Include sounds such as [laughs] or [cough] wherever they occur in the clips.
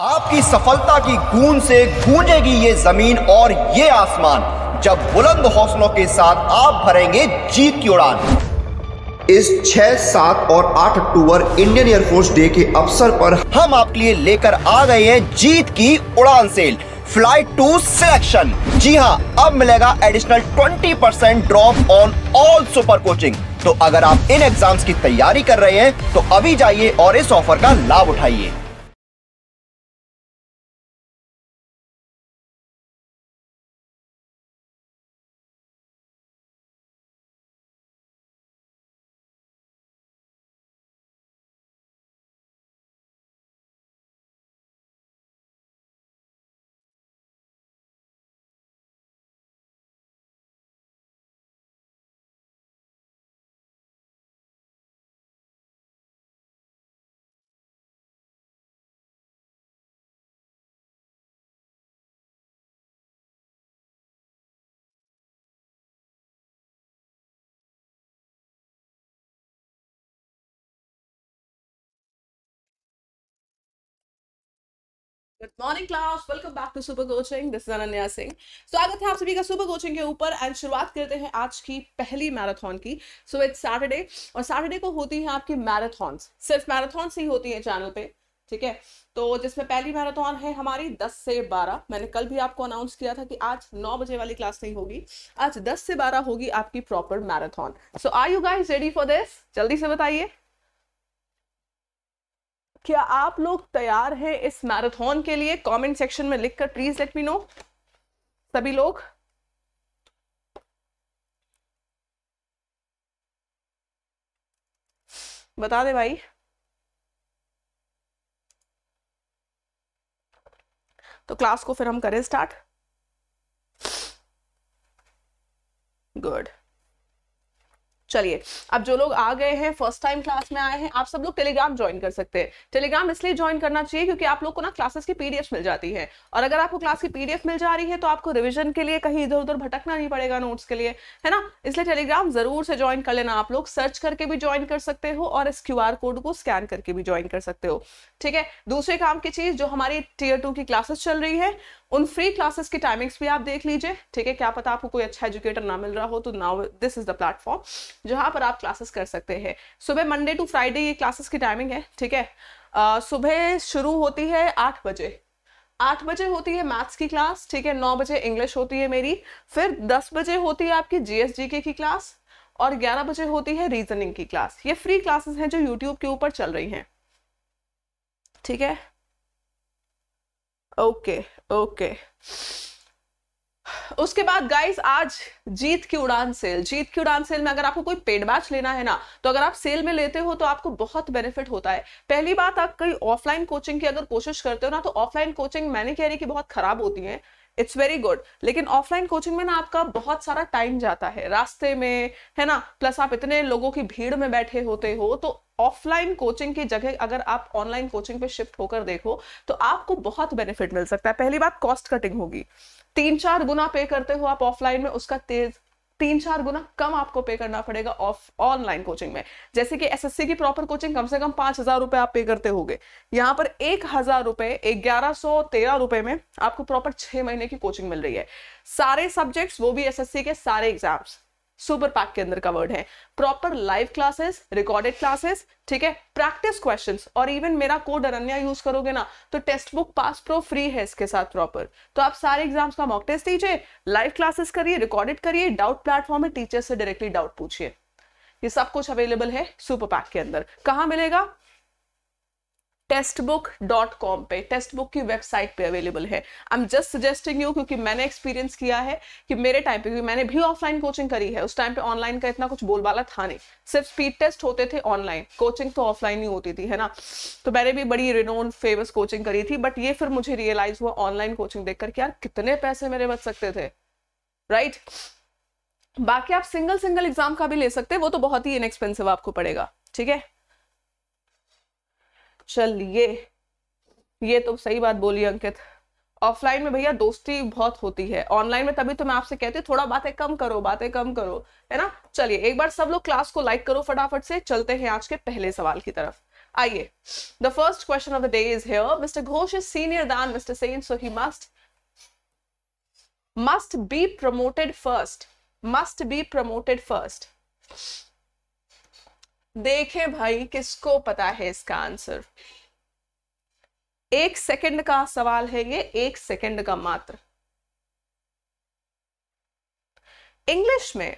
आपकी सफलता की गूंज से गूंजेगी ये जमीन और ये आसमान जब बुलंद हौसलों के साथ आप भरेंगे जीत की उड़ान इस 6, 7 और 8 अक्टूबर इंडियन एयरफोर्स डे के अवसर पर हम आपके लिए लेकर आ गए हैं जीत की उड़ान सेल फ्लाइट टू सिलेक्शन जी हाँ अब मिलेगा additional 20 percent drop on all super coaching तो अगर आप इन एग्जाम्स की तैयारी कर रहे हैं तो अभी जाइए और इस ऑफर का लाभ उठाइए good morning class welcome back to super coaching this is Ananya Singh स्वागत है आप सभी का सुपर कोचिंग के ऊपर एंड शुरुआत करते हैं आज की पहली मैराथन की सो इट्स सैटरडे और सैटरडे को होती है आपकी मैराथॉन्स सिर्फ मैराथॉन्स ही होती है चैनल पे ठीक है तो जिसमें पहली मैराथन है हमारी 10 से 12 मैंने कल भी आपको अनाउंस किया था कि आज 9 बजे वाली क्लास नहीं होगी आज 10 से 12 होगी आपकी proper marathon so are you guys ready for this जल्दी से बताइए क्या आप लोग तैयार हैं इस मैराथन के लिए कमेंट सेक्शन में लिखकर प्लीज लेट मी नो सभी लोग बता दे भाई तो क्लास को फिर हम करें स्टार्ट गुड चलिए अब जो लोग आ गए हैं फर्स्ट टाइम क्लास में आए हैं आप सब लोग टेलीग्राम ज्वाइन कर सकते हैं टेलीग्राम इसलिए ज्वाइन करना चाहिए क्योंकि आप लोग को ना क्लासेस की पीडीएफ मिल जाती है और अगर आपको क्लास की पीडीएफ मिल जा रही है तो आपको रिविजन के लिए कहीं इधर उधर भटकना नहीं पड़ेगा नोट्स के लिए है ना इसलिए टेलीग्राम जरूर से ज्वाइन कर लेना आप लोग सर्च करके भी ज्वाइन कर सकते हो और इस क्यू कोड को स्कैन करके भी ज्वाइन कर सकते हो ठीक है दूसरे काम की चीज जो हमारी टीयर टू की क्लासेस चल रही है उन फ्री क्लासेस की टाइमिंग्स भी आप देख लीजिए ठीक है क्या पता आपको कोई अच्छा एजुकेटर ना मिल रहा हो तो now this is the platform जहां पर आप क्लासेस कर सकते हैं सुबह मंडे टू फ्राइडे ये क्लासेस की टाइमिंग है ठीक है सुबह शुरू होती है आठ बजे आठ बजे होती है मैथ्स की क्लास ठीक है नौ बजे इंग्लिश होती है मेरी फिर दस बजे होती है आपकी जीएसजीके की क्लास और ग्यारह बजे होती है रीजनिंग की क्लास ये फ्री क्लासेस हैं जो यूट्यूब के ऊपर चल रही हैं ठीक है ओके ओके उसके बाद गाइस आज जीत की उड़ान सेल जीत की उड़ान सेल में अगर आपको कोई पेड बैच लेना है ना तो अगर आप सेल में लेते हो तो आपको बहुत बेनिफिट होता है पहली बात आप कहीं ऑफलाइन कोचिंग की अगर कोशिश करते हो ना तो ऑफलाइन कोचिंग मैंने कह रही कि बहुत खराब होती है इट्स वेरी गुड लेकिन ऑफलाइन कोचिंग में ना आपका बहुत सारा टाइम जाता है रास्ते में है ना प्लस आप इतने लोगों की भीड़ में बैठे होते हो तो ऑफलाइन कोचिंग की जगह अगर आप ऑनलाइन कोचिंग पे शिफ्ट होकर देखो तो आपको बहुत बेनिफिट मिल सकता है पहली बात कॉस्ट कटिंग होगी तीन चार गुना पे करते हो आप ऑफलाइन में उसका तेज तीन चार गुना कम आपको पे करना पड़ेगा ऑफ ऑनलाइन कोचिंग में जैसे कि एस की प्रॉपर कोचिंग कम से कम पांच हजार रुपए आप पे करते हो गए यहाँ पर एक हजार रुपए ग्यारह सौ तेरह रुपए में आपको प्रॉपर छह महीने की कोचिंग मिल रही है सारे सब्जेक्ट्स वो भी एस के सारे एग्जाम्स सुपर पैक के अंदर कवर्ड है proper live classes recorded classes ठीक है प्रैक्टिस क्वेश्चन और इवन मेरा कोड अनन्या यूज करोगे ना तो Testbook Pass Pro free है इसके साथ प्रॉपर तो आप सारे एग्जाम्स का मॉक टेस्ट दीजिए लाइव क्लासेस करिए रिकॉर्डेड करिए डाउट प्लेटफॉर्म में टीचर से डायरेक्टली डाउट पूछिए ये सब कुछ अवेलेबल है सुपर पैक के अंदर कहाँ मिलेगा testbook.com बुक डॉट कॉम पे टेक्स्ट बुक की वेबसाइट पे अवेलेबल है I am just suggesting you क्योंकि मैंने एक्सपीरियंस किया है कि मेरे टाइम पे क्योंकि मैंने भी ऑफलाइन कोचिंग करी है उस टाइम पे ऑनलाइन का इतना कुछ बोलबाला था नहीं सिर्फ स्पीड टेस्ट होते थे ऑनलाइन कोचिंग तो ऑफलाइन ही होती थी है ना तो मैंने भी बड़ी रिनोन फेमस कोचिंग करी थी बट ये फिर मुझे रियलाइज हुआ ऑनलाइन कोचिंग देख करके यार कितने पैसे मेरे बच सकते थे राइट right? बाकी आप सिंगल सिंगल एग्जाम का भी ले सकते हैं वो तो बहुत ही इनएक्सपेंसिव आपको पड़ेगा ठीक है चलिए ये तो सही बात बोली अंकित ऑफलाइन में भैया दोस्ती बहुत होती है ऑनलाइन में तभी तो मैं आपसे कहती हूँ थोड़ा बातें कम करो बातें कम करो है ना चलिए एक बार सब लोग क्लास को लाइक करो फटाफट से चलते हैं आज के पहले सवाल की तरफ आइए the first question of the day is here mister Ghosh is senior than mister Sen so he must must be promoted first must be promoted first देखें भाई किसको पता है इसका आंसर एक सेकंड का सवाल है ये एक सेकंड का मात्र इंग्लिश में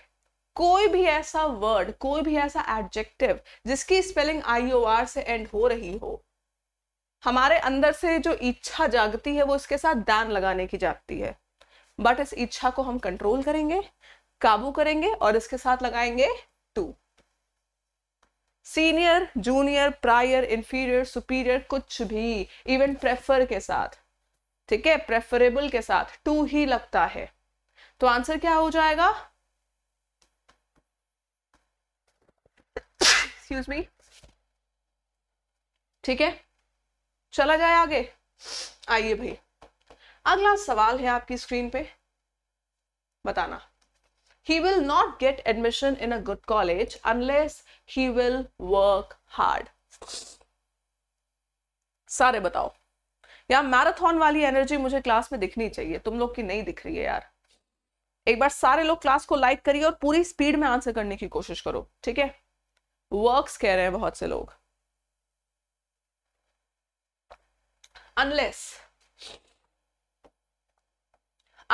कोई भी ऐसा वर्ड कोई भी ऐसा एडजेक्टिव जिसकी स्पेलिंग आई ओ आर से एंड हो रही हो हमारे अंदर से जो इच्छा जागती है वो इसके साथ दान लगाने की जागती है बट इस इच्छा को हम कंट्रोल करेंगे काबू करेंगे और इसके साथ लगाएंगे to senior junior prior inferior superior कुछ भी इवन प्रेफर के साथ ठीक है प्रेफरेबल के साथ टू ही लगता है तो आंसर क्या हो जाएगा एक्सक्यूज मी ठीक है चला जाए आगे आइए भाई अगला सवाल है आपकी स्क्रीन पे बताना he will not get admission in a good college unless he will work hard. सारे बताओ यार मैराथन वाली एनर्जी मुझे क्लास में दिखनी चाहिए तुम लोग की नहीं दिख रही है यार एक बार सारे लोग क्लास को लाइक करिए और पूरी स्पीड में आंसर करने की कोशिश करो ठीक है वर्क्स कह रहे हैं बहुत से लोग अनलेस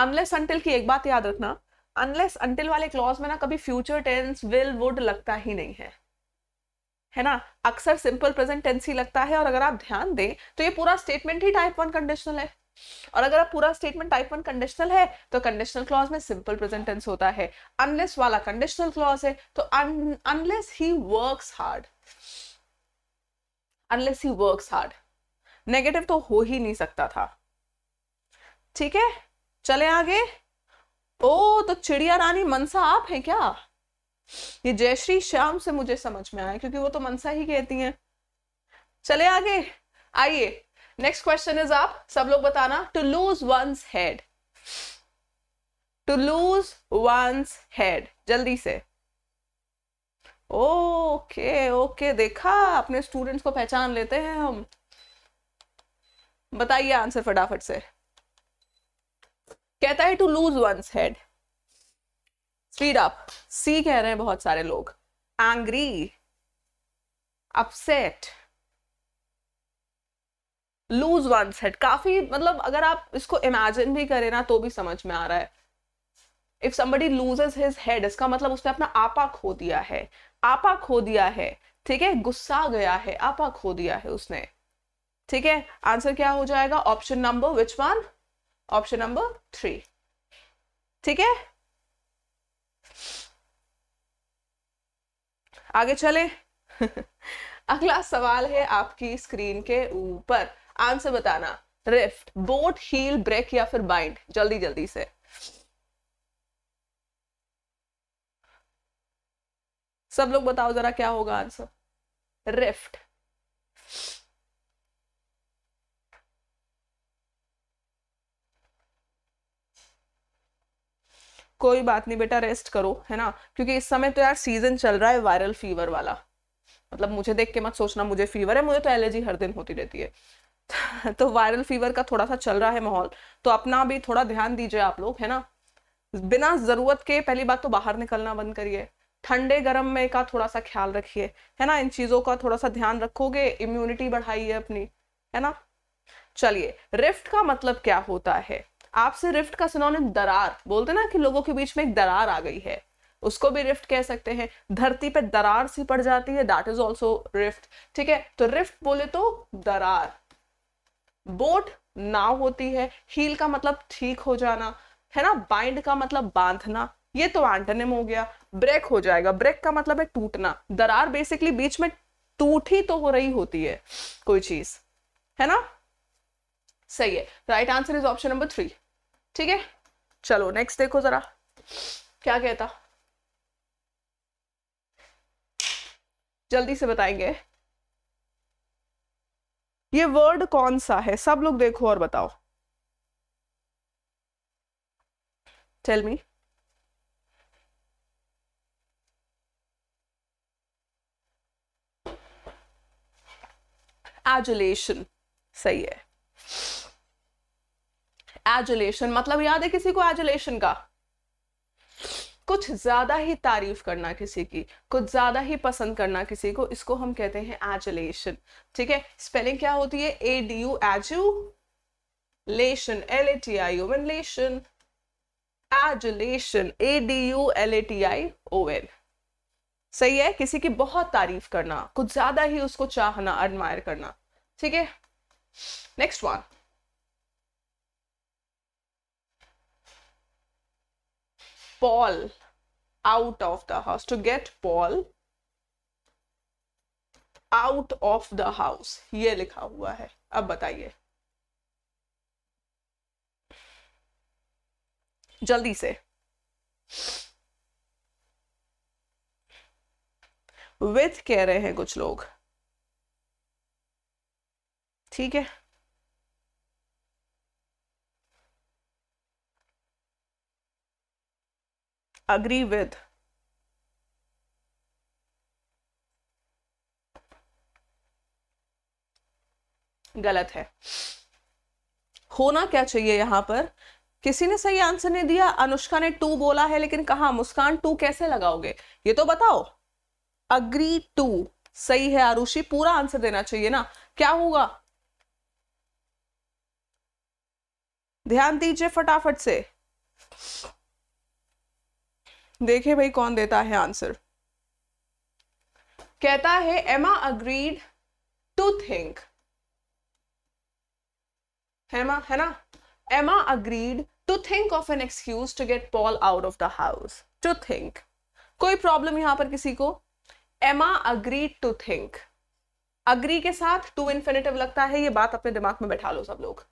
अनलेस अंटिल की एक बात याद रखना अनलेस अंटिल वाले क्लॉज में ना कभी फ्यूचर टेंस विल वुड लगता ही नहीं है है ना अक्सर सिंपल प्रेजेंट टेंस ही लगता है और अगर आप ध्यान दें तो ये पूरा स्टेटमेंट ही टाइप वन कंडीशनल है और अगर आप पूरा स्टेटमेंट टाइप वन कंडीशनल है तो कंडीशनल क्लॉज में सिंपल प्रेजेंट टेंस होता है अनलेस वाला कंडीशनल क्लॉज है तो unless he works hard unless he works hard negative तो हो ही नहीं सकता था ठीक है चले आगे ओ तो चिड़िया रानी मनसा आप हैं क्या ये जयश्री श्याम से मुझे समझ में आया क्योंकि वो तो मनसा ही कहती हैं चले आगे आइए नेक्स्ट क्वेश्चन इज आप सब लोग बताना to lose one's head to lose one's head जल्दी से ओके ओके देखा अपने स्टूडेंट्स को पहचान लेते हैं हम बताइए आंसर फटाफट से कहता है to lose one's head speed up C कह रहे हैं बहुत सारे लोग angry upset lose one's head काफी मतलब अगर आप इसको इमेजिन भी करें ना तो भी समझ में आ रहा है if somebody loses his head इसका मतलब उसने अपना आपा खो दिया है आपा खो दिया है ठीक है गुस्सा गया है आपा खो दिया है उसने ठीक है आंसर क्या हो जाएगा option number which one option number three ठीक है आगे चले [laughs] अगला सवाल है आपकी स्क्रीन के ऊपर आंसर बताना रिफ्ट बोट हील ब्रेक या फिर बाइंड जल्दी जल्दी से सब लोग बताओ जरा क्या होगा आंसर रिफ्ट कोई बात नहीं बेटा रेस्ट करो है ना क्योंकि इस समय तो यार सीजन चल रहा है वायरल फीवर वाला मतलब मुझे देख के मत सोचना मुझे फीवर है मुझे तो एलर्जी हर दिन होती रहती है [laughs] तो वायरल फीवर का थोड़ा सा चल रहा है माहौल तो अपना भी थोड़ा ध्यान दीजिए आप लोग है ना बिना जरूरत के पहली बात तो बाहर निकलना बंद करिए ठंडे गर्म में का थोड़ा सा ख्याल रखिए है ना इन चीज़ों का थोड़ा सा ध्यान रखोगे इम्यूनिटी बढ़ाइए अपनी है ना चलिए रिफ्ट का मतलब क्या होता है आपसे रिफ्ट का सिनोनिम दरार बोलते ना कि लोगों के बीच में एक दरार आ गई है उसको भी रिफ्ट कह सकते हैं धरती पे दरार सी पड़ जाती है दैट इज ऑल्सो रिफ्ट ठीक है तो रिफ्ट बोले तो दरार बोट नाव होती है हील का मतलब ठीक हो जाना है ना बाइंड का मतलब बांधना ये तो एंटोनिम हो गया ब्रेक हो जाएगा ब्रेक का मतलब है टूटना दरार बेसिकली बीच में टूट ही तो हो रही होती है कोई चीज है ना सही है right answer is option number three ठीक है चलो नेक्स्ट देखो जरा क्या कहता जल्दी से बताएंगे ये वर्ड कौन सा है सब लोग देखो और बताओ टेल मी एजुलेशन सही है एजुलेशन मतलब याद है किसी को एजुलेशन का कुछ ज्यादा ही तारीफ करना किसी की कुछ ज्यादा ही पसंद करना किसी को इसको हम कहते हैं एजुलेशन ठीक है स्पेलिंग क्या होती है A D U adulation L A T I O N लेशन adulation A D U L A T I O N सही है किसी की बहुत तारीफ करना कुछ ज्यादा ही उसको चाहना एडमायर करना ठीक है next one Paul out of the house. To get Paul out of the house ये लिखा हुआ है अब बताइए जल्दी से विथ कह रहे हैं कुछ लोग ठीक है agree with गलत है होना क्या चाहिए यहां पर किसी ने सही आंसर नहीं दिया अनुष्का ने टू बोला है लेकिन कहा मुस्कान टू कैसे लगाओगे ये तो बताओ अग्री टू सही है आरुषि पूरा आंसर देना चाहिए ना क्या होगा ध्यान दीजिए फटाफट से देखे भाई कौन देता है आंसर कहता है एमा अग्रीड टू थिंक हेमा है ना Emma agreed to think of an excuse to get Paul out of the house to think कोई प्रॉब्लम यहां पर किसी को एमा अग्रीड टू थिंक अग्री के साथ टू इन्फिनेटिव लगता है ये बात अपने दिमाग में बैठा लो सब लोग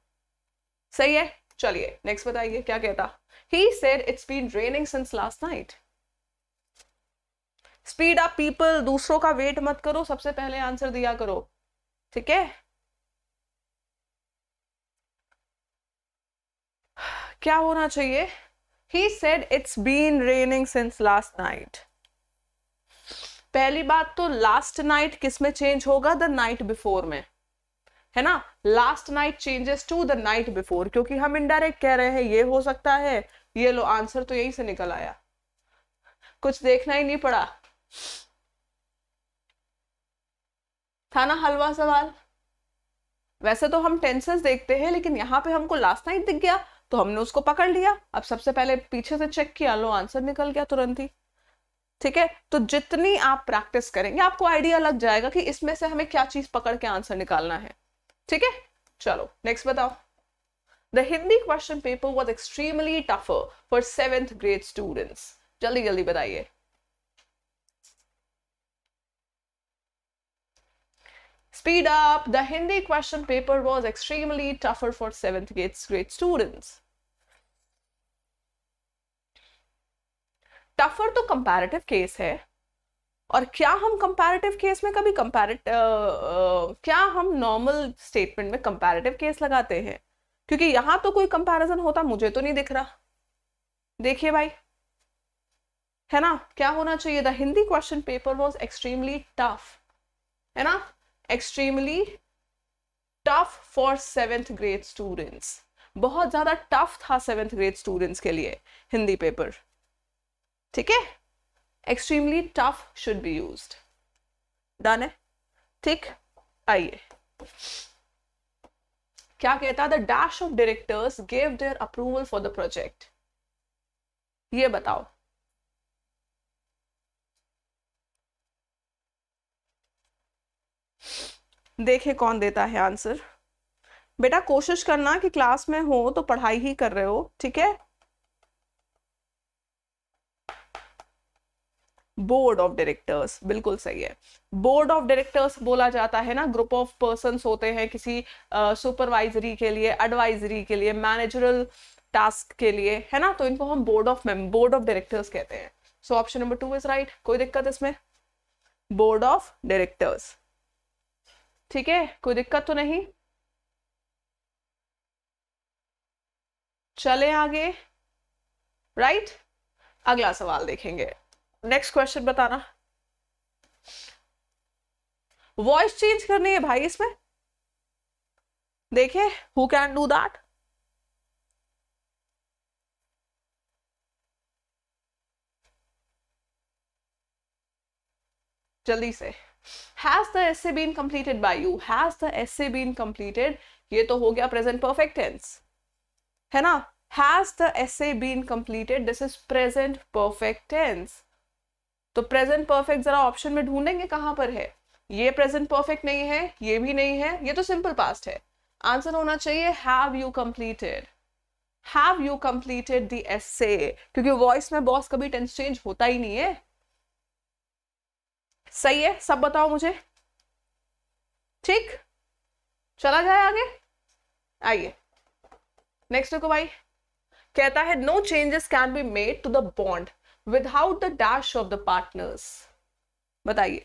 सही है चलिए नेक्स्ट बताइए क्या कहता He said it's been raining since last night. Speed up people दूसरों का वेट मत करो सबसे पहले आंसर दिया करो ठीक है क्या होना चाहिए he said it's been raining since last night पहली बात तो लास्ट नाइट किस में चेंज होगा द नाइट बिफोर में है ना last night changes to the night before क्योंकि हम इनडायरेक्ट कह रहे हैं ये हो सकता है ये लो आंसर तो यहीं से निकल आया कुछ देखना ही नहीं पड़ा था ना हलवा सवाल वैसे तो हम टेंसेस देखते हैं लेकिन यहाँ पे हमको लास्ट नाइट दिख गया तो हमने उसको पकड़ लिया अब सबसे पहले पीछे से चेक किया लो आंसर निकल गया तुरंत ही ठीक है तो जितनी आप प्रैक्टिस करेंगे आपको आइडिया लग जाएगा कि इसमें से हमें क्या चीज पकड़ के आंसर निकालना है ठीक है चलो नेक्स्ट बताओ The Hindi question paper was extremely tougher for 7th grade students. Jaldi jaldi bataiye. Speed up! The Hindi question paper was extremely tougher for 7th grade students. Tougher to comparative case hai. Or kya hum comparative case mein kabhi comparative... Uh, uh, kya hum normal statement mein comparative case lagate hai? क्योंकि यहां तो कोई comparison होता मुझे तो नहीं दिख रहा देखिए भाई है ना क्या होना चाहिए the Hindi question paper was extremely tough है ना extremely tough for seventh grade students बहुत ज्यादा टफ था सेवेंथ ग्रेड स्टूडेंट्स के लिए हिंदी पेपर ठीक है extremely tough should be use done है ठीक आइए क्या कहता है the dash of directors gave their approval for the project ये बताओ देखे कौन देता है आंसर बेटा कोशिश करना कि क्लास में हो तो पढ़ाई ही कर रहे हो ठीक है बोर्ड ऑफ डायरेक्टर्स बिल्कुल सही है बोर्ड ऑफ डायरेक्टर्स बोला जाता है ना ग्रुप ऑफ पर्सन होते हैं किसी सुपरवाइजरी uh, के लिए एडवाइजरी के लिए मैनेजरल टास्क के लिए है ना तो इनको हम बोर्ड ऑफ मेम बोर्ड ऑफ डायरेक्टर्स कहते हैं so option number two is right कोई दिक्कत इसमें बोर्ड ऑफ डायरेक्टर्स ठीक है कोई दिक्कत तो नहीं चले आगे राइट right? अगला सवाल देखेंगे नेक्स्ट क्वेश्चन बताना वॉइस चेंज करनी है भाई इसमें देखे हु कैन डू दैट जल्दी से has the essay been completed by you has the essay been completed ये तो हो गया प्रेजेंट परफेक्ट टेंस है ना has the essay been completed this is present perfect tense तो present perfect जरा ऑप्शन में ढूंढेंगे कहाँ पर है ये प्रेजेंट परफेक्ट नहीं है ये भी नहीं है ये तो सिंपल पास्ट है आंसर होना चाहिए have you completed have you completed the essay क्योंकि वॉइस में बॉस कभी टेंस चेंज होता ही नहीं है सही है सब बताओ मुझे ठीक चला जाए आगे आइए नेक्स्ट को भाई कहता है no changes can be made to the bond without the dash of the partners बताइए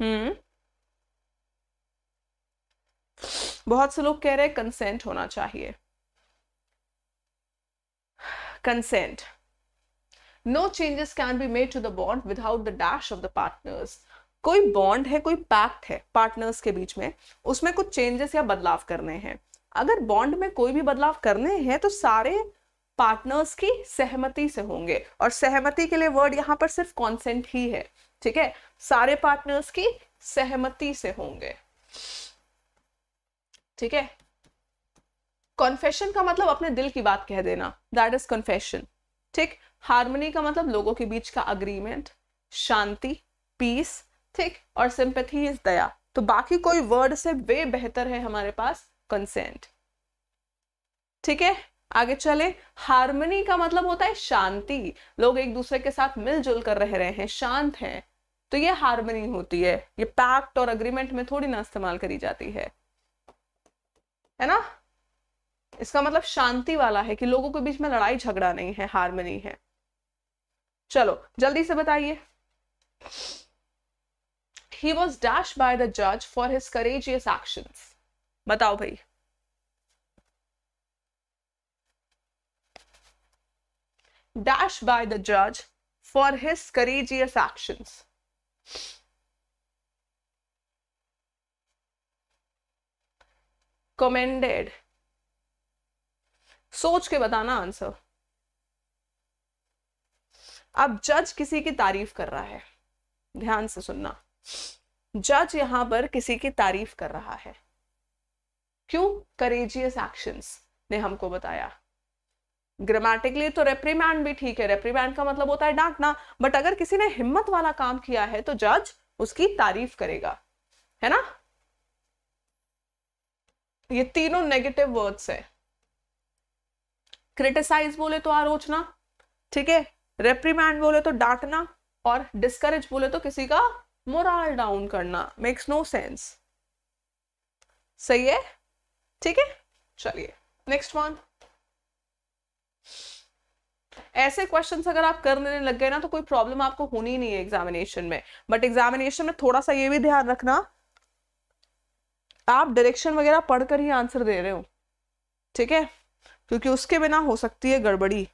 हम्म बहुत से लोग कह रहे हैं कंसेंट होना चाहिए consent no changes can be made to the bond without the dash of the partners कोई बॉन्ड है कोई पैक्ट है पार्टनर्स के बीच में उसमें कुछ चेंजेस या बदलाव करने हैं अगर बॉन्ड में कोई भी बदलाव करने हैं तो सारे पार्टनर्स की सहमति से होंगे और सहमति के लिए वर्ड यहाँ पर सिर्फ कॉन्सेंट ही है ठीक है सारे पार्टनर्स की सहमति से होंगे ठीक है कॉन्फेशन का मतलब अपने दिल की बात कह देना दैट इज कन्फेशन ठीक हारमोनी का मतलब लोगों के बीच का अग्रीमेंट शांति पीस ठीक और सिंपथी इज दया तो बाकी कोई वर्ड से वे बेहतर है हमारे पास कंसेंट ठीक है आगे चले हार्मनी का मतलब होता है शांति लोग एक दूसरे के साथ मिलजुल कर रह रहे हैं शांत हैं तो ये हार्मनी होती है ये पैक्ट और अग्रीमेंट में थोड़ी ना इस्तेमाल करी जाती है है ना इसका मतलब शांति वाला है कि लोगों के बीच में लड़ाई झगड़ा नहीं है हार्मनी है चलो जल्दी से बताइए he was dash by the जज फॉर his करेजियस actions बताओ भाई डैश बाय द जज for his courageous action commended सोच के बताना आंसर अब जज किसी की तारीफ कर रहा है ध्यान से सुनना जज यहां पर किसी की तारीफ कर रहा है क्यों करेजियस एक्शंस ने हमको बताया ग्रामेटिकली तो रेप्रीमैंड भी ठीक है रेप्रीमैंड का मतलब होता है डांटना बट अगर किसी ने हिम्मत वाला काम किया है तो जज उसकी तारीफ करेगा है ना ये तीनों नेगेटिव वर्ड्स है क्रिटिसाइज बोले तो आलोचना ठीक है रेप्रीमैंड बोले तो डांटना और डिस्करेज बोले तो किसी का मोराल डाउन करना मेक्स नो सेंस सही है ठीक है चलिए नेक्स्ट वन ऐसे क्वेश्चंस अगर आप करने लग गए ना तो कोई प्रॉब्लम आपको होनी नहीं है एग्जामिनेशन में बट एग्जामिनेशन में थोड़ा सा ये भी ध्यान रखना आप डायरेक्शन वगैरह पढ़कर ही आंसर दे रहे हो ठीक है क्योंकि उसके बिना हो सकती है गड़बड़ी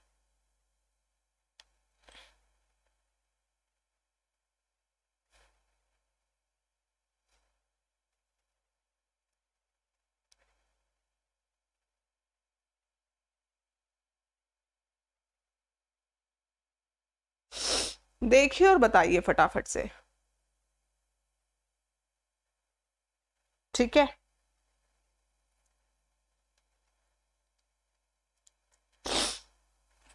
देखिए और बताइए फटाफट से ठीक है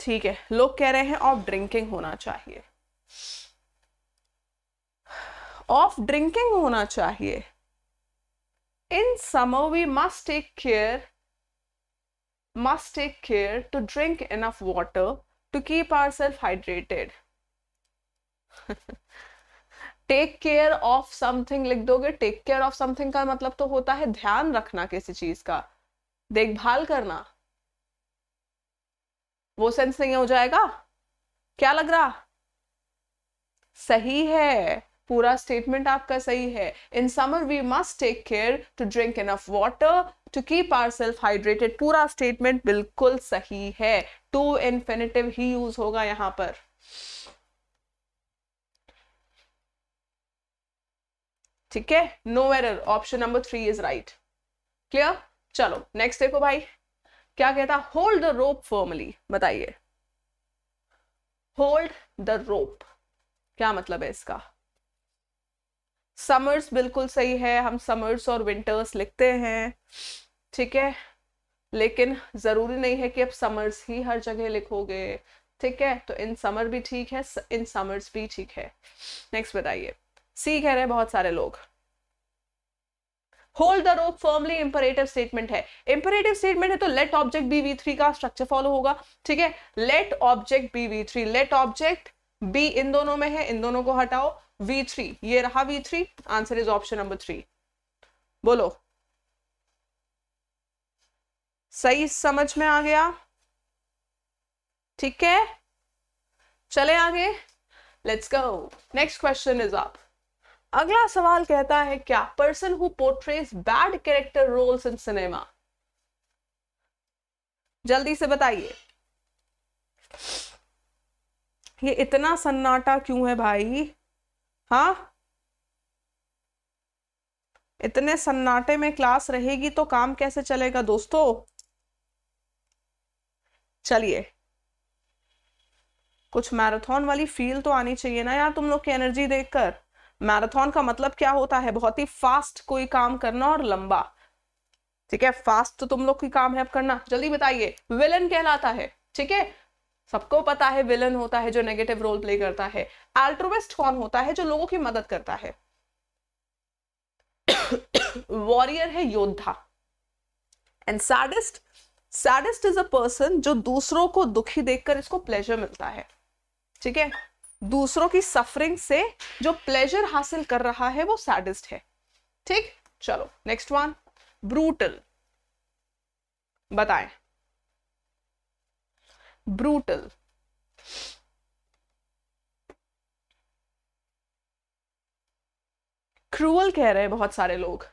ठीक है लोग कह रहे हैं ऑफ ड्रिंकिंग होना चाहिए ऑफ ड्रिंकिंग होना चाहिए in summer we must take care must take care to drink enough water to keep our self hydrated take care of something लिख दोगे टेक केयर ऑफ समथिंग का मतलब तो होता है ध्यान रखना किसी चीज का देखभाल करना वो सेंस नहीं हो जाएगा क्या लग रहा सही है पूरा स्टेटमेंट आपका सही है in summer we must take care to drink enough water to keep our self hydrated पूरा स्टेटमेंट बिल्कुल सही है टू इन्फिनेटिव ही यूज होगा यहां पर ठीक है no error option number three is right clear चलो नेक्स्ट देखो भाई क्या कहता होल्ड द रोप फॉर्मली बताइए होल्ड द रोप क्या मतलब है इसका समर्स बिल्कुल सही है हम समर्स और विंटर्स लिखते हैं ठीक है लेकिन ज़रूरी नहीं है कि आप समर्स ही हर जगह लिखोगे ठीक है तो इन समर भी ठीक है इन समर्स भी ठीक है नेक्स्ट बताइए सी कह रहे हैं बहुत सारे लोग hold the rope firmly imperative statement है इंपरेटिव स्टेटमेंट है तो let object be V three का स्ट्रक्चर फॉलो होगा ठीक है let object be V three let object be इन दोनों में है इन दोनों को हटाओ वी थ्री ये रहा V three answer is option number three बोलो सही समझ में आ गया ठीक है चले आगे let's go next question is आप अगला सवाल कहता है क्या person who portrays bad character roles in cinema जल्दी से बताइए ये इतना सन्नाटा क्यों है भाई हा इतने सन्नाटे में क्लास रहेगी तो काम कैसे चलेगा दोस्तों चलिए कुछ मैराथन वाली फील तो आनी चाहिए ना यार तुम लोग की एनर्जी देखकर मैराथन का मतलब क्या होता है बहुत ही फास्ट कोई काम करना और लंबा ठीक है फास्ट तो तुम लोग की काम है अब करना जल्दी बताइए विलन कहलाता है ठीक है सबको पता है विलन होता है जो नेगेटिव रोल प्ले करता है एल्ट्रोविस्ट कौन होता है जो लोगों की मदद करता है वॉरियर है योद्धा and sadist sadist is a person जो दूसरों को दुखी देखकर इसको प्लेजर मिलता है ठीक है दूसरों की सफरिंग से जो प्लेजर हासिल कर रहा है वो सैडिस्ट है ठीक चलो नेक्स्ट वन ब्रूटल बताएं ब्रूटल क्रूअल कह रहे हैं बहुत सारे लोग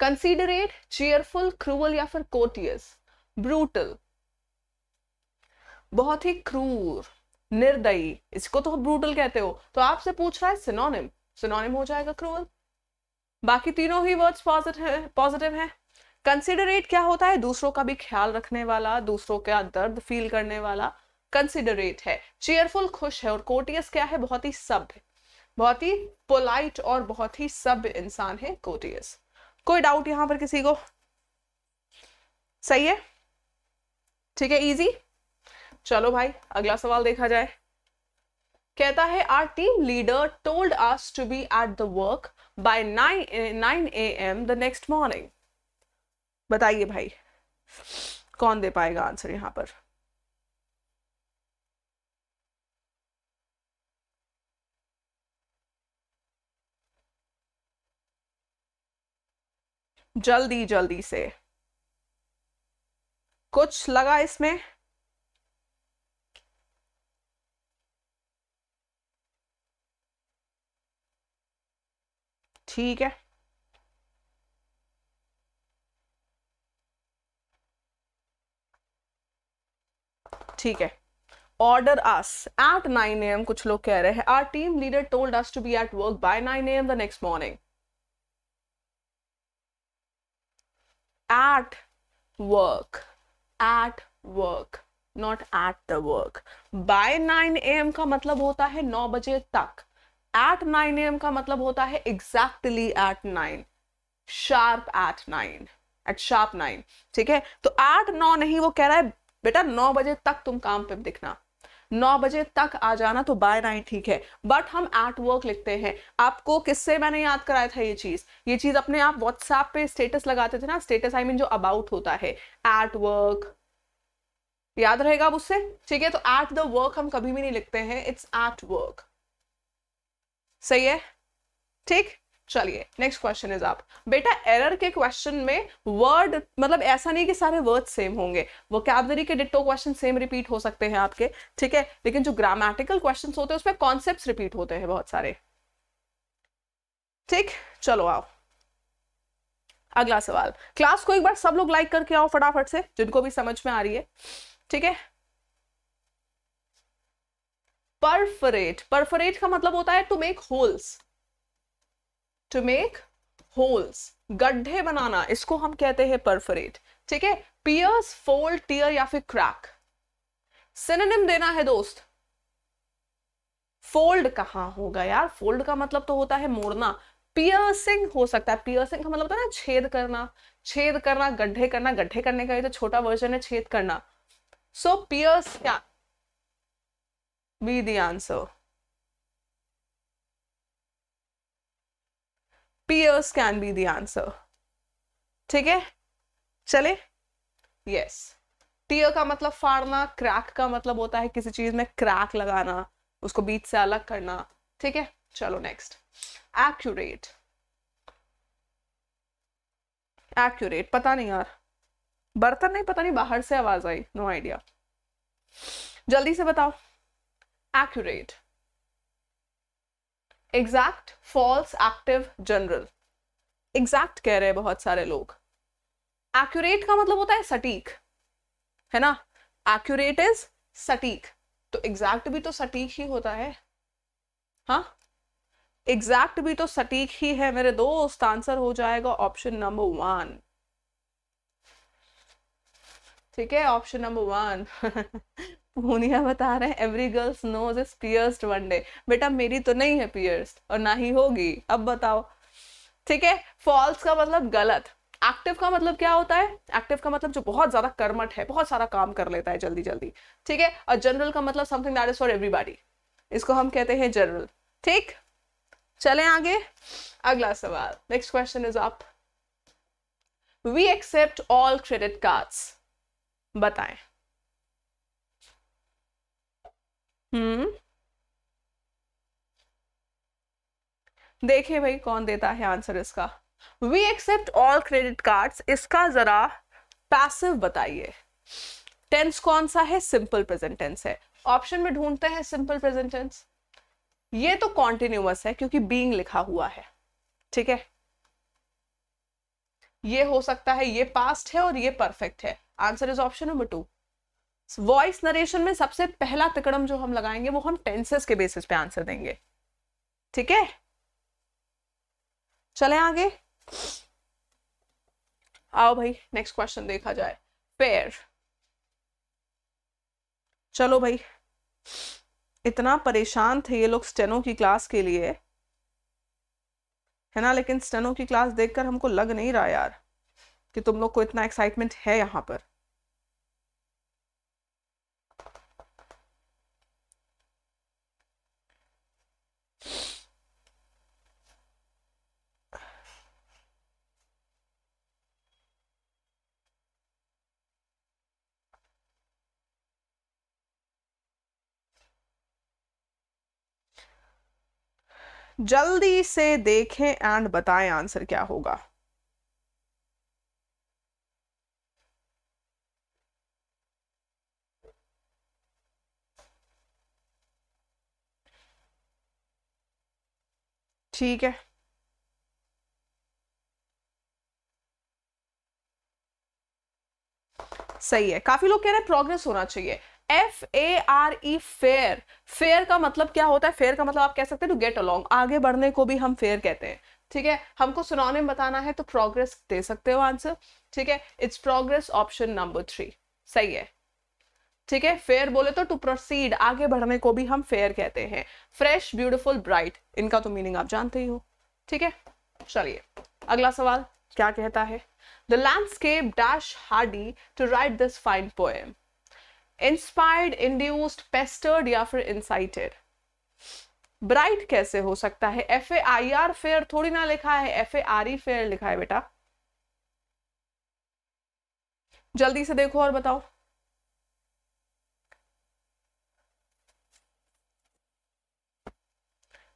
कंसीडरेट चेयरफुल क्रूअल या फिर कोटियस ब्रूटल बहुत ही क्रूर निर्दयी इसको तो ब्रूटल कहते हो तो आपसे पूछ रहा है सिनोनिम सिनोनिम हो जाएगा क्रूअल बाकी तीनों ही वर्ड्स पॉजिटिव है पॉजिटिव हैं कंसिडरेट क्या होता है दूसरों का भी ख्याल रखने वाला दूसरों का दर्द फील करने वाला कंसिडरेट है चेयरफुल खुश है और कोटियस क्या है बहुत ही सभ्य बहुत ही पोलाइट और बहुत ही सभ्य इंसान है कोटियस कोई डाउट यहां पर किसी को सही है ठीक है इजी चलो भाई अगला सवाल देखा जाए कहता है our team leader told us to be at the work by nine nine A M the next morning बताइए भाई कौन दे पाएगा आंसर यहां पर जल्दी जल्दी से कुछ लगा इसमें ठीक है ठीक है order us at nine AM कुछ लोग कह रहे हैं our team leader told us to be at work by nine AM the next morning at work at work not at the work by nine AM का मतलब होता है नौ बजे तक एट नाइन एम का मतलब होता है exactly at nine sharp at nine at sharp nine ठीक है तो एट नौ नहीं वो कह रहा है बेटा नौ बजे तक तुम काम पे दिखना नौ बजे तक आ जाना तो बाय नाइन ठीक है बट हम एट वर्क लिखते हैं आपको किससे मैंने याद कराया था ये चीज ये चीज अपने आप व्हाट्सएप पे स्टेटस लगाते थे ना status I I mean mean जो अबाउट होता है एट वर्क याद रहेगा आप उससे ठीक है तो एट द वर्क हम कभी भी नहीं लिखते हैं इट्स एट वर्क सही है ठीक चलिए नेक्स्ट क्वेश्चन इज आप बेटा एरर के क्वेश्चन में वर्ड मतलब ऐसा नहीं कि सारे वर्ड सेम होंगे वो कैबलरी के डिटो क्वेश्चन सेम रिपीट हो सकते हैं आपके ठीक है लेकिन जो ग्रामेटिकल क्वेश्चन होते हैं उसमें कॉन्सेप्ट रिपीट होते हैं बहुत सारे ठीक चलो आओ अगला सवाल क्लास को एक बार सब लोग लाइक करके आओ फटाफट से जिनको भी समझ में आ रही है ठीक है परफरेट परफरेट का मतलब होता है to make holes to make holes गड्ढे बनाना इसको हम कहते हैं परफरेट ठीक है पियर्स फोल्ड टीयर या फिर क्रैक सिनेम देना है दोस्त फोल्ड कहां होगा यार फोल्ड का मतलब तो होता है मोड़ना पियर्सिंग हो सकता है पियर्सिंग का मतलब होता है ना छेद करना छेद करना गड्ढे करना गड्ढे करने का ये तो छोटा वर्जन है छेद करना सो so, पियर्स क्या be the answer. Peers can be the answer. ठीक है चले यस टीयर का मतलब फाड़ना क्रैक का मतलब होता है किसी चीज में क्रैक लगाना उसको बीच से अलग करना ठीक है चलो नेक्स्ट एक्यूरेट एक्यूरेट पता नहीं यार बर्तन नहीं पता नहीं बाहर से आवाज आई नो आइडिया जल्दी से बताओ accurate exact false active general exact कह रहे हैं बहुत सारे लोग एक्यूरेट का मतलब होता है सटीक है ना एक्यूरेट इज सटीक तो एग्जैक्ट भी तो सटीक ही होता है हाँ एग्जैक्ट भी तो सटीक ही है मेरे दोस्त आंसर हो जाएगा ऑप्शन नंबर वन ठीक है ऑप्शन नंबर वन पूनिया बता रहे हैं every girl's nose is pierced one day बेटा मेरी तो नहीं है पियर्स्ड और ना ही होगी अब बताओ ठीक है फॉल्स का मतलब गलत एक्टिव का मतलब क्या होता है एक्टिव का मतलब जो बहुत ज्यादा कर्मठ है बहुत सारा काम कर लेता है जल्दी जल्दी ठीक है और जनरल का मतलब something that is for everybody इसको हम कहते हैं जनरल ठीक चले आगे अगला सवाल नेक्स्ट क्वेश्चन इज आप we accept all credit cards बताएं हम्म देखे भाई कौन देता है आंसर इसका we accept all credit cards इसका जरा पैसिव बताइए टेंस कौन सा है सिंपल प्रेजेंट टेंस है ऑप्शन में ढूंढते हैं सिंपल प्रेजेंट टेंस ये तो कॉन्टिन्यूअस है क्योंकि बींग लिखा हुआ है ठीक है ये हो सकता है ये पास्ट है और ये परफेक्ट है answer is option number two voice narration में सबसे पहला तिकड़म जो हम लगाएंगे वो हम टेंसेस के बेसिस पे आंसर देंगे ठीक है चले आगे आओ भाई नेक्स्ट क्वेश्चन देखा जाए पेयर चलो भाई इतना परेशान थे ये लोग स्टेनो की क्लास के लिए है ना लेकिन स्टेनो की क्लास देखकर हमको लग नहीं रहा यार कि तुम लोग को इतना एक्साइटमेंट है यहां पर जल्दी से देखें एंड बताएं आंसर क्या होगा ठीक है सही है काफी लोग कह रहे हैं प्रोग्रेस होना चाहिए F A R E fair fair का मतलब क्या होता है फेयर का मतलब आप कह सकते हैं टू गेट अलोंग आगे बढ़ने को भी हम फेयर कहते हैं ठीक है हमको सुनाने में बताना है तो प्रोग्रेस दे सकते हो आंसर ठीक है it's progress option number three सही है ठीक है फेयर बोले तो टू प्रोसीड आगे बढ़ने को भी हम फेयर कहते हैं फ्रेश ब्यूटिफुल ब्राइट इनका तो मीनिंग आप जानते ही हो ठीक है चलिए अगला सवाल क्या कहता है the landscape dash Hardy to write this fine poem inspired induced pestered या फिर इंसाइटेड ब्राइट कैसे हो सकता है F A I R fair थोड़ी ना लिखा है F A R E fair लिखा है बेटा जल्दी से देखो और बताओ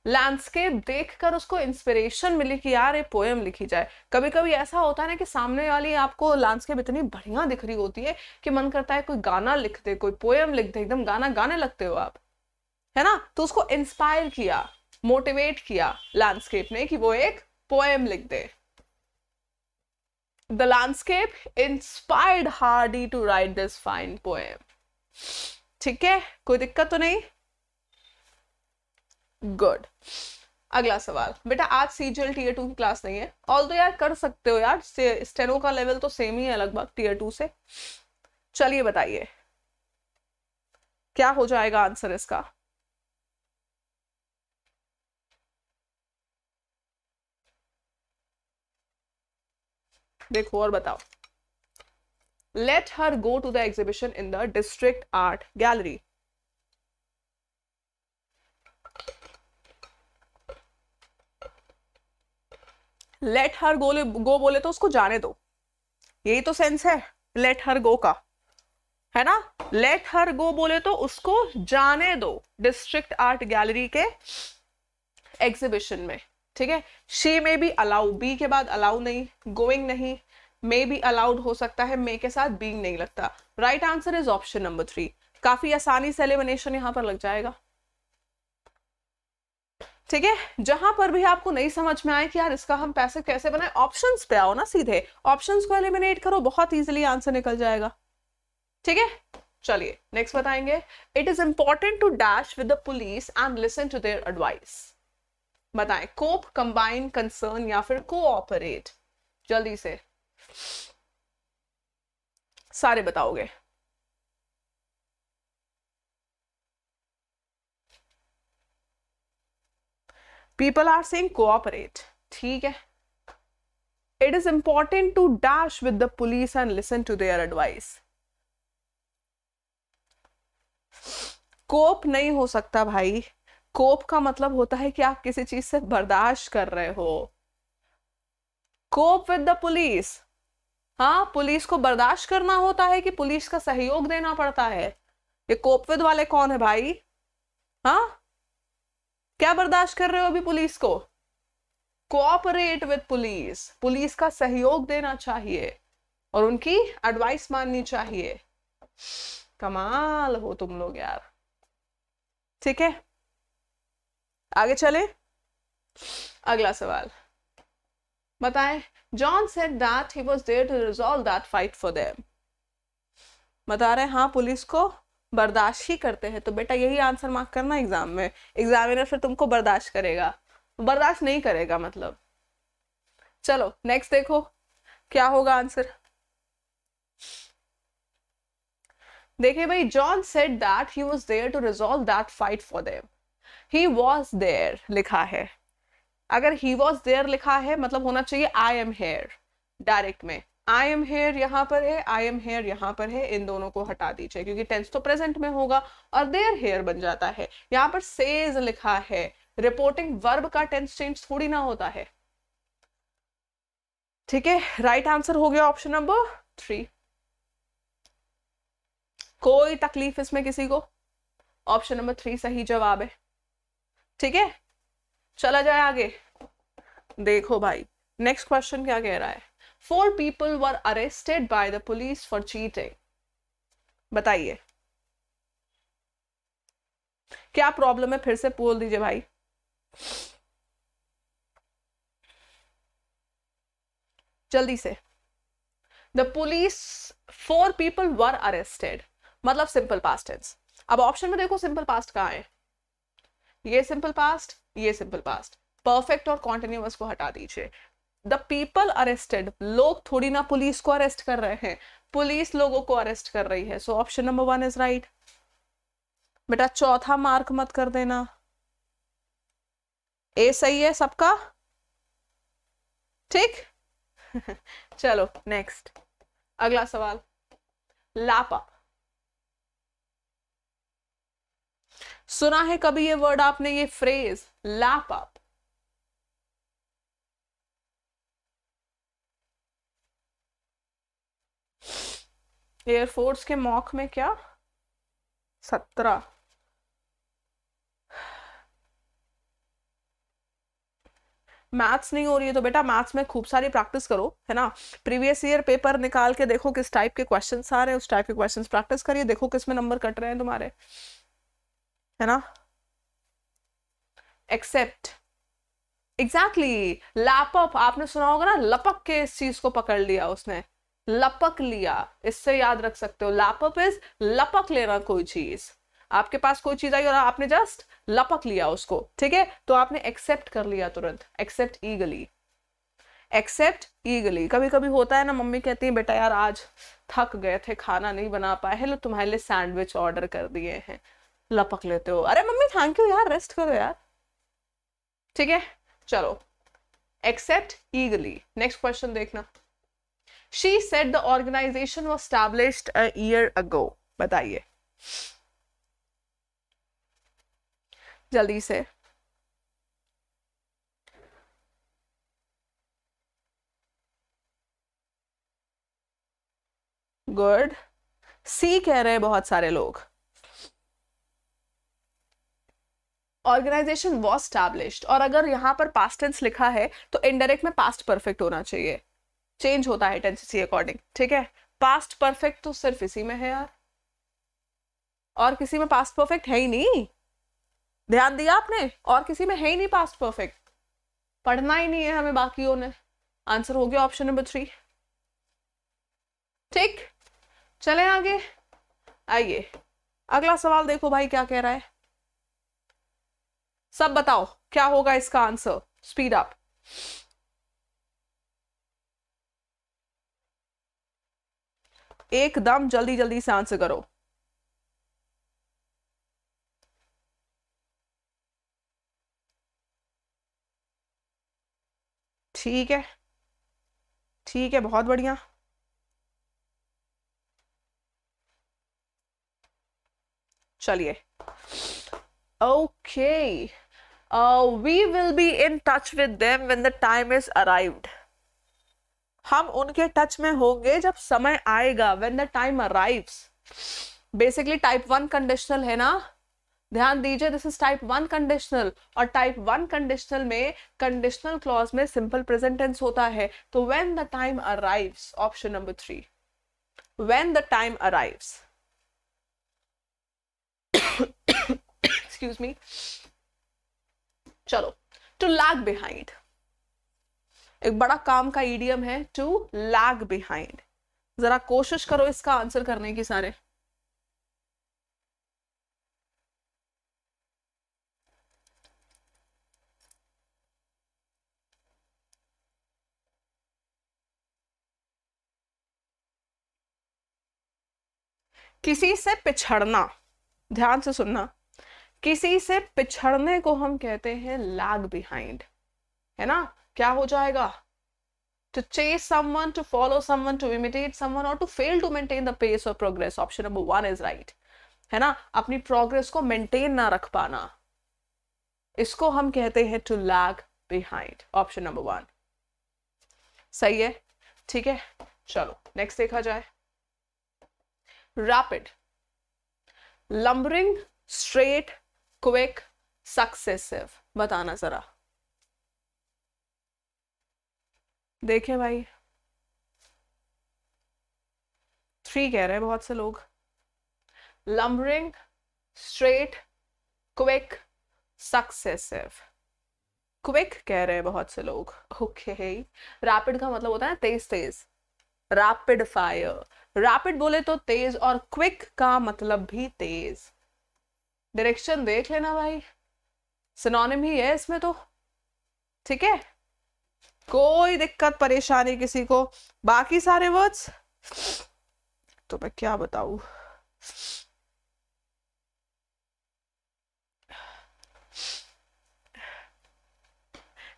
लैंडस्केप देखकर उसको इंस्पिरेशन मिली कि यार ये पोएम लिखी जाए कभी कभी ऐसा होता है ना कि सामने वाली आपको लैंडस्केप इतनी बढ़िया दिख रही होती है कि मन करता है कोई गाना लिख दे कोई पोएम लिख दे एकदम गाना गाने लगते हो आप है ना तो उसको इंस्पायर किया मोटिवेट किया लैंडस्केप ने कि वो एक पोएम लिख दे the landscape inspired Hardy to write this fine poem ठीक है कोई दिक्कत तो नहीं गुड अगला सवाल बेटा आज C G L tier two की क्लास नहीं है ऑल तो यार कर सकते हो यार स्टेनो का लेवल तो सेम ही है लगभग टीयर टू से चलिए बताइए क्या हो जाएगा आंसर इसका देखो और बताओ let her go to the exhibition in the district art gallery let her go go बोले तो उसको जाने दो यही तो सेंस है लेट हर गो का है ना लेट हर गो बोले तो उसको जाने दो डिस्ट्रिक्ट आर्ट गैलरी के एग्जिबिशन में ठीक है she may be allow be के बाद अलाउ नहीं गोइंग नहीं मे बी अलाउड हो सकता है मे के साथ बींग नहीं लगता right answer is option number three काफी आसानी से एलिमिनेशन यहाँ पर लग जाएगा ठीक है जहां पर भी आपको नहीं समझ में आए कि यार इसका हम पैसे कैसे बनाए ऑप्शंस पे आओ ना सीधे ऑप्शंस को एलिमिनेट करो बहुत इजीली आंसर निकल जाएगा ठीक है चलिए नेक्स्ट बताएंगे it is important to dash with the police and listen to their advice बताएं कोप कंबाइन कंसर्न या फिर कोऑपरेट जल्दी से सारे बताओगे पीपल आर सेइंग कोऑपरेट ठीक है it is important to dash with the police and listen to their advice cope नहीं हो सकता भाई कोप का मतलब होता है कि आप किसी चीज से बर्दाश्त कर रहे हो कोप विद द पुलिस हाँ पुलिस को बर्दाश्त करना होता है कि पुलिस का सहयोग देना पड़ता है ये कोप विद वाले कौन है भाई हाँ क्या बर्दाश्त कर रहे हो अभी पुलिस को कोऑपरेट विद पुलिस पुलिस का सहयोग देना चाहिए और उनकी एडवाइस माननी चाहिए कमाल हो तुम लोग यार ठीक है आगे चले अगला सवाल बताएं John said that he was there to resolve that fight for them बता रहे हैं हाँ पुलिस को बर्दाश्त ही करते हैं तो बेटा यही आंसर मार्क करना एग्जाम में एग्जामिनर फिर तुमको बर्दाश्त करेगा बर्दाश्त नहीं करेगा मतलब चलो नेक्स्ट देखो क्या होगा आंसर देखिए भाई John said that he was there to resolve that fight for them he was there लिखा है अगर ही वाज देयर लिखा है मतलब होना चाहिए आई एम हेयर डायरेक्ट में आई एम हेयर यहाँ पर है आई एम हेयर यहाँ पर है इन दोनों को हटा दीजिए क्योंकि टेंस तो प्रेजेंट में होगा और देयर हेयर बन जाता है यहाँ पर सेज लिखा है रिपोर्टिंग वर्ब का टेंस चेंज थोड़ी ना होता है ठीक है राइट आंसर हो गया ऑप्शन नंबर थ्री कोई तकलीफ इसमें किसी को ऑप्शन नंबर थ्री सही जवाब है ठीक है चला जाए आगे देखो भाई नेक्स्ट क्वेश्चन क्या कह रहा है four people were arrested by the police for cheating बताइए क्या प्रॉब्लम है फिर से बोल दीजिए भाई जल्दी से the police four people were arrested मतलब सिंपल पास्ट टेंस अब ऑप्शन में देखो सिंपल पास्ट कहाँ है ये सिंपल पास्ट ये सिंपल पास्ट परफेक्ट और कॉन्टिन्यूस को हटा दीजिए द पीपल अरेस्टेड लोग थोड़ी ना पुलिस को अरेस्ट कर रहे हैं पुलिस लोगों को अरेस्ट कर रही है so option number one is right बेटा चौथा मार्क मत कर देना ए सही है सबका ठीक [laughs] चलो नेक्स्ट अगला सवाल लापा सुना है कभी ये वर्ड आपने ये फ्रेज लापा एयरफोर्स के मॉक में क्या सत्रह मैथ्स नहीं हो रही है तो बेटा मैथ्स में खूब सारी प्रैक्टिस करो है ना प्रीवियस ईयर पेपर निकाल के देखो किस टाइप के क्वेश्चन आ रहे हैं उस टाइप के क्वेश्चन प्रैक्टिस करिए देखो किस में नंबर कट रहे हैं तुम्हारे है ना एक्सेप्ट एग्जैक्टली लैपअप आपने सुना होगा ना लपक के इस चीज को पकड़ लिया उसने लपक लिया इससे याद रख सकते हो लैपअप इज लपक लेना कोई चीज आपके पास कोई चीज आई और आपने जस्ट लपक लिया उसको ठीक है तो आपने एक्सेप्ट कर लिया तुरंत एक्सेप्ट ईगली एक्सेप्ट ईगली कभी कभी होता है ना मम्मी कहती है बेटा यार आज थक गए थे खाना नहीं बना पाए है लो तुम्हारे लिए सैंडविच ऑर्डर कर दिए हैं लपक लेते हो अरे मम्मी थैंक यू यार रेस्ट करो यार ठीक है चलो एक्सेप्ट ईगली नेक्स्ट क्वेश्चन देखना she said the organisation was established a year ago बताइए जल्दी से गुड सी कह रहे हैं बहुत सारे लोग ऑर्गेनाइजेशन वॉज स्टैब्लिश्ड और अगर यहां पर पास्ट टेंस लिखा है तो इनडायरेक्ट में पास्ट परफेक्ट होना चाहिए चेंज होता है टेंस के अकॉर्डिंग ठीक है पास्ट परफेक्ट तो सिर्फ इसी में है यार और किसी में पास्ट परफेक्ट है ही नहीं ध्यान दिया आपने और किसी में है ही नहीं पास्ट परफेक्ट पढ़ना ही नहीं है हमें बाकी ने आंसर हो गया ऑप्शन नंबर थ्री ठीक चले आगे आइए अगला सवाल देखो भाई क्या कह रहा है सब बताओ क्या होगा इसका आंसर स्पीड अप एकदम जल्दी जल्दी से आंसर करो ठीक है ठीक है बहुत बढ़िया चलिए okay we will be in touch with them when the time is arrived हम उनके टच में होंगे जब समय आएगा when the time arrive basically type one conditional है ना ध्यान दीजिए this is type one conditional और टाइप वन कंडीशनल में कंडीशनल क्लॉज में सिंपल प्रेजेंटेंस होता है तो when the time arrive option number three when the time arrive excuse me चलो टू लैग बिहाइंड एक बड़ा काम का ईडियम है टू लैग बिहाइंड जरा कोशिश करो इसका आंसर करने की सारे किसी से पिछड़ना ध्यान से सुनना किसी से पिछड़ने को हम कहते हैं लैग बिहाइंड है ना क्या हो जाएगा to chase someone to follow someone to imitate someone or to fail to maintain the pace or progress option number one is right है ना अपनी progress को maintain ना रख पाना इसको हम कहते हैं to lag behind option number one सही है ठीक है चलो next देखा जाए rapid lumbering straight quick successive बताना जरा देखें भाई थ्री कह रहे हैं बहुत से लोग lumbering straight quick successive quick कह रहे हैं बहुत से लोग ओके okay. रैपिड का मतलब होता है तेज तेज रैपिड फायर रैपिड बोले तो तेज और क्विक का मतलब भी तेज डायरेक्शन देख लेना भाई सिनोनिम ही है इसमें तो ठीक है कोई दिक्कत परेशानी किसी को बाकी सारे वर्ड्स तो मैं क्या बताऊ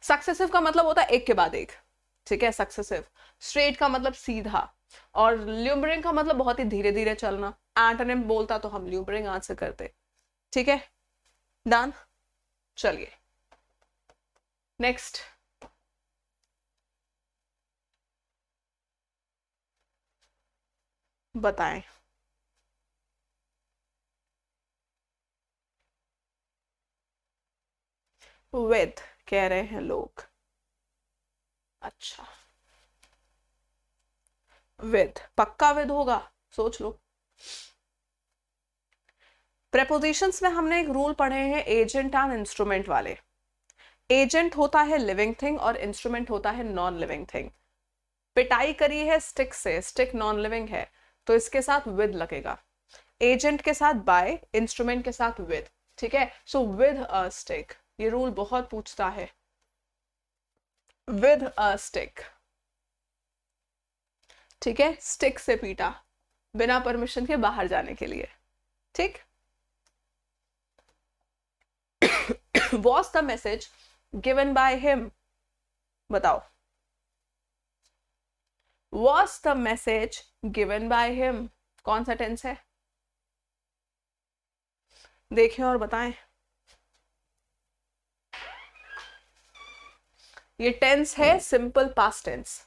सक्सेसिव का मतलब होता है एक के बाद एक ठीक है सक्सेसिव स्ट्रेट का मतलब सीधा और ल्यूमरिंग का मतलब बहुत ही धीरे धीरे चलना एंटोनिम बोलता तो हम ल्यूमरिंग आंसर करते ठीक है डन चलिए नेक्स्ट बताएं विद कह रहे हैं लोग अच्छा विद पक्का विद होगा सोच लो प्रेपोजिशंस में हमने एक रूल पढ़े हैं एजेंट एंड इंस्ट्रूमेंट वाले एजेंट होता है लिविंग थिंग और इंस्ट्रूमेंट होता है नॉन लिविंग थिंग पिटाई करी है स्टिक से स्टिक नॉन लिविंग है तो इसके साथ विद लगेगा एजेंट के साथ बाय इंस्ट्रूमेंट के साथ विद ठीक है सो विद अ स्टिक ये रूल बहुत पूछता है विद अ स्टिक ठीक है स्टिक से पीटा बिना परमिशन के बाहर जाने के लिए ठीक was the message given by him बताओ was the message given by him कौन सा टेंस है देखें और बताएं ये टेंस है सिंपल पास्ट टेंस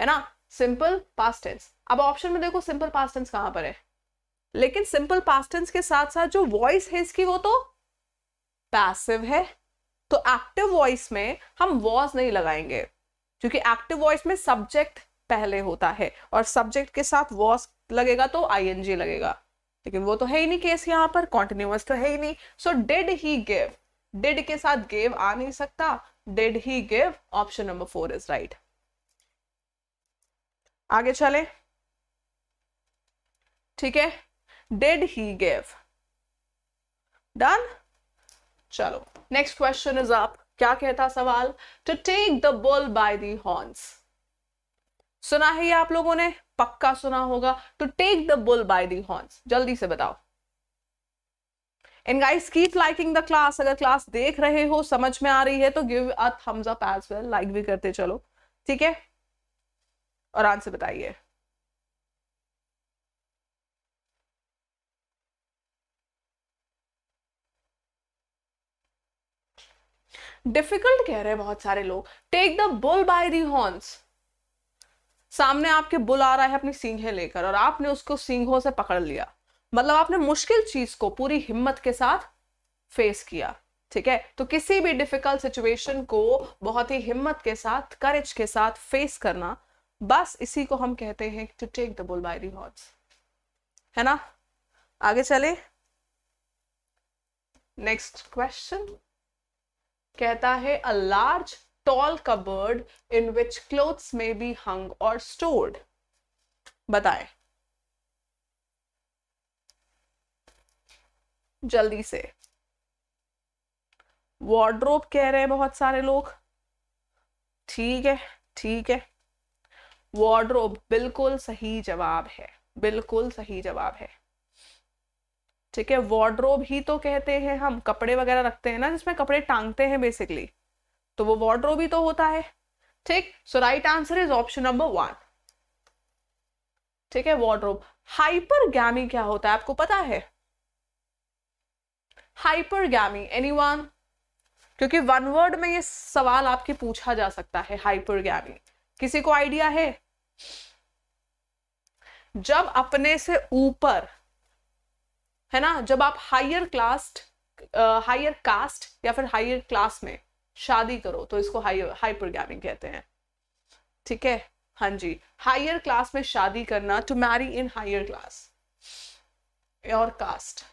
है ना सिंपल पास्ट टेंस अब ऑप्शन में देखो सिंपल पास्ट टेंस कहां पर है लेकिन सिंपल पास्ट टेंस के साथ साथ जो वॉइस है इसकी वो तो पैसिव है तो एक्टिव वॉइस में हम वॉज नहीं लगाएंगे क्योंकि एक्टिव वॉइस में सब्जेक्ट पहले होता है और सब्जेक्ट के साथ वॉस लगेगा तो आई लगेगा लेकिन वो तो है ही नहीं केस यहाँ पर कॉन्टिन्यूस तो है ही नहीं so did he give did के साथ गेव आ नहीं सकता did he give option number four is right आगे चले ठीक है डेड ही गिव डन चलो नेक्स्ट क्वेश्चन इज आप क्या कहता सवाल to take the bull by the horns सुना है ये आप लोगों ने पक्का सुना होगा तो take the bull by the horns जल्दी से बताओ and guys keep liking the class अगर क्लास देख रहे हो समझ में आ रही है तो give a thumbs up as well like भी करते चलो ठीक है और आंसर बताइए डिफिकल्ट कह रहे हैं बहुत सारे लोग take the bull by the horns सामने आपके बुल आ रहा है अपनी सिंघे लेकर और आपने उसको सिंघों से पकड़ लिया मतलब आपने मुश्किल चीज को पूरी हिम्मत के साथ फेस किया ठीक है तो किसी भी डिफिकल्ट सिचुएशन को बहुत ही हिम्मत के साथ करेज के साथ फेस करना बस इसी को हम कहते हैं to take the bull by horse है ना आगे चले नेक्स्ट क्वेश्चन कहता है a large tall cupboard in which clothes may be hung और स्टोर्ड बताए जल्दी से वार्ड्रोब कह रहे हैं बहुत सारे लोग ठीक है ठीक है वार्ड्रोब बिल्कुल सही जवाब है बिल्कुल सही जवाब है ठीक है वॉर्ड्रोब ही तो कहते हैं हम कपड़े वगैरह रखते हैं ना जिसमें कपड़े टांगते हैं बेसिकली तो वो वॉर्ड्रोब ही तो होता है ठीक so right answer is option number one ठीक है वॉर्ड्रोब गैमी क्या होता है आपको पता है हाइपरगैमी एनीवन क्योंकि वन वर्ड में ये सवाल आपके पूछा जा सकता है गैमी किसी को आइडिया है जब अपने से ऊपर है ना जब आप हायर क्लास्ट हायर कास्ट या फिर हायर क्लास में शादी करो तो इसको हाई हाइपर गैमिंग कहते हैं ठीक है हाँ जी हायर क्लास में शादी करना to marry in higher class your caste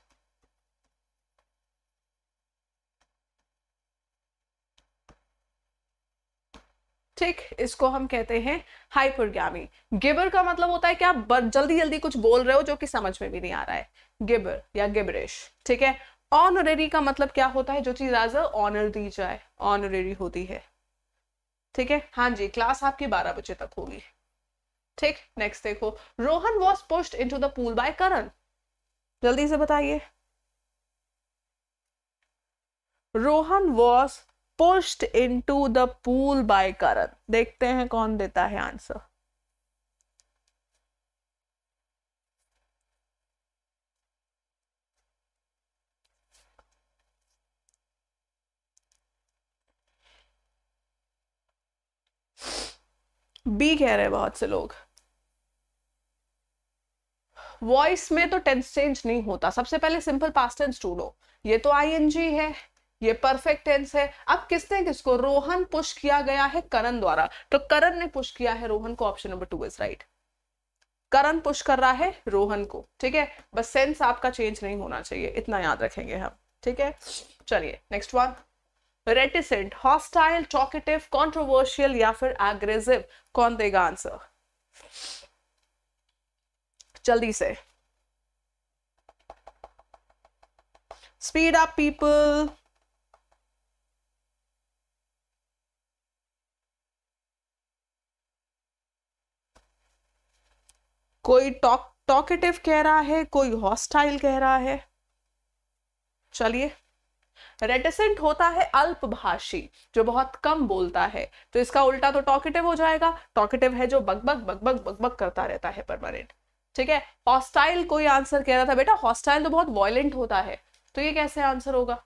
ठीक इसको हम कहते हैं हाइपरगामी गिबर का मतलब होता है कि आप जल्दी जल्दी कुछ बोल रहे हो जो कि समझ में भी नहीं आ रहा है गिबर या गिबरिश ठीक है ऑनरेरी का मतलब क्या होता है जो चीज़ एज ऑनर दी जाए ऑनरेरी होती है ठीक है हाँ जी क्लास आपकी बारह बजे तक होगी ठीक नेक्स्ट देखो Rohan was pushed into the pool by Karan जल्दी से बताइए Rohan was pushed into the pool by Karan देखते हैं कौन देता है आंसर बी कह रहे हैं बहुत से लोग वॉइस में तो टेंस चेंज नहीं होता सबसे पहले सिंपल पास टेंस ढूंढो ये तो आईएनजी है ये परफेक्ट टेंस है अब किसने किसको रोहन पुश किया गया है करण द्वारा तो करण ने पुश किया है रोहन को option number two is right Karan push कर रहा है रोहन को ठीक है बस सेंस आपका चेंज नहीं होना चाहिए इतना याद रखेंगे हम ठीक है चलिए next one reticent hostile talkative controversial या फिर एग्रेसिव कौन देगा आंसर जल्दी से स्पीड अप पीपल कोई टॉक टॉकेटिव कह रहा है कोई हॉस्टाइल कह रहा है चलिए रेटिसेंट होता है अल्पभाषी जो बहुत कम बोलता है तो इसका उल्टा तो टॉकेटिव हो जाएगा टॉकेटिव है जो बकबक बकबक बकबक करता रहता है परमानेंट ठीक है हॉस्टाइल कोई आंसर कह रहा था बेटा हॉस्टाइल तो बहुत वॉयलेंट होता है तो ये कैसे आंसर होगा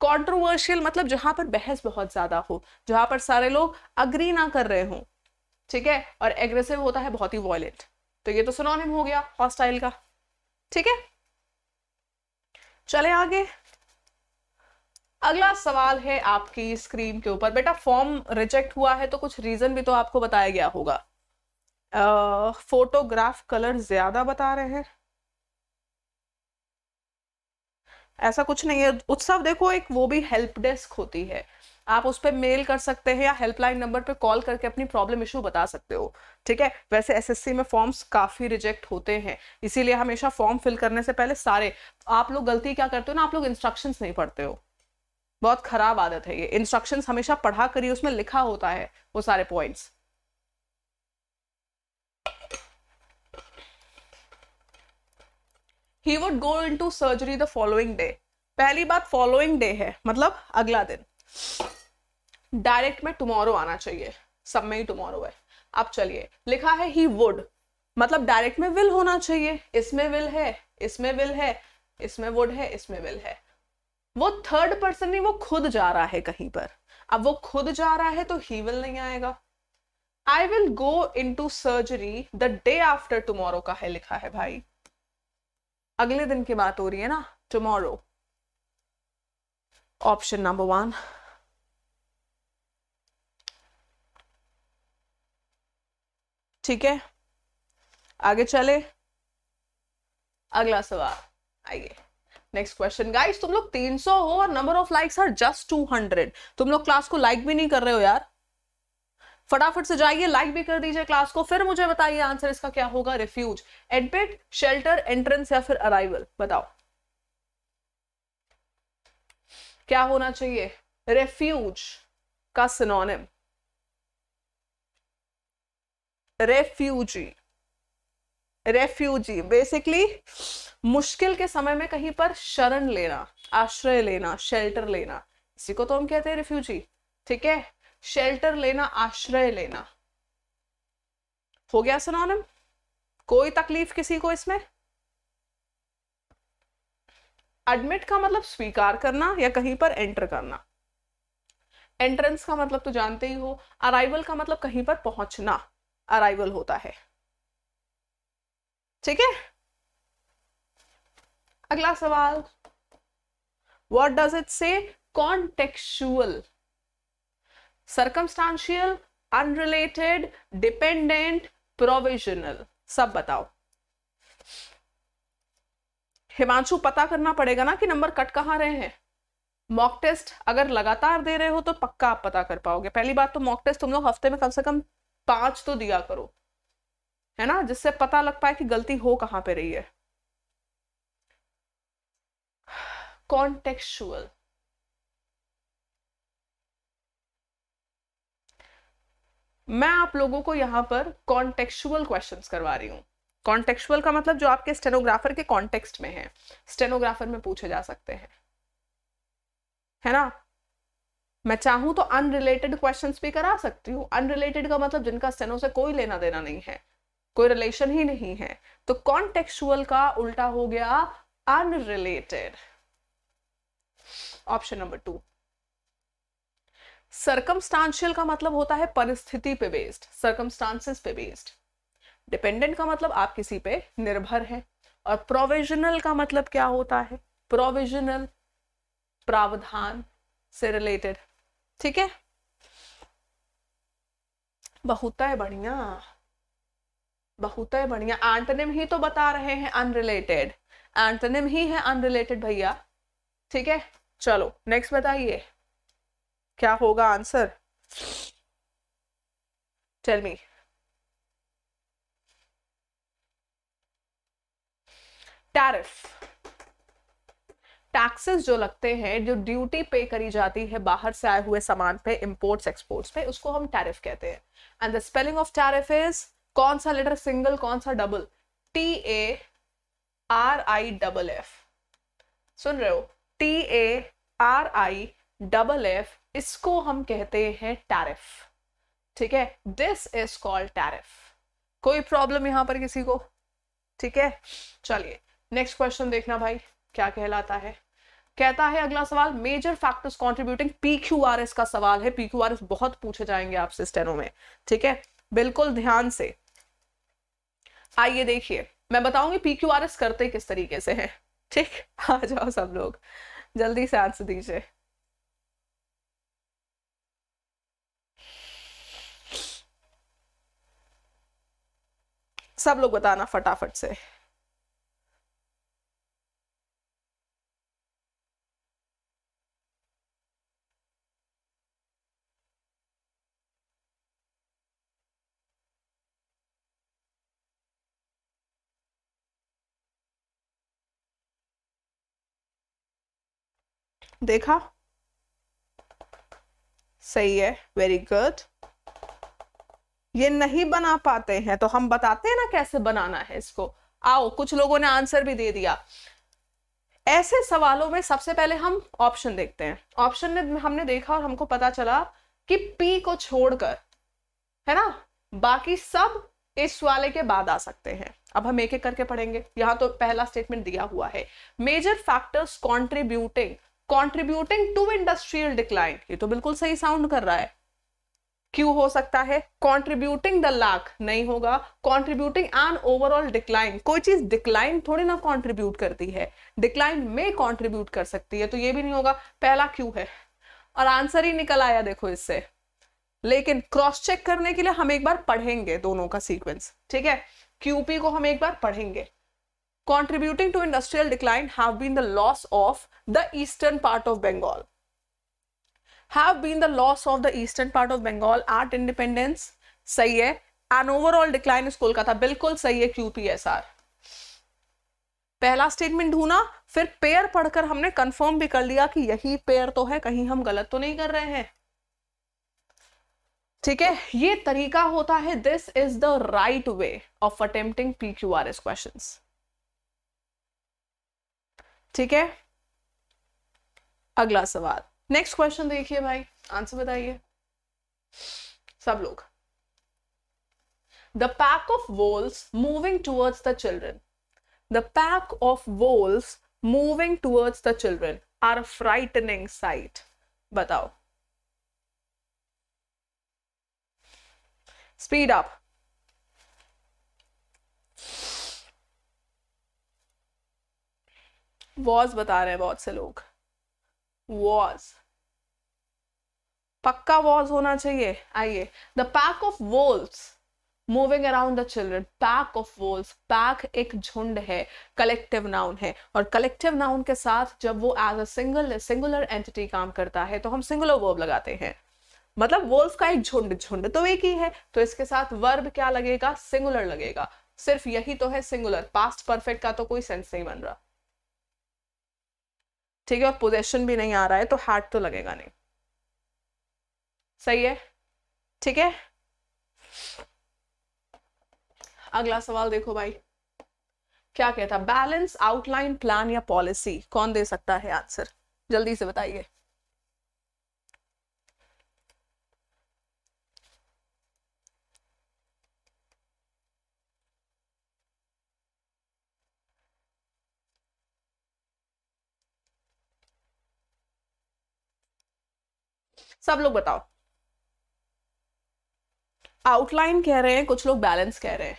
कॉन्ट्रोवर्शियल मतलब जहां पर बहस बहुत ज्यादा हो जहां पर सारे लोग अग्री ना कर रहे हो ठीक है और एग्रेसिव होता है बहुत ही वॉयलेंट तो ये तो सुनोनिम हो गया हॉस्टाइल का ठीक है चले आगे अगला सवाल है आपकी स्क्रीन के ऊपर बेटा फॉर्म रिजेक्ट हुआ है तो कुछ रीजन भी तो आपको बताया गया होगा फोटोग्राफ कलर ज्यादा बता रहे हैं ऐसा कुछ नहीं है उत्सव देखो एक वो भी हेल्प डेस्क होती है आप उस पर मेल कर सकते हैं या हेल्पलाइन नंबर पे कॉल करके अपनी प्रॉब्लम इशू बता सकते हो ठीक है वैसे एसएससी में फॉर्म्स काफ़ी रिजेक्ट होते हैं इसीलिए हमेशा फॉर्म फिल करने से पहले सारे आप लोग गलती क्या करते हो ना आप लोग इंस्ट्रक्शंस नहीं पढ़ते हो बहुत खराब आदत है ये इंस्ट्रक्शन हमेशा पढ़ा कर ही उसमें लिखा होता है वो सारे points he would go into surgery the following day पहली बात फॉलोइंग डे है मतलब अगला दिन डायरेक्ट में टुमारो आना चाहिए सब में ही टुमारो है अब चलिए लिखा है ही वुड मतलब डायरेक्ट में विल होना चाहिए इसमें विल है इसमें विल है इसमें वुड है इसमें विल है वो थर्ड पर्सन नहीं वो खुद जा रहा है कहीं पर अब वो खुद जा रहा है तो ही विल नहीं आएगा I will go into surgery the day after tomorrow का है लिखा है भाई अगले दिन की बात हो रही है ना टुमारो ऑप्शन नंबर वन ठीक है आगे चले अगला सवाल आइए नेक्स्ट क्वेश्चन गाइस तुम लोग 300 हो और number of likes are just 200 तुम लोग क्लास को लाइक भी नहीं कर रहे हो यार फटाफट से जाइए लाइक भी कर दीजिए क्लास को फिर मुझे बताइए आंसर इसका क्या होगा रिफ्यूज एडमिट शेल्टर एंट्रेंस या फिर अराइवल बताओ क्या होना चाहिए रेफ्यूज का सिनोनिम रेफ्यूजी रेफ्यूजी बेसिकली मुश्किल के समय में कहीं पर शरण लेना आश्रय लेना शेल्टर लेना इसी को तो हम कहते हैं रिफ्यूजी ठीक है शेल्टर लेना आश्रय लेना हो गया सुनानम कोई तकलीफ किसी को इसमें एडमिट का मतलब स्वीकार करना या कहीं पर एंटर करना एंट्रेंस का मतलब तो जानते ही हो अराइवल का मतलब कहीं पर पहुंचना अराइवल होता है ठीक है अगला सवाल what does it say contextual circumstantial unrelated dependent provisional सब बताओ हिमांशु पता करना पड़ेगा ना कि नंबर कट कहां रहे हैं मॉक टेस्ट अगर लगातार दे रहे हो तो पक्का आप पता कर पाओगे पहली बात तो मॉक टेस्ट तुम लोग हफ्ते में कम से कम पांच तो दिया करो है ना जिससे पता लग पाए कि गलती हो कहां पे रही है contextual. मैं आप लोगों को यहां पर कॉन्टेक्चुअल क्वेश्चंस करवा रही हूं कॉन्टेक्चुअल का मतलब जो आपके स्टेनोग्राफर के कॉन्टेक्स्ट में है स्टेनोग्राफर में पूछे जा सकते हैं है ना मैं चाहूं तो अनरिलेटेड क्वेश्चंस भी करा सकती हूँ अनरिलेटेड का मतलब जिनका स्टेनो से कोई लेना देना नहीं है कोई रिलेशन ही नहीं है तो कॉन्टेक्चुअल का उल्टा हो गया unrelated option number two circumstantial का मतलब होता है परिस्थिति पे बेस्ड सर्कमस्टांसिस पे बेस्ड डिपेंडेंट का मतलब आप किसी पे निर्भर हैं और प्रोविजनल का मतलब क्या होता है प्रोविजनल प्रावधान से रिलेटेड ठीक है बहुत है बढ़िया बहुत है बढ़िया एंटनिम ही तो बता रहे हैं अनरिलेटेड एंटनिम ही है अनरिलेटेड भैया ठीक है चलो नेक्स्ट बताइए क्या होगा answer tell me tariff taxes जो लगते हैं जो ड्यूटी पे करी जाती है बाहर से आए हुए सामान पे इंपोर्ट्स एक्सपोर्ट्स पे उसको हम टैरिफ कहते हैं and the spelling of tariff is कौन सा लेटर सिंगल कौन सा double T A R I double F सुन रहे हो T A R I double F इसको हम कहते हैं टैरिफ ठीक है दिस इज कॉल्ड टैरिफ कोई प्रॉब्लम यहां पर किसी को ठीक है चलिए नेक्स्ट क्वेश्चन देखना भाई क्या कहलाता है कहता है अगला सवाल मेजर फैक्टर्स कंट्रीब्यूटिंग पीक्यूआरएस का सवाल है पीक्यूआरएस बहुत पूछे जाएंगे आपसे स्टेनो में ठीक है बिल्कुल ध्यान से आइए देखिए मैं बताऊंगी पीक्यूआरएस करते किस तरीके से है ठीक [laughs] आ जाओ सब लोग जल्दी से आंसर दीजिए सब लोग बताना फटाफट से देखा सही है वेरी गुड ये नहीं बना पाते हैं तो हम बताते हैं ना कैसे बनाना है इसको आओ कुछ लोगों ने आंसर भी दे दिया ऐसे सवालों में सबसे पहले हम ऑप्शन देखते हैं ऑप्शन ने हमने देखा और हमको पता चला कि पी को छोड़कर है ना बाकी सब इस वाले के बाद आ सकते हैं अब हम एक एक करके पढ़ेंगे यहां तो पहला स्टेटमेंट दिया हुआ है major factors contributing contributing to industrial decline ये तो बिल्कुल सही साउंड कर रहा है क्यों हो सकता है कॉन्ट्रीब्यूटिंग द लाख नहीं होगा कॉन्ट्रीब्यूटिंग एन ओवरऑल डिक्लाइन कोई चीज डिक्लाइन थोड़ी ना कॉन्ट्रीब्यूट करती है डिक्लाइन में कॉन्ट्रीब्यूट कर सकती है तो ये भी नहीं होगा पहला क्यों है और आंसर ही निकल आया देखो इससे लेकिन क्रॉस चेक करने के लिए हम एक बार पढ़ेंगे दोनों का सीक्वेंस ठीक है क्यूपी को हम एक बार पढ़ेंगे contributing to industrial decline have been the loss of the eastern part of Bengal have been the loss of the eastern part of Bengal at independence सही है an overall decline is Kolkata बिल्कुल सही है क्यूपीएसआर पहला स्टेटमेंट ढूंढा फिर pair पढ़कर हमने कंफर्म भी कर लिया कि यही पेयर तो है कहीं हम गलत तो नहीं कर रहे हैं ठीक है ये तरीका होता है this is the right way of attempting P Q R S question ठीक है अगला सवाल नेक्स्ट क्वेश्चन देखिए भाई आंसर बताइए सब लोग the pack of wolves moving towards the children the pack of wolves moving towards the children are a frightening sight बताओ स्पीड अप वॉज बता रहे हैं बहुत से लोग वॉज पक्का वॉज होना चाहिए आइए the pack of wolves moving around the children pack of wolves pack एक झुंड है कलेक्टिव नाउन है और कलेक्टिव नाउन के साथ जब वो as a single singular entity काम करता है तो हम सिंगुलर वर्ब लगाते हैं मतलब वोल्फ का एक झुंड झुंड तो एक ही है तो इसके साथ वर्ब क्या लगेगा सिंगुलर लगेगा सिर्फ यही तो है सिंगुलर पास्ट परफेक्ट का तो कोई सेंस नहीं बन रहा ठीक है और पोजेशन भी नहीं आ रहा है तो हार्ट तो लगेगा नहीं सही है ठीक है अगला सवाल देखो भाई क्या कहता बैलेंस आउटलाइन प्लान या पॉलिसी कौन दे सकता है आंसर जल्दी से बताइए सब लोग बताओ आउटलाइन कह रहे हैं कुछ लोग बैलेंस कह रहे हैं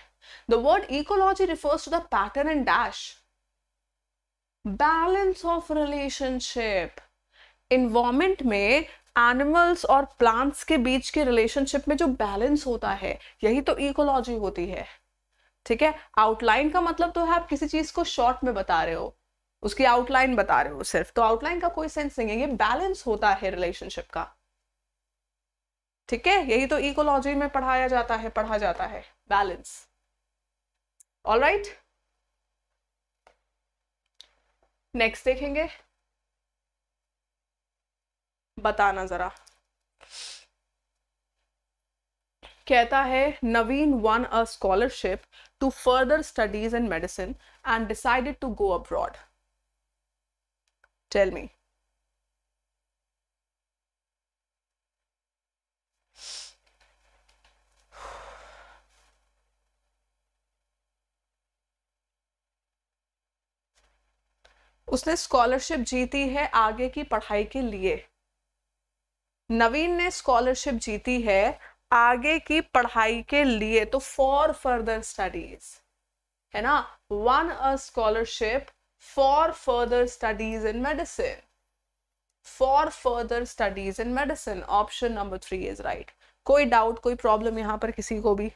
the word ecology refers to the pattern and dash balance of relationship environment में एनिमल्स और प्लांट्स के बीच के रिलेशनशिप में जो बैलेंस होता है यही तो इकोलॉजी होती है ठीक है आउटलाइन का मतलब तो है आप किसी चीज को शॉर्ट में बता रहे हो उसकी आउटलाइन बता रहे हो सिर्फ तो आउटलाइन का कोई सेंस नहीं है ये बैलेंस होता है रिलेशनशिप का ठीक है यही तो इकोलॉजी में पढ़ाया जाता है पढ़ा जाता है बैलेंस ऑल राइट नेक्स्ट देखेंगे बताना जरा कहता है Naveen won a scholarship to further studies in medicine and decided to go abroad tell me उसने स्कॉलरशिप जीती है आगे की पढ़ाई के लिए नवीन ने स्कॉलरशिप जीती है आगे की पढ़ाई के लिए तो फॉर फर्दर स्टडीज है ना won a scholarship for further studies in medicine for further studies in medicine option number three is right कोई डाउट कोई प्रॉब्लम यहां पर किसी को भी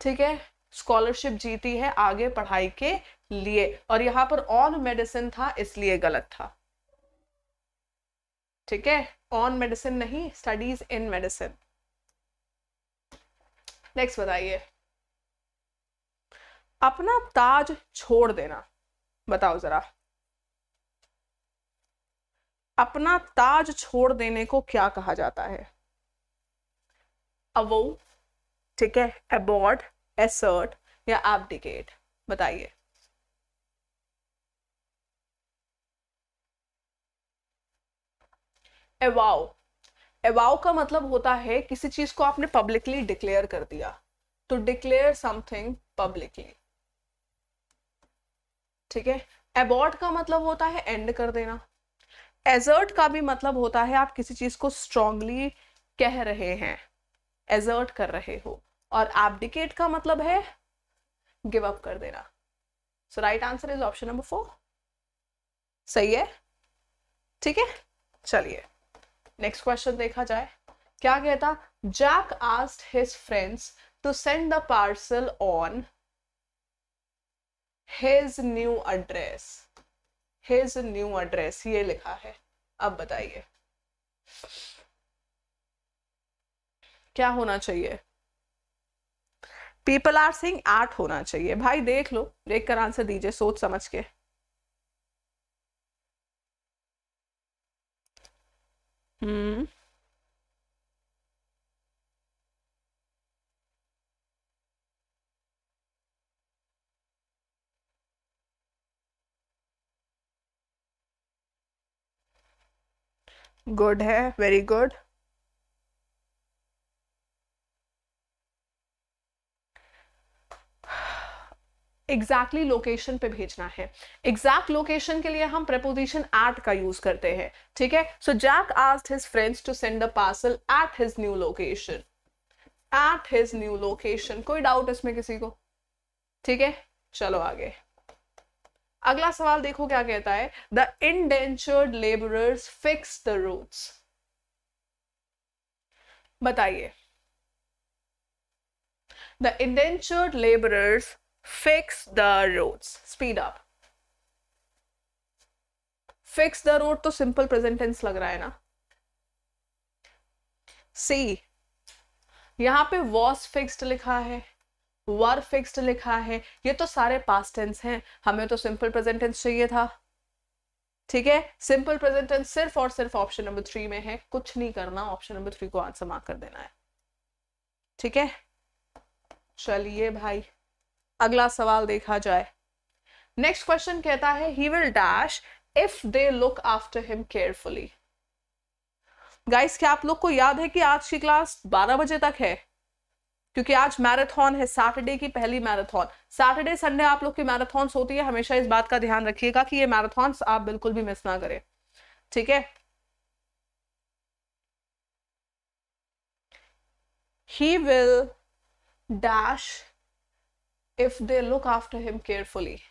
ठीक है स्कॉलरशिप जीती है आगे पढ़ाई के लिए और यहां पर ऑन मेडिसिन था इसलिए गलत था ठीक है ऑन मेडिसिन नहीं स्टडीज इन मेडिसिन नेक्स्ट बताइए अपना ताज छोड़ देना बताओ जरा अपना ताज छोड़ देने को क्या कहा जाता है अवो ठीक है अबॉर्ड एसर्ट या एब्डिकेट बताइए एवाओ एवाओ का मतलब होता है किसी चीज को आपने पब्लिकली डिक्लेयर कर दिया टू डिक्लेयर समथिंग पब्लिकली ठीक है एबॉर्ट का मतलब होता है एंड कर देना एजर्ट का भी मतलब होता है आप किसी चीज को स्ट्रांगली कह रहे हैं एजर्ट कर रहे हो और एबडिकेट का मतलब है गिव अप कर देना so right answer is option number four सही है ठीक है चलिए नेक्स्ट क्वेश्चन देखा जाए क्या कहता Jack asked his friends to send the parcel on his new address his new address ये लिखा है अब बताइए क्या होना चाहिए पीपल आर सिंग आर्ट होना चाहिए भाई देख लो देख कर आंसर दीजिए सोच समझ के हम्म गुड है very good exactly exactly location पे भेजना है एग्जैक्ट लोकेशन के लिए हम प्रपोजिशन एट का यूज करते हैं ठीक है so Jack asked his friends to send a parcel at his new location at his new location कोई डाउट इसमें किसी को ठीक है चलो आगे अगला सवाल देखो क्या कहता है the indentured labourers fix the routes बताइए the indentured labourers fix the roads speed up fix the road तो सिंपल present tense लग रहा है ना सी यहां पे was fixed लिखा है वर फिक्सड लिखा है ये तो सारे पास टेंस हैं हमें तो सिंपल प्रेजेंटेंस चाहिए था ठीक है सिंपल प्रेजेंट टेंस सिर्फ और सिर्फ ऑप्शन नंबर थ्री में है कुछ नहीं करना ऑप्शन नंबर थ्री को आंसर मार्क कर देना है ठीक है चलिए भाई अगला सवाल देखा जाए नेक्स्ट क्वेश्चन कहता है he will dash if they look after him carefully guys क्या आप लोग को याद है कि आज की क्लास 12 बजे तक है क्योंकि आज मैराथन है सैटरडे की पहली मैराथन सैटरडे संडे आप लोग की मैराथन होती है हमेशा इस बात का ध्यान रखिएगा कि ये मैराथन आप बिल्कुल भी मिस ना करें ठीक है he will dash if they look after him carefully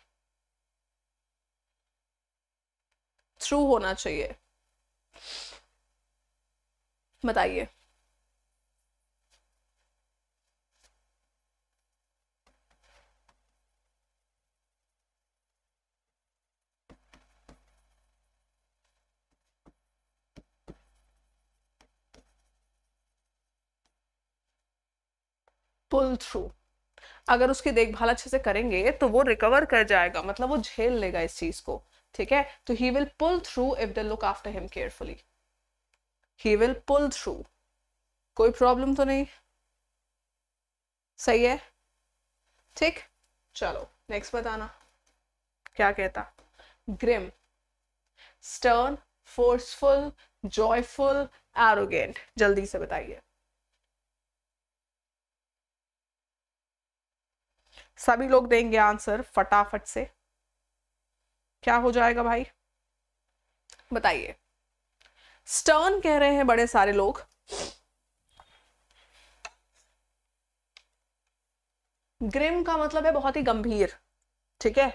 true hona chahiye bataiye pull through अगर उसकी देखभाल अच्छे से करेंगे तो वो रिकवर कर जाएगा मतलब वो झेल लेगा इस चीज को ठीक है तो he will pull through if the look after him carefully he will pull through कोई प्रॉब्लम तो नहीं सही है ठीक चलो नेक्स्ट बताना क्या कहता grim stern forceful joyful arrogant जल्दी से बताइए सभी लोग देंगे आंसर फटाफट से क्या हो जाएगा भाई बताइए स्टर्न कह रहे हैं बड़े सारे लोग ग्रिम का मतलब है बहुत ही गंभीर ठीक है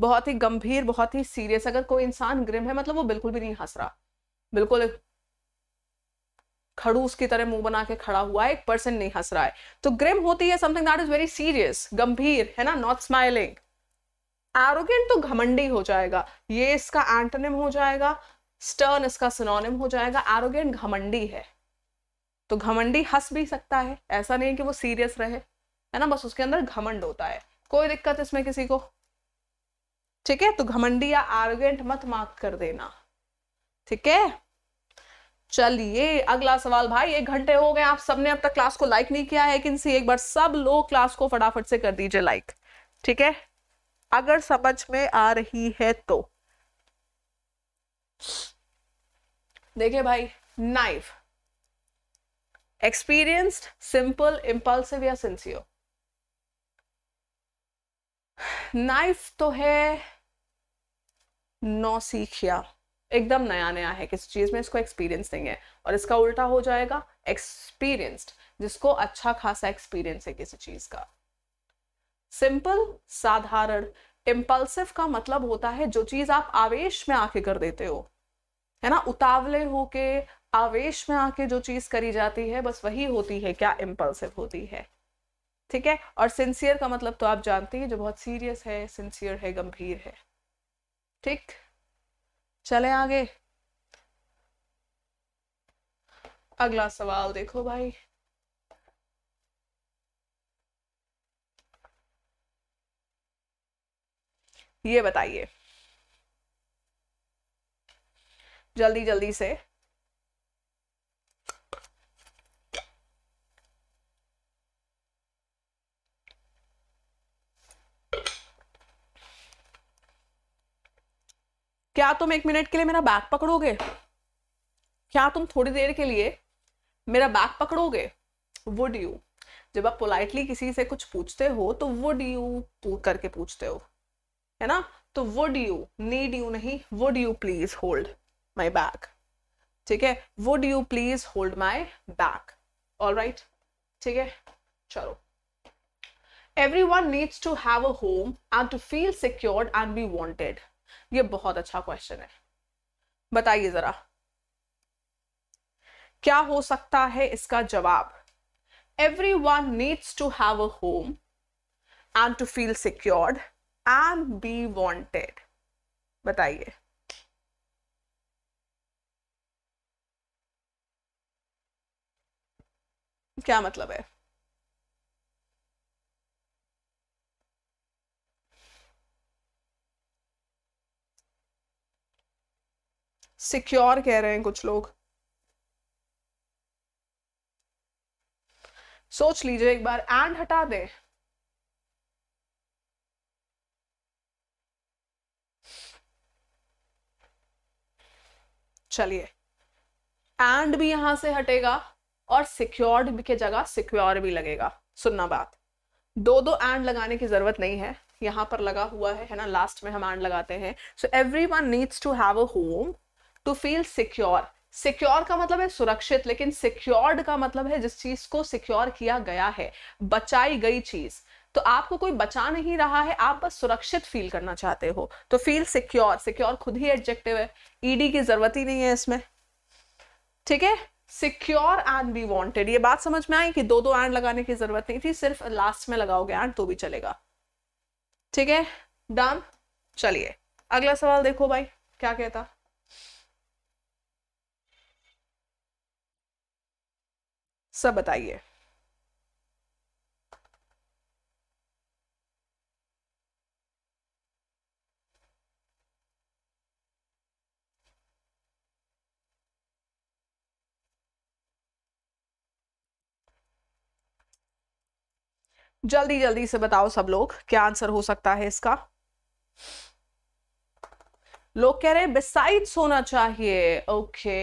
बहुत ही गंभीर बहुत ही सीरियस अगर कोई इंसान ग्रिम है मतलब वो बिल्कुल भी नहीं हंस रहा बिल्कुल खड़ूस की तरह मुंह बना के खड़ा हुआ है एक पर्सन नहीं हंस रहा है तो ग्रिम होती है something that is very serious गंभीर है ना नॉट स्माइलिंग एरोगेंट तो घमंडी हो जाएगा ये इसका एंटोनिम हो जाएगा स्टर्न इसका सिनोनिम हो जाएगा एरोगेंट घमंडी है तो घमंडी हंस भी सकता है ऐसा नहीं है कि वो सीरियस रहे है ना बस उसके अंदर घमंड होता है कोई दिक्कत इसमें किसी को ठीक है तो घमंडी या आर्गेंट मत मार्क कर देना ठीक है चलिए अगला सवाल भाई एक घंटे हो गए आप सबने अब तक क्लास को लाइक नहीं किया है कि एक बार सब लोग क्लास को फटाफट से कर दीजिए लाइक ठीक है अगर समझ में आ रही है तो देखिए भाई नाइफ एक्सपीरियंस्ड सिंपल इंपल्सिव या सिंसियो नाइफ तो है सीखिया एकदम नया नया है किसी चीज़ में इसको एक्सपीरियंस नहीं है और इसका उल्टा हो जाएगा एक्सपीरियंस्ड जिसको अच्छा खासा एक्सपीरियंस है किसी चीज़ का सिंपल साधारण इम्पल्सिव का मतलब होता है जो चीज़ आप आवेश में आके कर देते हो है ना उतावले होके आवेश में आके जो चीज़ करी जाती है बस वही होती है क्या इम्पल्सिव होती है ठीक है और सिंसियर का मतलब तो आप जानते हैं जो बहुत सीरियस है सिंसियर है गंभीर है ठीक चले आगे अगला सवाल देखो भाई ये बताइए जल्दी जल्दी से क्या तुम एक मिनट के लिए मेरा बैग पकड़ोगे क्या तुम थोड़ी देर के लिए मेरा बैग पकड़ोगे वुड यू जब आप पोलाइटली किसी से कुछ पूछते हो तो वुड यू करके पूछते हो है ना तो वुड यू नीड यू नहीं would you please hold my bag ठीक है would you please hold my bag all right ठीक है चलो everyone needs to have a home and to feel secured and be wanted ये बहुत अच्छा question है बताइए जरा क्या हो सकता है इसका जवाब everyone needs to have a home and to feel secured and be wanted बताइए क्या मतलब है सिक्योर कह रहे हैं कुछ लोग सोच लीजिए एक बार एंड हटा दें चलिए एंड भी यहां से हटेगा और सिक्योर्ड भी के जगह सिक्योर भी लगेगा सुनना बात दो दो एंड लगाने की जरूरत नहीं है यहां पर लगा हुआ है है ना लास्ट में हम एंड लगाते हैं so everyone needs to have a home to feel secure secure का मतलब है सुरक्षित लेकिन सिक्योर्ड का मतलब है जिस चीज को सिक्योर किया गया है बचाई गई चीज तो आपको कोई बचा नहीं रहा है आप बस सुरक्षित फील करना चाहते हो तो फील सिक्योर सिक्योर खुद ही एडजेक्टिव है ईडी e की जरूरत ही नहीं है इसमें ठीक है सिक्योर एंड बी वॉन्टेड ये बात समझ में आई कि दो दो एंड लगाने की जरूरत नहीं थी सिर्फ लास्ट में लगाओगे एंड तो भी चलेगा ठीक है डन चलिए अगला सवाल देखो भाई क्या कहता सब बताइए जल्दी जल्दी से बताओ सब लोग क्या आंसर हो सकता है इसका लोग कह रहे हैं बिसाइड्स होना चाहिए okay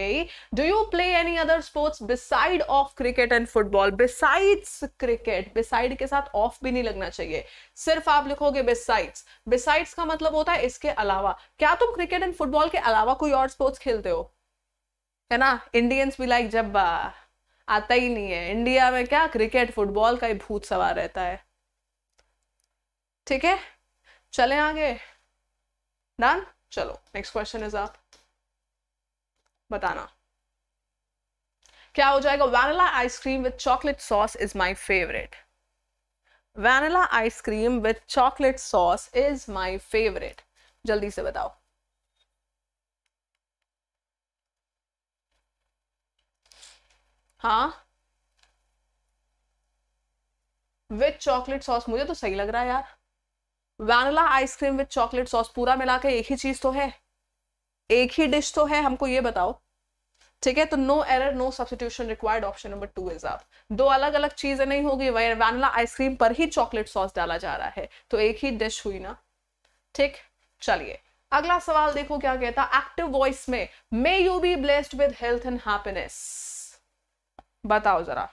do you play any other sports beside of cricket and football besides cricket beside के साथ ऑफ भी नहीं लगना चाहिए सिर्फ आप लिखोगे बिसाइड्स बिसाइड्स का मतलब होता है इसके अलावा क्या तुम क्रिकेट एंड फुटबॉल के अलावा कोई और स्पोर्ट्स खेलते हो है ना इंडियंस भी लाइक जब आता ही नहीं है इंडिया में क्या क्रिकेट फुटबॉल का ही भूत सवार रहता है ठीक है चले आगे डन चलो नेक्स्ट क्वेश्चन इज आप बताना क्या हो जाएगा vanilla ice cream with chocolate sauce is my favourite vanilla ice cream with chocolate sauce is my favourite जल्दी से बताओ हाँ विथ चॉकलेट सॉस मुझे तो सही लग रहा है यार vanilla ice cream with chocolate sauce पूरा मिला के एक ही चीज तो है एक ही डिश तो है हमको ये बताओ ठीक है तो no error no substitution required option number two is आप दो अलग अलग चीजें नहीं होगी वैनिला आइसक्रीम पर ही चॉकलेट सॉस डाला जा रहा है तो एक ही डिश हुई ना ठीक चलिए अगला सवाल देखो क्या कहता एक्टिव वॉइस में may you be blessed with health and happiness बताओ जरा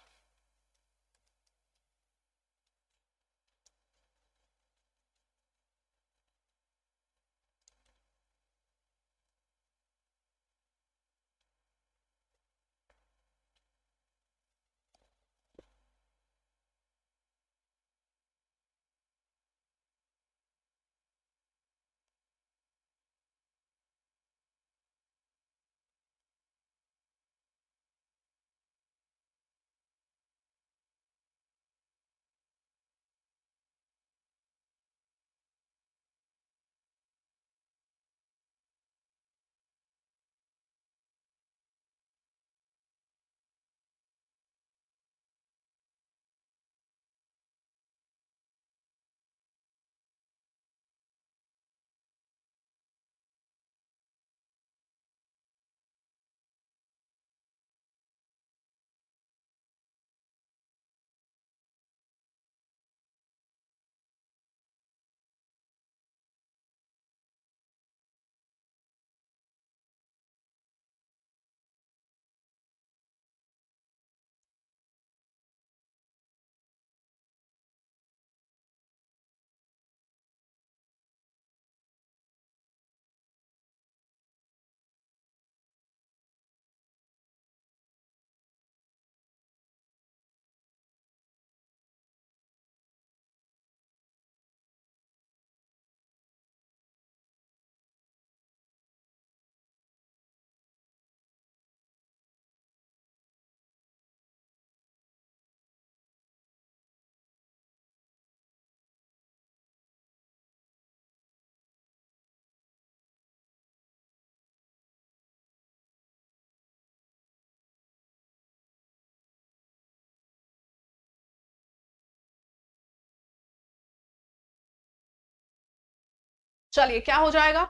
चलिए क्या हो जाएगा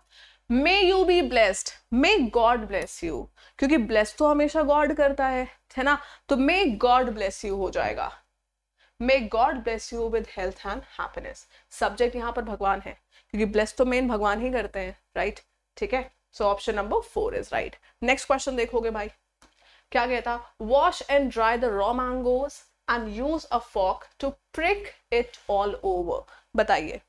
may you be blessed may God bless you क्योंकि ब्लेस तो हमेशा गॉड करता है है ना तो मे गॉड ब्लेस यू हो जाएगा may God bless you with health and happiness subject यहां पर भगवान है क्योंकि ब्लेस तो मेन भगवान ही करते हैं राइट ठीक है so option number four is right next question देखोगे भाई क्या कहता wash and dry the raw mangoes and use a fork to prick it all over बताइए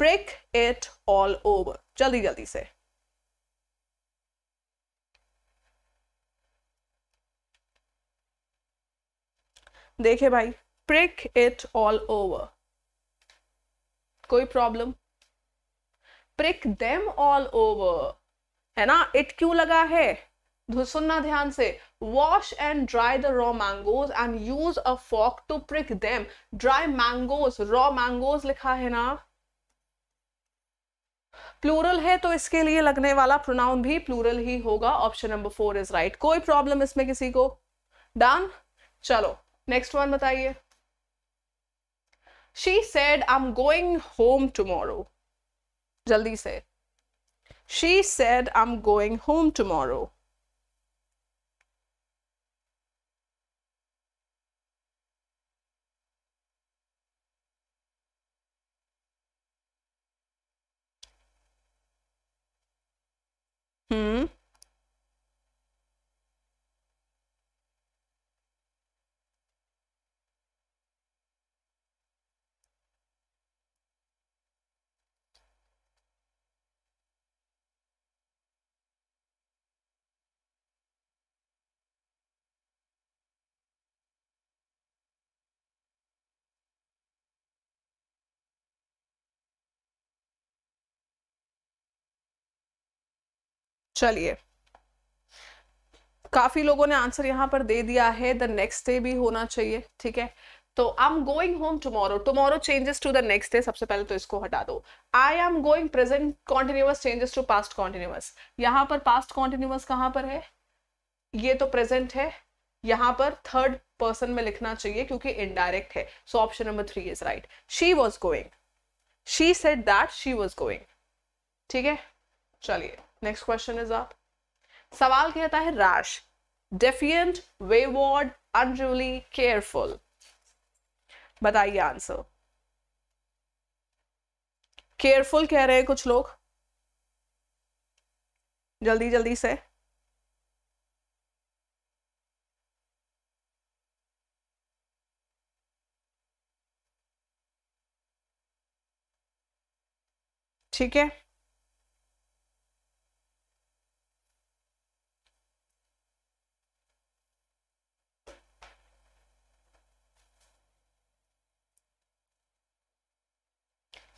prick it all over जल्दी जल्दी से देखे भाई प्रिक इट ऑल ओवर कोई problem prick them all over है ना इट क्यों लगा है सुनना ध्यान से wash and dry the raw mangoes and use a fork to prick them dry mangoes raw mangoes लिखा है ना प्लूरल है तो इसके लिए लगने वाला प्रोनाउन भी प्लूरल ही होगा option number four is right कोई प्रॉब्लम इसमें किसी को डन चलो नेक्स्ट वन बताइए she said I am going home tomorrow जल्दी से she said I am going home tomorrow Hmm? चलिए काफी लोगों ने आंसर यहां पर दे दिया है द नेक्स्ट डे भी होना चाहिए ठीक है तो I am going home tomorrow tomorrow changes to the next day सबसे पहले तो इसको हटा दो I am going present continuous changes to past continuous यहां पर पास्ट कॉन्टिन्यूस कहां पर है ये तो प्रेजेंट है यहां पर थर्ड पर्सन में लिखना चाहिए क्योंकि इनडायरेक्ट है so option number three is right she was going she said that she was going ठीक है चलिए नेक्स्ट क्वेश्चन इज अप सवाल कहता है rash defiant ward unduly careful बताइए आंसर केयरफुल कह रहे हैं कुछ लोग जल्दी जल्दी से ठीक है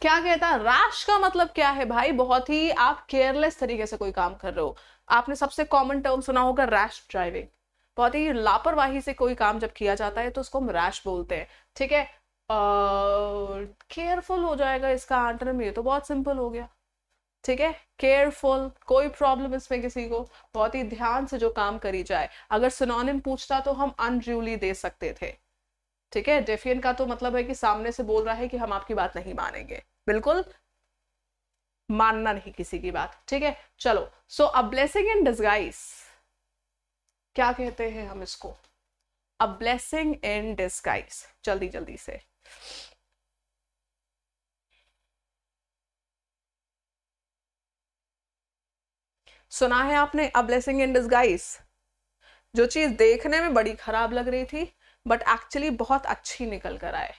क्या कहता है रैश का मतलब क्या है भाई बहुत ही आप केयरलेस तरीके से कोई काम कर रहे हो आपने सबसे कॉमन टर्म सुना होगा रैश ड्राइविंग बहुत ही लापरवाही से कोई काम जब किया जाता है तो उसको हम रैश बोलते हैं ठीक है केयरफुल हो जाएगा इसका में ये तो बहुत सिंपल हो गया ठीक है केयरफुल कोई प्रॉब्लम इसमें किसी को बहुत ही ध्यान से जो काम करी जाए अगर सुनोनिम पूछता तो हम अनड्यूली दे सकते थे ठीक है डेफियन का तो मतलब है कि सामने से बोल रहा है कि हम आपकी बात नहीं मानेंगे बिल्कुल मानना नहीं किसी की बात ठीक है चलो सो अ ब्लेसिंग इन डिस्गाइज क्या कहते हैं हम इसको अ ब्लेसिंग इन डिस्गाइज जल्दी जल्दी से सुना है आपने अ ब्लेसिंग इन डिस्गाइज जो चीज देखने में बड़ी खराब लग रही थी बट एक्चुअली बहुत अच्छी निकल कर आए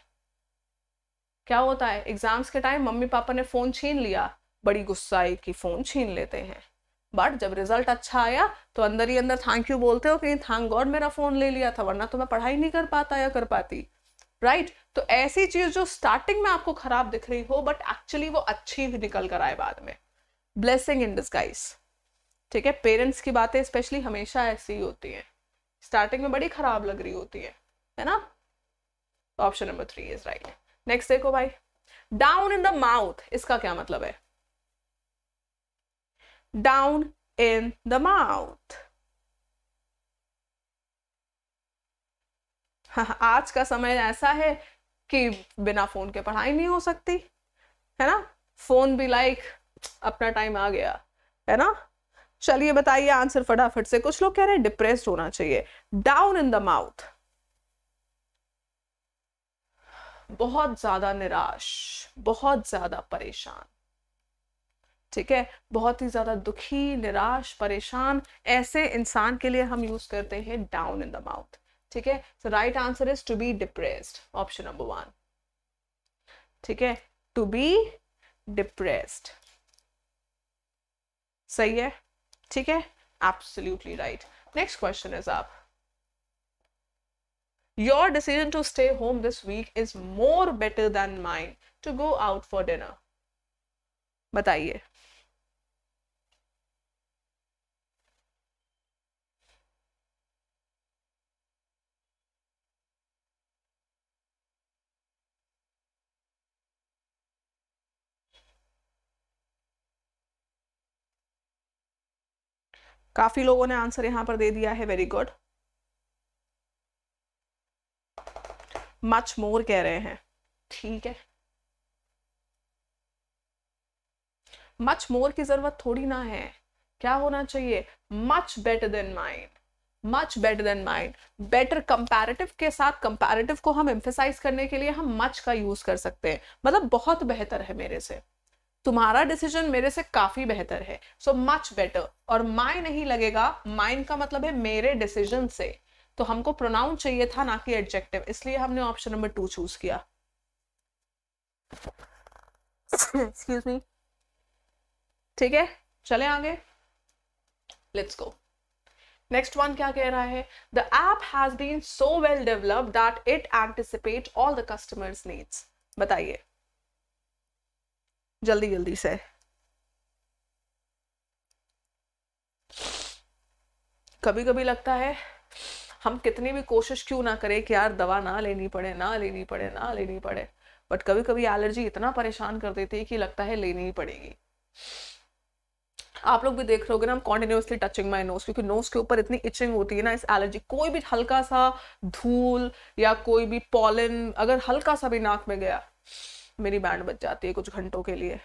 क्या होता है एग्जाम्स के टाइम मम्मी पापा ने फ़ोन छीन लिया बड़ी गुस्सा आई कि फ़ोन छीन लेते हैं बट जब रिजल्ट अच्छा आया तो अंदर ही अंदर थैंक यू बोलते हो कि थैंक गॉड मेरा फ़ोन ले लिया था वरना तो मैं पढ़ाई नहीं कर पाता या कर पाती राइट right? तो ऐसी चीज़ जो स्टार्टिंग में आपको ख़राब दिख रही हो बट एक्चुअली वो अच्छी भी निकल कर आए बाद में ब्लेसिंग इन डिस्गाइज ठीक है पेरेंट्स की बातें स्पेशली हमेशा ऐसी ही होती हैं स्टार्टिंग में बड़ी ख़राब लग रही होती है है ना option number three is right next देखो भाई डाउन इन द माउथ इसका क्या मतलब है डाउन इन द माउथ आज का समय ऐसा है कि बिना फोन के पढ़ाई नहीं हो सकती है ना फोन भी लाइक अपना टाइम आ गया है ना चलिए बताइए आंसर फटाफट से कुछ लोग कह रहे हैं डिप्रेस्ड होना चाहिए डाउन इन द माउथ बहुत ज्यादा निराश बहुत ज्यादा परेशान ठीक है बहुत ही ज्यादा दुखी निराश परेशान ऐसे इंसान के लिए हम यूज करते हैं डाउन इन द माउथ ठीक है so right answer is to be depressed option number one ठीक है टू बी डिप्रेस्ड सही है ठीक है absolutely right next question is आप Your decision to stay home this week is more better than mine to go out for dinner. बताइए काफ़ी लोगों ने आंसर यहां पर दे दिया है वेरी गुड मच मोर कह रहे हैं ठीक है मच मोर की जरूरत थोड़ी ना है क्या होना चाहिए much better than mind much better than mind better comparative के साथ कंपैरेटिव को हम एम्फेसाइज करने के लिए हम मच का यूज कर सकते हैं मतलब बहुत बेहतर है मेरे से तुम्हारा डिसीजन मेरे से काफी बेहतर है सो मच बेटर और माई नहीं लगेगा माइंड का मतलब है मेरे डिसीजन से तो हमको प्रोनाउन चाहिए था ना कि एडजेक्टिव इसलिए हमने ऑप्शन नंबर टू चूज किया एक्सक्यूज मी ठीक है चले आगे लेट्स गो नेक्स्ट वन क्या कह रहा है the app has been so well develop that it anticipate all the customers needs बताइए जल्दी जल्दी से कभी कभी लगता है हम कितनी भी कोशिश क्यों ना करें कि यार दवा ना लेनी पड़े ना लेनी पड़े ना लेनी पड़े बट कभी कभी एलर्जी इतना परेशान कर देती है कि लगता है लेनी ही पड़ेगी आप लोग भी देख रहोगे ना हम कॉन्टिन्यूसली टचिंग माई नोज क्योंकि नोज के ऊपर इतनी इचिंग होती है ना इस एलर्जी कोई भी हल्का सा धूल या कोई भी पॉलन अगर हल्का सा भी नाक में गया मेरी बैंड बच जाती है कुछ घंटों के लिए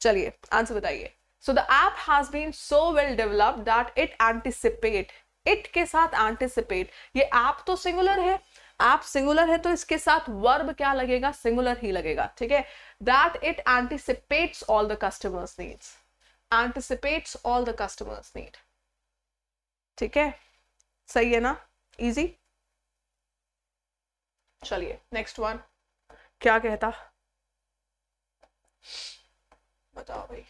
चलिए आंसर बताइए so the app has been so well developed that it anticipate it के साथ एंटिसिपेट ये आप तो सिंगुलर है आप सिंगुलर है तो इसके साथ वर्ब क्या लगेगा सिंगुलर ही लगेगा ठीक है that it anticipates all the customers needs anticipates all the customers need ठीक है सही है ना इजी चलिए नेक्स्ट वन क्या कहता बताओ भाई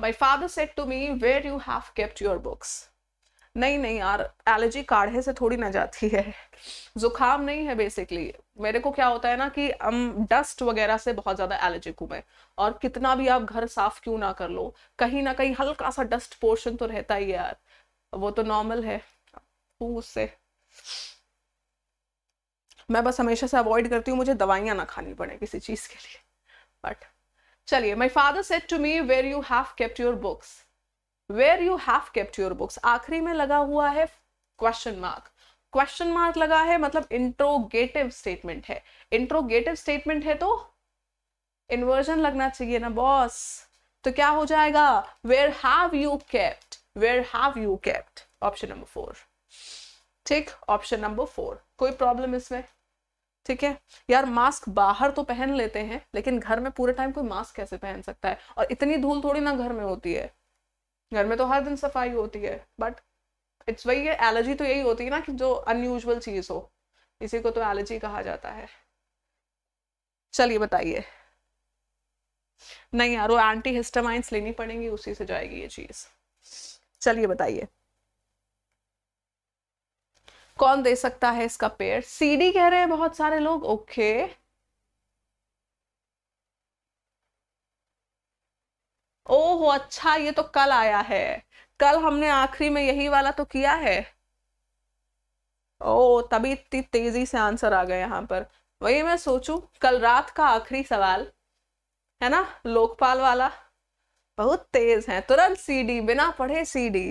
my father said to me where you have kept your books नहीं नहीं यार एलर्जी काढ़े से थोड़ी ना जाती है जुकाम नहीं है बेसिकली मेरे को क्या होता है ना कि हम डस्ट वगैरह से बहुत ज़्यादा एलर्जिक हूँ मैं और कितना भी आप घर साफ क्यों ना कर लो कहीं ना कहीं हल्का सा डस्ट पोर्शन तो रहता ही यार वो तो नॉर्मल है उससे मैं बस हमेशा से अवॉइड करती हूँ मुझे दवाइयाँ ना खानी पड़े किसी चीज़ के लिए बट चलिए my father said to me where you have kept your books where you have kept your books आखिरी में लगा हुआ है क्वेश्चन मार्क क्वेश्चन मार्क लगा है मतलब इंट्रोगेटिव स्टेटमेंट है इंट्रोगेटिव स्टेटमेंट है तो इन्वर्जन लगना चाहिए ना बॉस तो क्या हो जाएगा where have you kept where have you kept option number four ठीक ऑप्शन नंबर फोर कोई प्रॉब्लम इसमें ठीक है यार मास्क बाहर तो पहन लेते हैं लेकिन घर में पूरे टाइम कोई मास्क कैसे पहन सकता है और इतनी धूल थोड़ी ना घर में होती है घर में तो हर दिन सफाई होती है बट इट्स वही है एलर्जी तो यही होती है ना कि जो अनयूजल चीज़ हो इसी को तो एलर्जी कहा जाता है चलिए बताइए नहीं यार वो एंटी हिस्टामाइंस लेनी पड़ेंगी उसी से जाएगी ये चीज़ चलिए बताइए कौन दे सकता है इसका पेयर सीडी कह रहे हैं बहुत सारे लोग ओके okay. ओहो अच्छा ये तो कल आया है कल हमने आखिरी में यही वाला तो किया है ओ तभी इतनी तेजी से आंसर आ गया यहाँ पर वही मैं सोचू कल रात का आखिरी सवाल है ना लोकपाल वाला बहुत तेज है तुरंत सीडी बिना पढ़े सीडी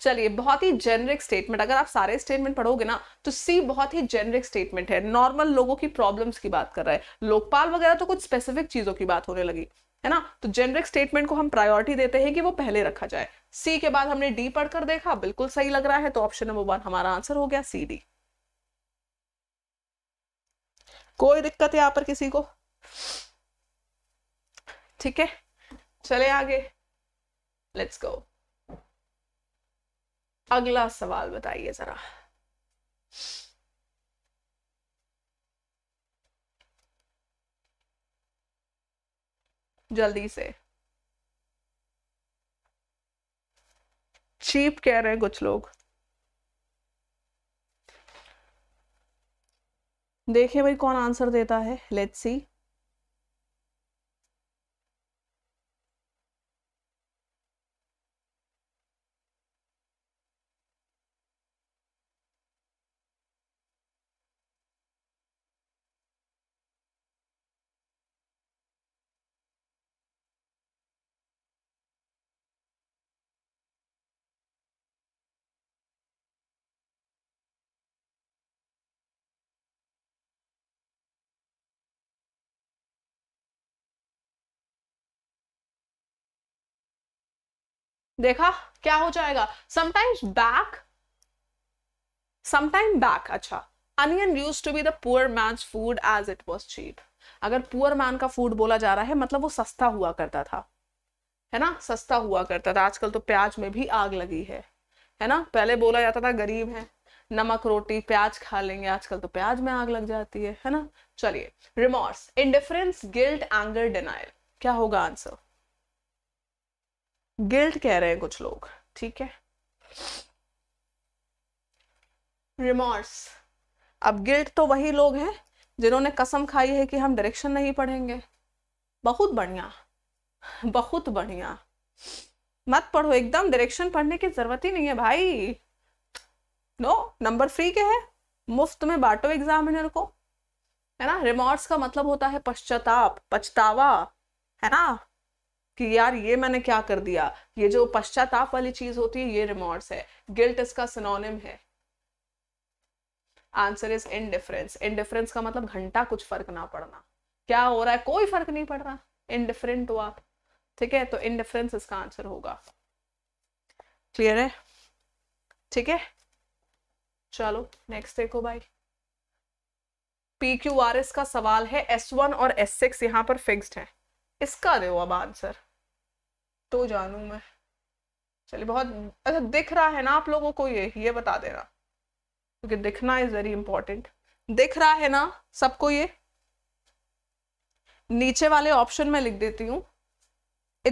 चलिए बहुत ही जेनरिक स्टेटमेंट अगर आप सारे स्टेटमेंट पढ़ोगे ना तो सी बहुत ही जेनरिक स्टेटमेंट है नॉर्मल लोगों की प्रॉब्लम्स की बात कर रहा है लोकपाल वगैरह तो कुछ स्पेसिफिक चीजों की बात होने लगी है ना तो जेनरिक स्टेटमेंट को हम प्रायोरिटी देते हैं कि वो पहले रखा जाए सी के बाद हमने डी पढ़कर देखा बिल्कुल सही लग रहा है तो ऑप्शन नंबर वन हमारा आंसर हो गया सी डी कोई दिक्कत है यहाँ पर किसी को ठीक है चले आगे लेट्स गो अगला सवाल बताइए जरा जल्दी से चीप कह रहे हैं कुछ लोग देखिए भाई कौन आंसर देता है लेट्स सी देखा क्या हो जाएगा समटाइम्स बैक समटाइम बैक अच्छा onion used to be the poor man food as it was cheap अगर पुअर मैन का फूड बोला जा रहा है मतलब वो सस्ता हुआ करता था है ना सस्ता हुआ करता था आजकल तो प्याज में भी आग लगी है है ना पहले बोला जाता था गरीब है नमक रोटी प्याज खा लेंगे आजकल तो प्याज में आग लग जाती है है ना चलिए remorse indifference guilt anger denial क्या होगा आंसर गिल्ट कह रहे हैं कुछ लोग ठीक है रिमोर्स अब गिल्ट तो वही लोग हैं जिन्होंने कसम खाई है कि हम डायरेक्शन नहीं पढ़ेंगे बहुत बढ़िया बहुत बढ़िया मत पढ़ो एकदम डायरेक्शन पढ़ने की जरूरत ही नहीं है भाई नो नंबर फ्री के है मुफ्त में बांटो एग्जामिनर को है ना रिमोर्स का मतलब होता है पश्चाताप पछतावा है ना कि यार ये मैंने क्या कर दिया ये जो पश्चाताप वाली चीज होती है ये रिमोर्स है गिल्ट इसका सिनोनिम है आंसर इज इनडिफरेंस इनडिफरेंस का मतलब घंटा कुछ फर्क ना पड़ना क्या हो रहा है कोई फर्क नहीं पड़ रहा इनडिफरेंट हो आप ठीक है तो इनडिफरेंस इसका आंसर होगा क्लियर है ठीक है चलो नेक्स्ट देखो भाई पी क्यू आर एस का सवाल है एस वन और एस सिक्स यहाँ पर फिक्स्ड है इसका दो अब आंसर तो जानू मैं चलिए बहुत अच्छा दिख रहा है ना आप लोगों को ये ये बता देना क्योंकि दिखना इज वेरी इंपॉर्टेंट दिख रहा है ना सबको ये नीचे वाले ऑप्शन में लिख देती हूँ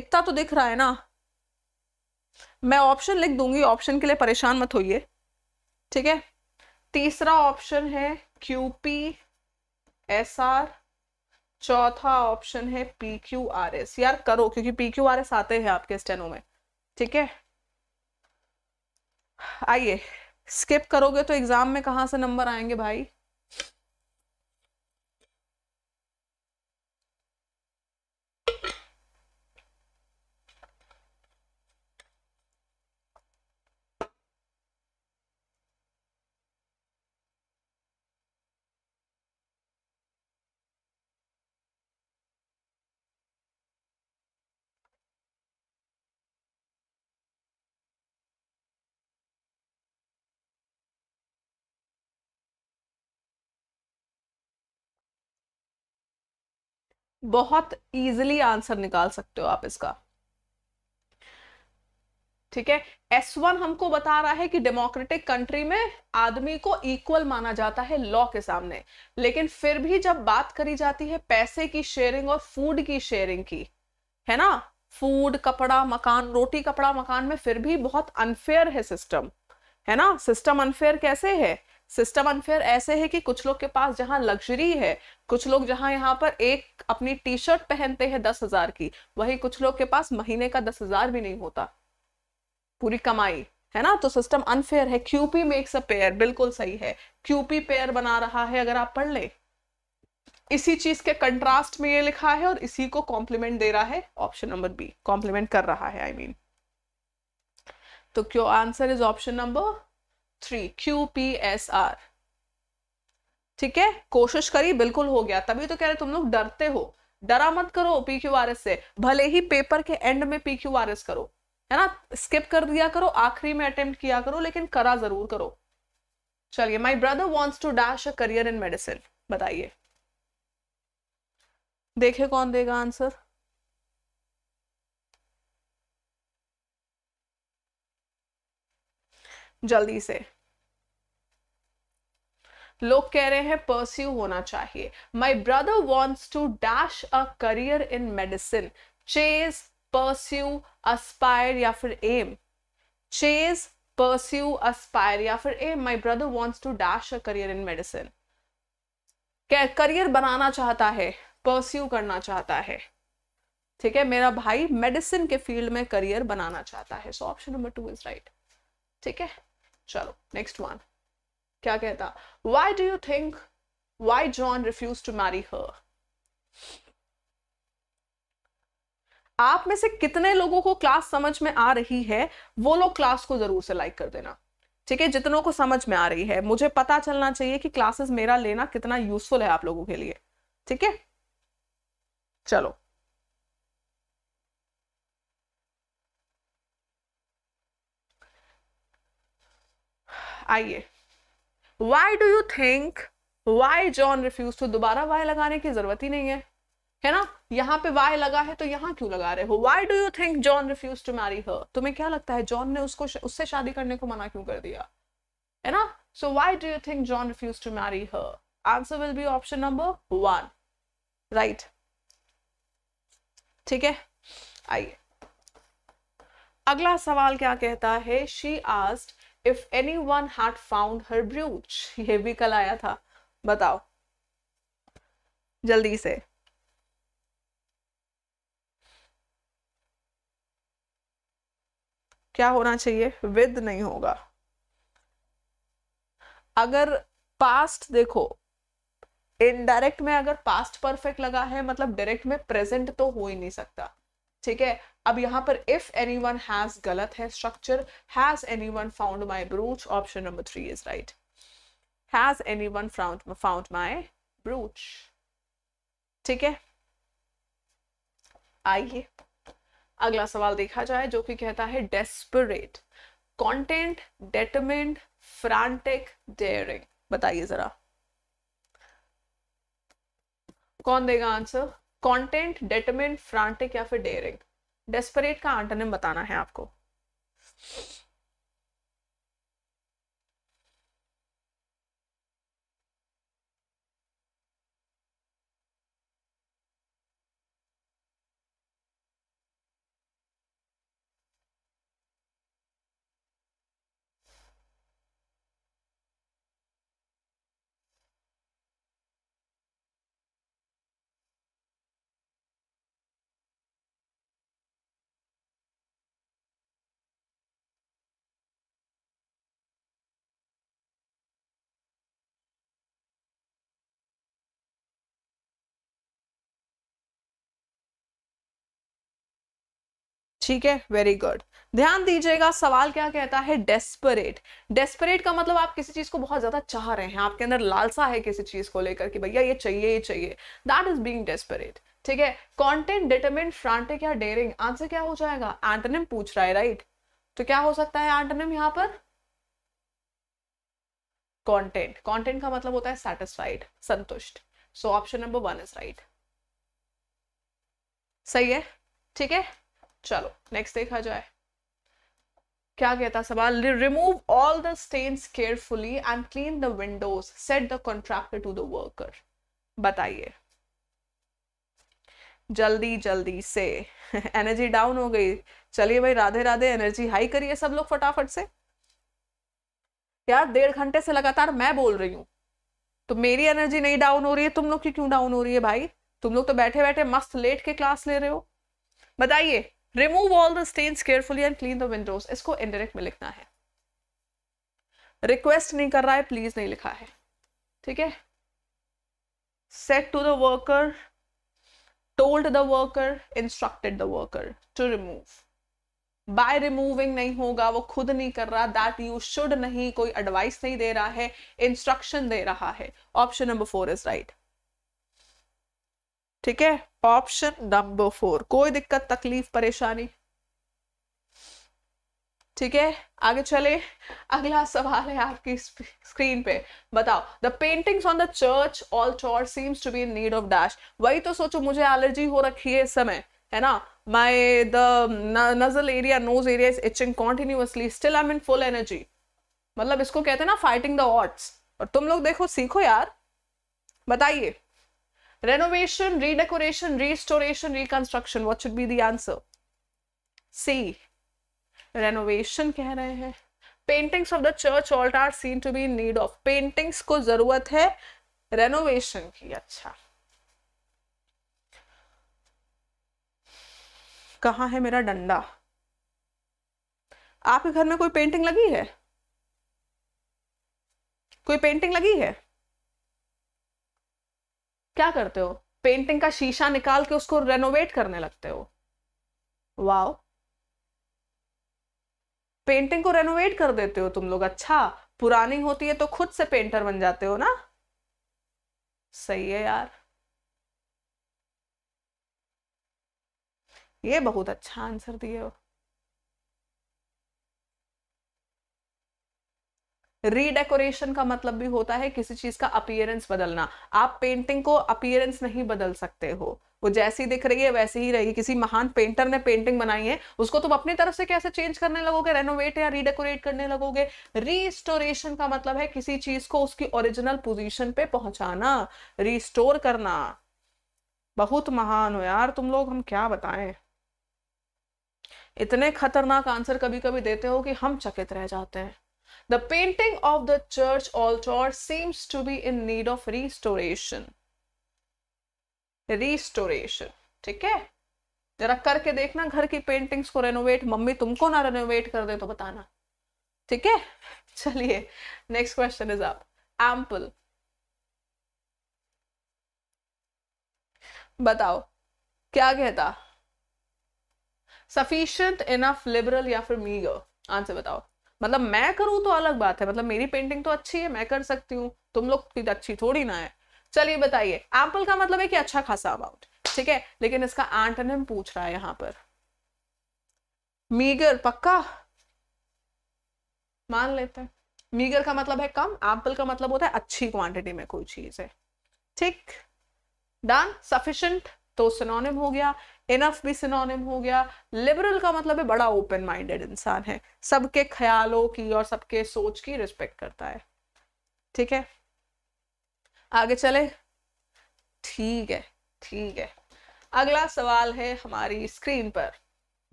इतना तो दिख रहा है ना मैं ऑप्शन लिख दूंगी ऑप्शन के लिए परेशान मत होइए ठीक है तीसरा ऑप्शन है क्यूपी एस आर चौथा ऑप्शन है पी क्यू आर एस यार करो क्योंकि पी क्यू आर एस आते हैं आपके स्टेनो में ठीक है आइए स्किप करोगे तो एग्जाम में कहाँ से नंबर आएंगे भाई बहुत इजिली आंसर निकाल सकते हो आप इसका ठीक है एस वन हमको बता रहा है कि डेमोक्रेटिक कंट्री में आदमी को इक्वल माना जाता है लॉ के सामने लेकिन फिर भी जब बात करी जाती है पैसे की शेयरिंग और फूड की शेयरिंग की है ना फूड कपड़ा मकान रोटी कपड़ा मकान में फिर भी बहुत अनफेयर है सिस्टम है ना सिस्टम अनफेयर कैसे है सिस्टम अनफेयर ऐसे है कि कुछ लोग के पास जहाँ लग्जरी है कुछ लोग जहाँ यहाँ पर एक अपनी टी शर्ट पहनते हैं दस हजार की वही कुछ लोग के पास महीने का दस हजार भी नहीं होता पूरी कमाई है ना तो सिस्टम अनफेयर है क्यूपी मेक्स अ पेयर बिल्कुल सही है क्यूपी पेयर बना रहा है अगर आप पढ़ ले इसी चीज के कंट्रास्ट में ये लिखा है और इसी को कॉम्प्लीमेंट दे रहा है ऑप्शन नंबर बी कॉम्प्लीमेंट कर रहा है आई I मीन mean. तो क्यों answer is option number three Q P S R ठीक है कोशिश करी बिल्कुल हो गया तभी तो कह रहे तुम लोग डरते हो डरा मत करो पी क्यू आर एस से भले ही पेपर के एंड में पी क्यू आर एस करो है ना स्किप कर दिया करो आखिरी में अटेम्प्ट किया करो लेकिन करा जरूर करो चलिए my brother wants to dash a career in medicine बताइए देखे कौन देगा आंसर जल्दी से लोग कह रहे हैं परस्यू होना चाहिए my brother wants to dash a career in medicine chase pursue aspire या फिर एम चेज परस्यू अस्पायर या फिर aim my brother wants to dash a career in medicine career बनाना चाहता है परस्यू करना चाहता है ठीक है मेरा भाई मेडिसिन के फील्ड में करियर बनाना चाहता है so option number two is right ठीक है चलो नेक्स्ट वन क्या कहता why do you think why John refuse to marry her आप में से कितने लोगों को क्लास समझ में आ रही है वो लोग क्लास को जरूर से लाइक कर देना ठीक है जितनों को समझ में आ रही है मुझे पता चलना चाहिए कि क्लासेस मेरा लेना कितना यूजफुल है आप लोगों के लिए ठीक है चलो आइए why do you think why John refuse to दोबारा वाई लगाने की जरूरत ही नहीं है है ना यहाँ पे वाई लगा है तो यहाँ क्यों लगा रहे हो why do you think John refuse to marry her तुम्हें क्या लगता है जॉन ने उसको उससे शादी करने को मना क्यों कर दिया है ना so why do you think John refuse to marry her answer will be option number one right ठीक है आइए अगला सवाल क्या कहता है she asked if anyone had found her brooch ये भी कल आया था बताओ जल्दी से क्या होना चाहिए विद नहीं होगा अगर पास्ट देखो इनडायरेक्ट में अगर पास्ट परफेक्ट लगा है मतलब डायरेक्ट में प्रेजेंट तो हो ही नहीं सकता ठीक है अब यहाँ पर इफ एनी वन हैज गलत है structure has anyone found my brooch option number three is right has anyone found my brooch ठीक है आइए अगला सवाल देखा जाए जो कि कहता है desperate content detriment frantic daring बताइए जरा कौन देगा आंसर कंटेंट डेटमेंट फ्रांटिक या फिर डेयरिंग डेस्परेट का आंटोनिम बताना है आपको ठीक है वेरी गुड ध्यान दीजिएगा सवाल क्या कहता है डेस्परेट डेस्परेट का मतलब आप किसी चीज को बहुत ज्यादा चाह रहे हैं आपके अंदर लालसा है किसी चीज को लेकर कि भैया ये चाहिए ये चाहिए दैट इज बींग डेस्परेट ठीक है कॉन्टेंट डिटर्मिन फ्रांटिक या डेरिंग आंसर क्या हो जाएगा एंटनिम पूछ रहा है राइट तो क्या हो सकता है एंटनिम यहाँ पर कॉन्टेंट कॉन्टेंट का मतलब होता है सेटिस्फाइड संतुष्ट so option number one is right सही है ठीक है चलो नेक्स्ट देखा जाए क्या कहता सवाल remove all the stains carefully and clean the windows said the contractor to the worker बताइए जल्दी जल्दी से एनर्जी [laughs] डाउन हो गई चलिए भाई राधे राधे एनर्जी हाई करिए सब लोग फटाफट से यार डेढ़ घंटे से लगातार मैं बोल रही हूं तो मेरी एनर्जी नहीं डाउन हो रही है तुम लोग की क्यों डाउन हो रही है भाई तुम लोग तो बैठे बैठे मस्त लेट के क्लास ले रहे हो बताइए remove all the stains carefully and clean the windows इसको इनडायरेक्ट में लिखना है रिक्वेस्ट नहीं कर रहा है प्लीज नहीं लिखा है ठीक है said to the worker told the worker instructed the worker to remove by removing नहीं होगा वो खुद नहीं कर रहा दैट यू शुड नहीं कोई एडवाइस नहीं दे रहा है इंस्ट्रक्शन दे रहा है option number four is right ठीक है ऑप्शन नंबर फोर कोई दिक्कत तकलीफ परेशानी ठीक है आगे चले अगला सवाल है आपकी स्क्रीन पे बताओ the paintings on the church all चौर seems to be in need of dash वही तो सोचो मुझे एलर्जी हो रखी है इस समय है ना my the nasal area nose area is itching continuously still I mean full energy मतलब इसको कहते हैं ना फाइटिंग द ऑट्स और तुम लोग देखो सीखो यार बताइए Renovation, redecoration, restoration, reconstruction. What should be the answer? C. Renovation कह रहे हैं पेंटिंग्स ऑफ द चर्च ऑल्ट are seen to be need of paintings को जरूरत है रेनोवेशन की अच्छा कहा है मेरा डंडा आपके घर में कोई पेंटिंग लगी है कोई पेंटिंग लगी है क्या करते हो पेंटिंग का शीशा निकाल के उसको रेनोवेट करने लगते हो वाओ पेंटिंग को रेनोवेट कर देते हो तुम लोग अच्छा पुरानी होती है तो खुद से पेंटर बन जाते हो ना सही है यार ये बहुत अच्छा आंसर दिए हो रीडेकोरेशन का मतलब भी होता है किसी चीज का अपियरेंस बदलना आप पेंटिंग को अपियरेंस नहीं बदल सकते हो वो जैसी दिख रही है वैसी ही रहेगी किसी महान पेंटर ने पेंटिंग बनाई है उसको तुम अपनी तरफ से कैसे चेंज करने लगोगे रेनोवेट या रीडेकोरेट करने लगोगे रीस्टोरेशन का मतलब है किसी चीज को उसकी ओरिजिनल पोजिशन पे पहुंचाना रिस्टोर करना बहुत महान हो यार तुम लोग हम क्या बताएं इतने खतरनाक आंसर कभी कभी देते हो कि हम चकित रह जाते हैं The painting of the church altar seems to be in need of restoration. Restoration. ठीक है जरा करके देखना घर की पेंटिंग्स को रेनोवेट मम्मी तुमको ना रेनोवेट कर दे तो बताना ठीक है चलिए नेक्स्ट क्वेश्चन इज आप एम्पल बताओ क्या कहता सफिशियंट इनफ लिबरल या फिर मीगर आंसर बताओ मतलब मैं करूँ तो अलग बात है मतलब मेरी पेंटिंग तो अच्छी है मैं कर सकती हूँ तुम लोग की अच्छी थोड़ी ना है चलिए बताइए एम्पल का मतलब है कि अच्छा खासा अमाउंट ठीक है लेकिन इसका एंटोनिम पूछ रहा है यहां पर मीगर पक्का मान लेते हैं मीगर का मतलब है कम एम्पल का मतलब होता है अच्छी क्वांटिटी में कोई चीज है ठीक डन सफिशियंट तो सिनोनिम हो गया इनफ भी सिनोनिम हो गया लिबरल का मतलब है बड़ा ओपन माइंडेड इंसान है सबके ख्यालों की और सबके सोच की रिस्पेक्ट करता है ठीक है आगे चले ठीक है ठीक है अगला सवाल है हमारी स्क्रीन पर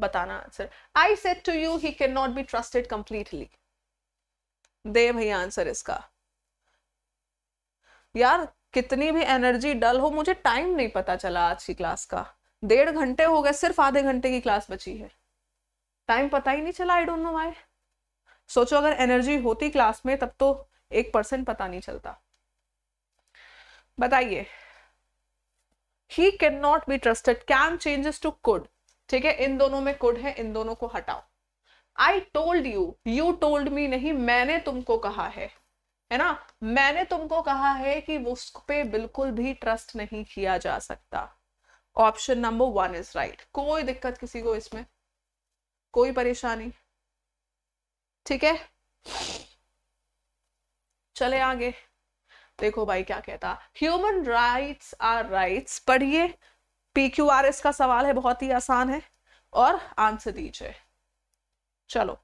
बताना answer I said to you he can not be trusted completely दे भैया आंसर इसका यार कितनी भी एनर्जी डल हो मुझे टाइम नहीं पता चला आज की क्लास का डेढ़ घंटे हो गए सिर्फ आधे घंटे की क्लास बची है टाइम पता ही नहीं चला आई डोंट नो वाई सोचो अगर एनर्जी होती क्लास में तब तो एक परसेंट पता नहीं चलता बताइए he can not be trusted can changes to could ठीक है इन दोनों में कुड है इन दोनों को हटाओ I told you you told me नहीं मैंने तुमको कहा है है ना मैंने तुमको कहा है कि उस पे बिल्कुल भी ट्रस्ट नहीं किया जा सकता option number one is right कोई दिक्कत किसी को इसमें कोई परेशानी ठीक है चले आगे देखो भाई क्या कहता ह्यूमन राइट्स आर राइट्स पढ़िए पी क्यू आर एस का सवाल है बहुत ही आसान है और आंसर दीजिए चलो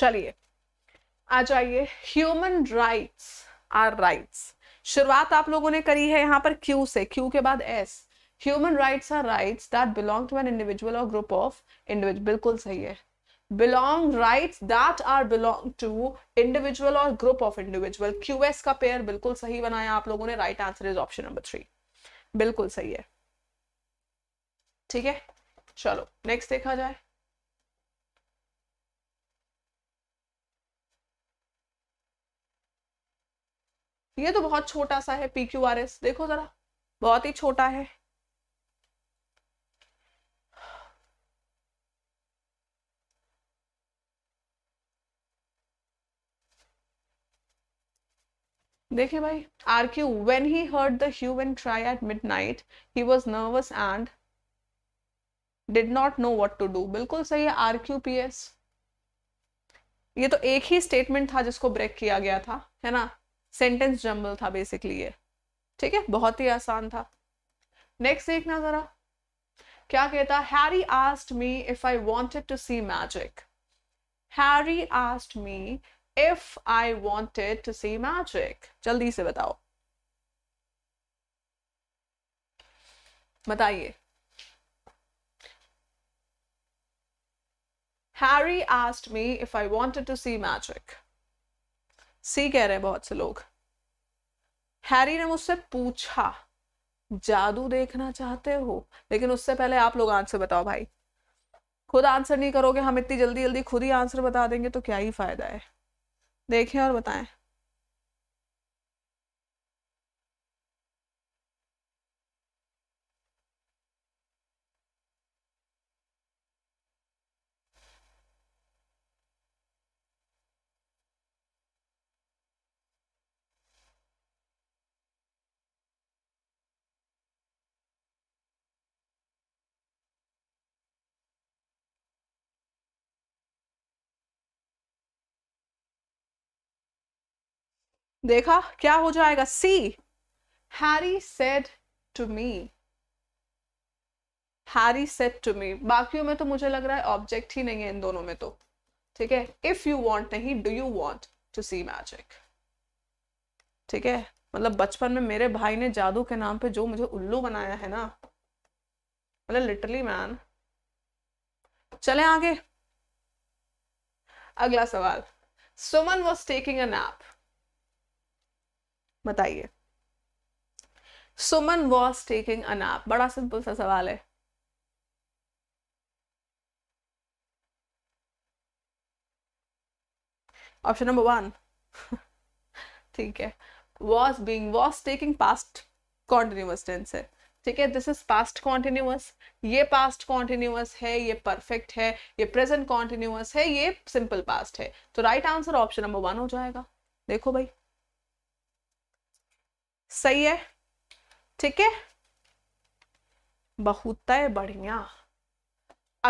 चलिए आ जाइए ह्यूमन राइट्स आर राइट्स शुरुआत आप लोगों ने करी है यहाँ पर क्यू से क्यू के बाद S human rights are rights that belong to an individual or group of individual बिल्कुल सही है belong rights that are belong to individual or group of individual Q S का पेयर बिल्कुल सही बनाया आप लोगों ने right answer is option number three बिल्कुल सही है ठीक है चलो नेक्स्ट देखा जाए ये तो बहुत छोटा सा है पी क्यू आर एस देखो जरा बहुत ही छोटा है देखिए भाई R Q when he heard the hue and cry at midnight he was nervous and did not know what to do बिल्कुल सही है आर क्यू पी एस ये तो एक ही स्टेटमेंट था जिसको ब्रेक किया गया था है ना सेंटेंस जम्बल था बेसिकली ये ठीक है बहुत ही आसान था नेक्स्ट देखना जरा क्या कहता Harry asked me if I wanted to see magic Harry asked me if I wanted to see magic जल्दी से बताओ बताइए Harry asked me if I wanted to see magic C कह रहे हैं बहुत से लोग हैरी ने मुझसे पूछा जादू देखना चाहते हो लेकिन उससे पहले आप लोग आंसर बताओ भाई खुद आंसर नहीं करोगे हम इतनी जल्दी जल्दी खुद ही आंसर बता देंगे तो क्या ही फायदा है देखें और बताएं देखा क्या हो जाएगा C Harry said to me Harry said to me बाकियों में तो मुझे लग रहा है ऑब्जेक्ट ही नहीं है इन दोनों में तो ठीक है इफ यू वॉन्ट नहीं do you want to see magic ठीक है मतलब बचपन में मेरे भाई ने जादू के नाम पे जो मुझे उल्लू बनाया है ना मतलब लिटरली मैन चले आगे अगला सवाल Suman was taking a nap बताइए सुमन वॉज टेकिंग अनाप बड़ा सिंपल सा सवाल है ऑप्शन नंबर वन ठीक है was being was taking past continuous tense है ठीक है दिस इज पास्ट कॉन्टिन्यूस ये पास्ट कॉन्टिन्यूस है ये परफेक्ट है ये प्रेजेंट कॉन्टिन्यूस है ये सिंपल पास्ट है तो right answer option number one हो जाएगा देखो भाई सही है ठीक है बहुत बढ़िया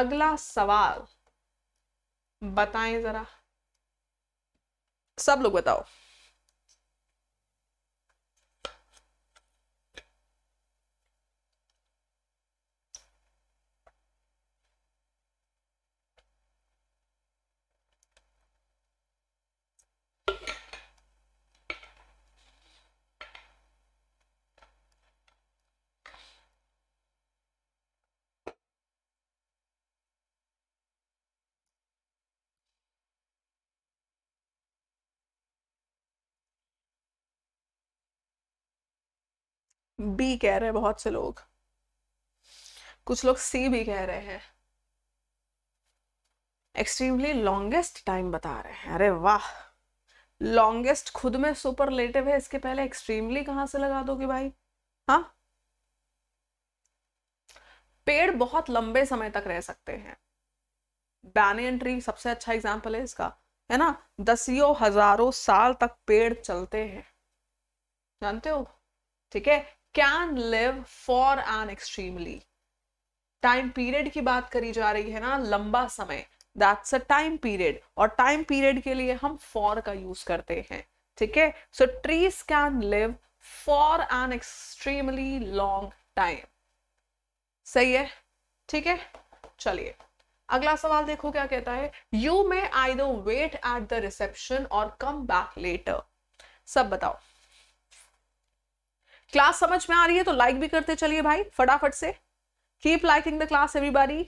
अगला सवाल बताएं जरा सब लोग बताओ बी कह रहे हैं बहुत से लोग कुछ लोग सी भी कह रहे हैं एक्सट्रीमली लॉन्गेस्ट टाइम बता रहे हैं अरे वाह लॉन्गेस्ट खुद में लेटिव है इसके पहले एक्सट्रीमली कहां से लगा दोगे भाई हाँ पेड़ बहुत लंबे समय तक रह सकते हैं बैनियन ट्री सबसे अच्छा एग्जाम्पल है इसका है ना दसियों हजारों साल तक पेड़ चलते हैं जानते हो ठीक है can live for an extremely time period की बात करी जा रही है ना लंबा समय दैट्स अ टाइम पीरियड और टाइम पीरियड के लिए हम फॉर का यूज करते हैं ठीक है so trees can live for an extremely long time सही है ठीक है चलिए अगला सवाल देखो क्या कहता है यू मे आई दो wait at the reception or come back letter सब बताओ क्लास समझ में आ रही है तो लाइक भी करते चलिए भाई फटाफट से keep liking the class everybody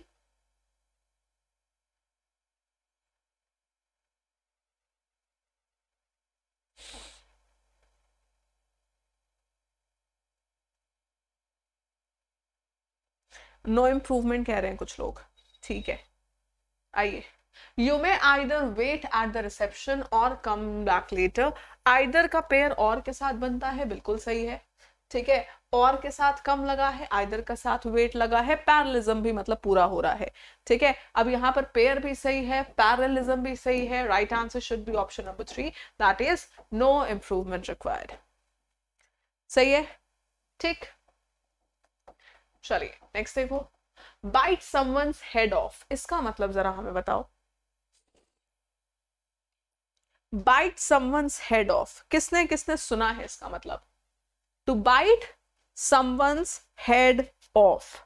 no improvement कह रहे हैं कुछ लोग ठीक है आइए you may either wait at the reception or come back later either का पेयर और के साथ बनता है बिल्कुल सही है ठीक है और के साथ कम लगा है आइदर का साथ वेट लगा है पैरलिज्म भी मतलब पूरा हो रहा है ठीक है अब यहाँ पर पेयर भी सही है पैरलिज्म भी सही है right answer should be option number three that is no improvement required सही है ठीक चलिए नेक्स्ट देखो बाइट समवंस हेड ऑफ इसका मतलब जरा हमें बताओ बाइट समवंस हेड ऑफ किसने किसने सुना है इसका मतलब to bite someone's head off.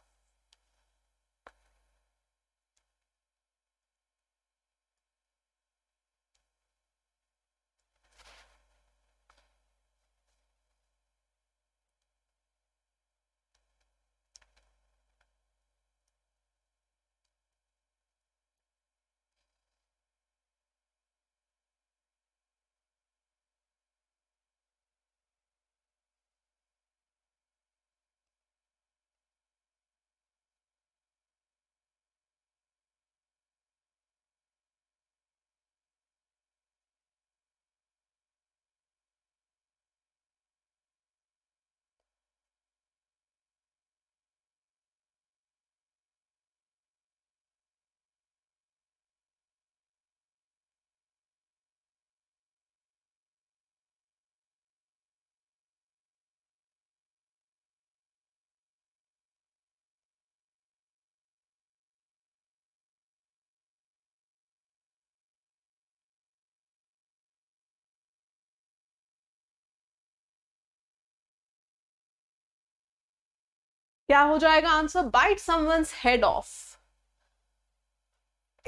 क्या हो जाएगा answer bite someone's head off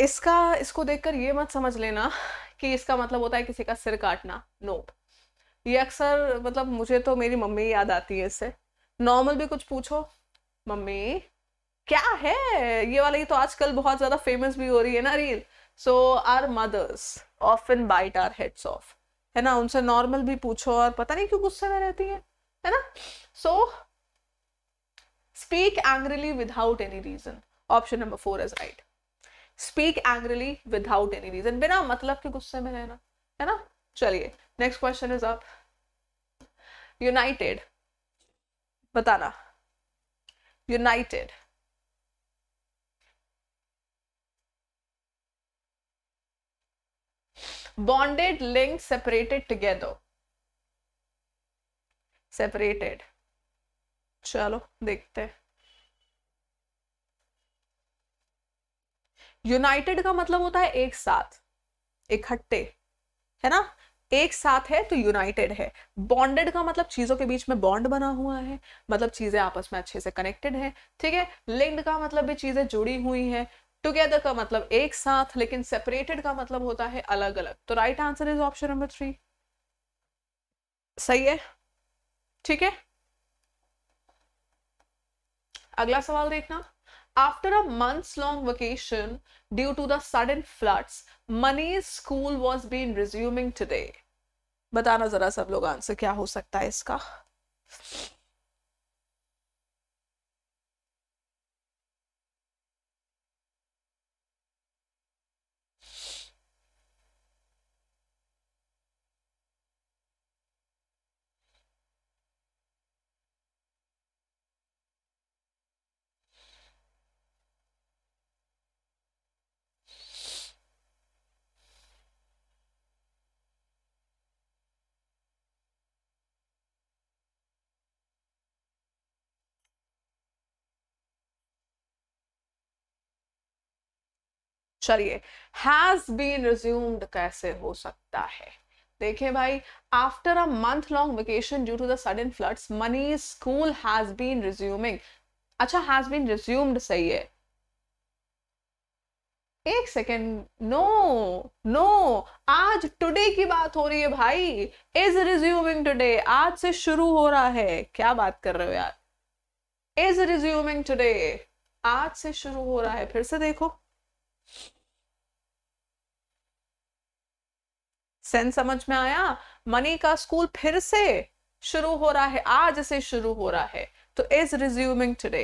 इसका इसको देखकर ये मत समझ लेना कि इसका मतलब होता है किसी का सिर काटना नो no. ये अक्सर मतलब मुझे तो मेरी मम्मी याद आती है इससे नॉर्मल भी कुछ पूछो मम्मी क्या है ये वाला ये तो आजकल बहुत ज्यादा फेमस भी हो रही है ना real so are mothers of an bite are heads of है ना उनसे नॉर्मल भी पूछो और पता नहीं क्यों गुस्से में रहती है है ना सो so, Speak angrily without any reason. Option number four is right. Speak angrily without any reason. बिना मतलब के गुस्से में रहना है ना चलिए next question is up united बताना united bonded linked separated together separated चलो देखते हैं यूनाइटेड का मतलब होता है एक साथ इकट्ठे है ना एक साथ है तो यूनाइटेड है बॉन्डेड का मतलब चीजों के बीच में बॉन्ड बना हुआ है मतलब चीजें आपस में अच्छे से कनेक्टेड है ठीक है लिंक्ड का मतलब भी चीजें जुड़ी हुई हैं टुगेदर का मतलब एक साथ लेकिन सेपरेटेड का मतलब होता है अलग अलग तो right answer is option number three सही है ठीक है अगला सवाल देखना After a months long vacation due to the sudden floods, Mani's school was being resuming today. बताना जरा सब लोग आंसर क्या हो सकता है इसका चलिए हैज बीन रिज्यूम्ड कैसे हो सकता है देखिए भाई after a month long vacation due to the sudden floods money school has been resuming अच्छा हैज बीन रिज्यूम्ड सही है एक सेकेंड नो नो आज टुडे की बात हो रही है भाई इज रिज्यूमिंग टुडे आज से शुरू हो रहा है क्या बात कर रहे हो यार इज रिज्यूमिंग टुडे आज से शुरू हो रहा है फिर से देखो सेंस समझ में आया मनी का स्कूल फिर से शुरू हो रहा है आज से शुरू हो रहा है तो इज रिज्यूमिंग टुडे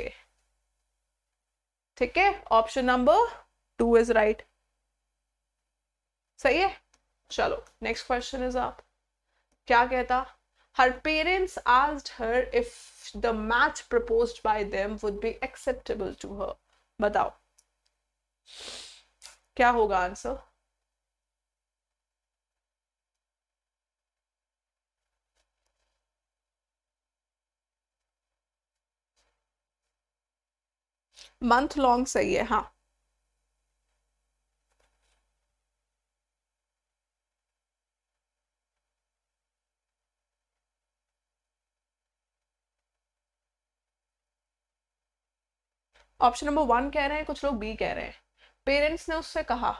ठीक है option number two is right सही है चलो नेक्स्ट क्वेश्चन इज आप क्या कहता हर पेरेंट्स आज her if the match propose by them would be acceptable to her बताओ क्या होगा आंसर मंथ लॉन्ग सही है हाँ ऑप्शन नंबर वन कह रहे हैं कुछ लोग बी कह रहे हैं पेरेंट्स ने उससे कहा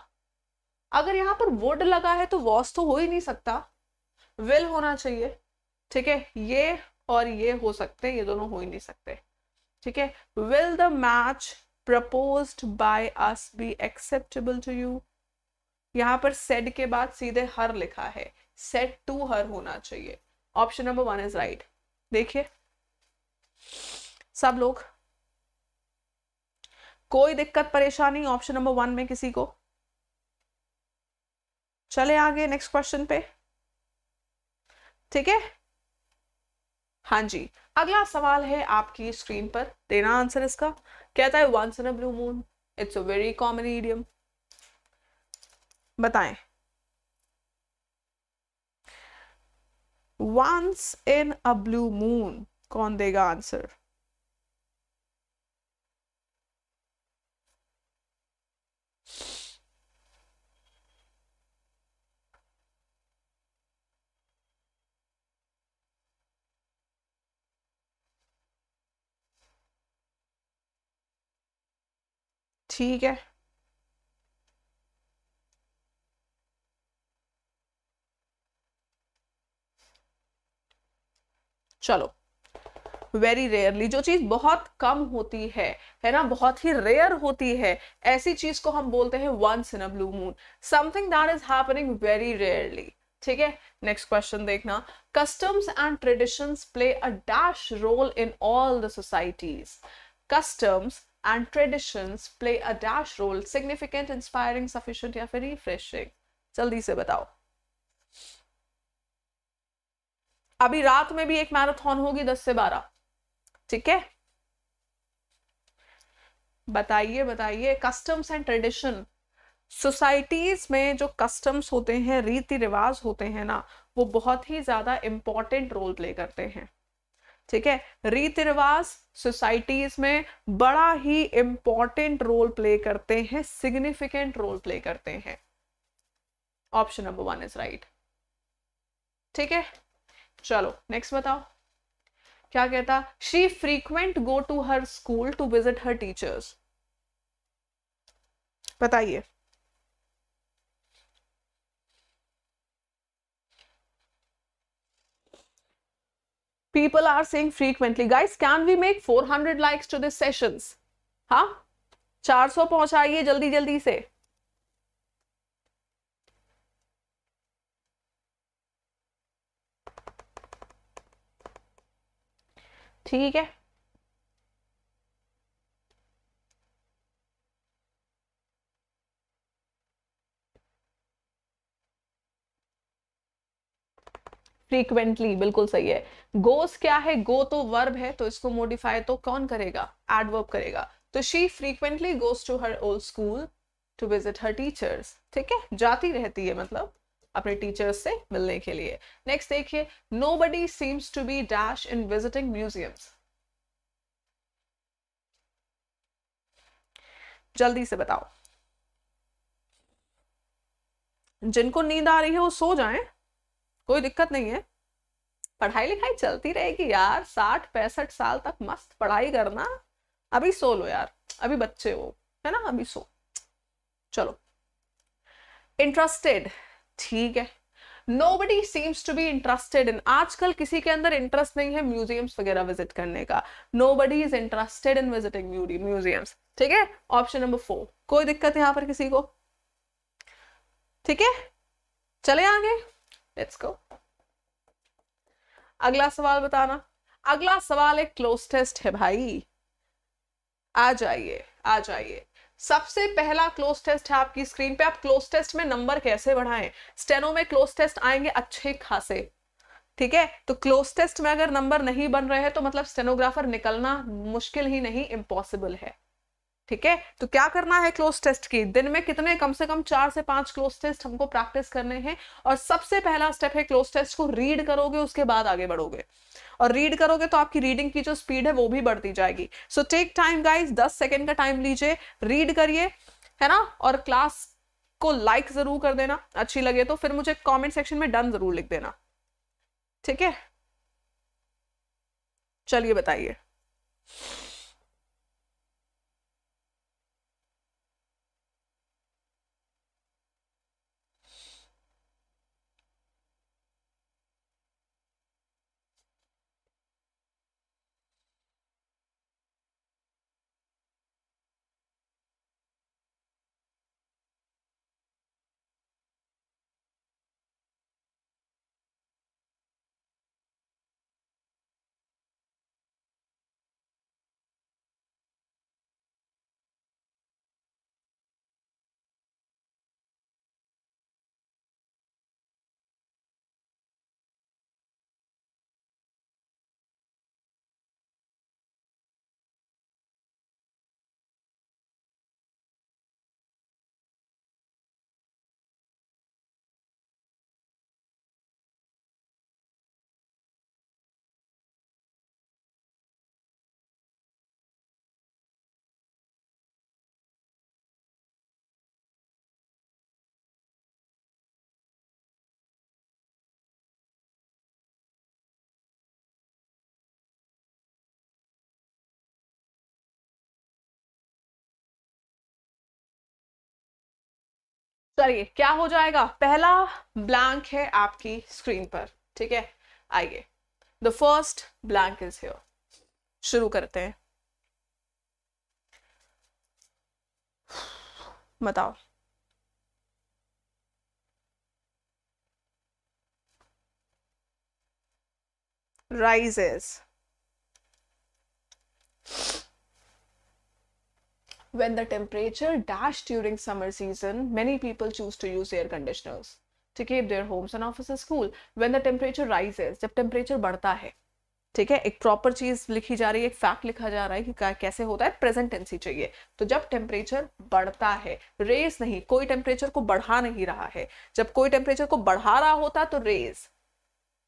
अगर यहां पर वुड लगा है तो वॉस तो हो ही नहीं सकता विल होना चाहिए ठीक है ये और ये हो सकते हैं ये दोनों हो ही नहीं सकते ठीक है will the match propose by us be acceptable to you यहां पर सेड के बाद सीधे हर लिखा है सेट टू हर होना चाहिए option number one is right देखिए सब लोग कोई दिक्कत परेशानी ऑप्शन नंबर वन में किसी को चले आगे नेक्स्ट क्वेश्चन पे ठीक है हाँ जी अगला सवाल है आपकी स्क्रीन पर देना आंसर इसका कहता है once in a blue moon it's a very common idiom बताएं once in a blue moon कौन देगा आंसर ठीक है चलो वेरी रेयरली जो चीज बहुत कम होती है है ना बहुत ही रेयर होती है ऐसी चीज को हम बोलते हैं once in a blue moon something that is happening very rarely ठीक है नेक्स्ट क्वेश्चन देखना customs and traditions play a dash role in all the societies customs and traditions play a dash role significant inspiring sufficient या फिर refreshing जल्दी से बताओ अभी रात में भी एक मैराथन होगी 10 से 12 ठीक है बताइए बताइए कस्टम्स एंड ट्रेडिशन सोसाइटीज में जो कस्टम्स होते हैं रीति रिवाज होते हैं ना वो बहुत ही ज्यादा इंपॉर्टेंट रोल प्ले करते हैं ठीक है रीति रिवाज सोसाइटीज में बड़ा ही इंपॉर्टेंट रोल प्ले करते हैं सिग्निफिकेंट रोल प्ले करते हैं option number one is right ठीक है चलो नेक्स्ट बताओ क्या कहता she frequent go to her school to visit her teachers बताइए people are saying frequently guys can we make 400 likes to this sessions ha huh? 400 pahunchaiye jaldi jaldi se theek hai frequently बिल्कुल सही है गोस क्या है गो तो verb है तो इसको मोडिफाई तो कौन करेगा एडवर्ब करेगा तो she frequently goes to her old school to visit her teachers ठीक है जाती रहती है मतलब अपने टीचर्स से मिलने के लिए नेक्स्ट देखिए nobody seems to be dash in visiting museums जल्दी से बताओ जिनको नींद आ रही है वो सो जाएं कोई दिक्कत नहीं है पढ़ाई लिखाई चलती रहेगी यार साठ पैंसठ साल तक मस्त पढ़ाई करना अभी सो लो यार अभी बच्चे हो है ना अभी सो चलो इंटरेस्टेड ठीक है nobody seems to be interested in आजकल किसी के अंदर इंटरेस्ट नहीं है म्यूजियम्स वगैरह विजिट करने का nobody is interested in visiting museums ठीक है ऑप्शन नंबर फोर कोई दिक्कत यहां पर किसी को ठीक है चले आगे लेट्स गो अगला सवाल बताना अगला सवाल एक क्लोज टेस्ट है भाई आ जाइए आ जाइए सबसे पहला क्लोज टेस्ट है आपकी स्क्रीन पे आप क्लोज टेस्ट में नंबर कैसे बढ़ाएं स्टेनो में क्लोज टेस्ट आएंगे अच्छे खासे ठीक है तो क्लोज टेस्ट में अगर नंबर नहीं बन रहे हैं तो मतलब स्टेनोग्राफर निकलना मुश्किल ही नहीं इम्पॉसिबल है ठीक है तो क्या करना है क्लोज टेस्ट की दिन में कितने कम से कम चार से पांच क्लोज टेस्ट हमको प्रैक्टिस करने हैं और सबसे पहला स्टेप है क्लोज टेस्ट को रीड करोगे उसके बाद आगे बढ़ोगे और रीड करोगे तो आपकी रीडिंग की जो स्पीड है वो भी बढ़ती जाएगी सो टेक टाइम गाइज दस सेकेंड का टाइम लीजिए रीड करिए है ना और क्लास को लाइक जरूर कर देना अच्छी लगे तो फिर मुझे कॉमेंट सेक्शन में डन जरूर लिख देना ठीक है चलिए बताइए करिए क्या हो जाएगा पहला ब्लैंक है आपकी स्क्रीन पर ठीक है आइए the first blank is here शुरू करते हैं बताओ raises when the temperature dash during summer season, many people choose to use air conditioners to keep their homes and offices cool. When the temperature rises, jab temperature badhta hai ठीक है एक proper चीज लिखी जा रही है एक fact लिखा जा रहा है कि कैसे होता है प्रेजेंट टेंसी चाहिए तो जब टेम्परेचर बढ़ता है रेस नहीं कोई टेम्परेचर को बढ़ा नहीं रहा है जब कोई टेम्परेचर को बढ़ा रहा होता तो रेस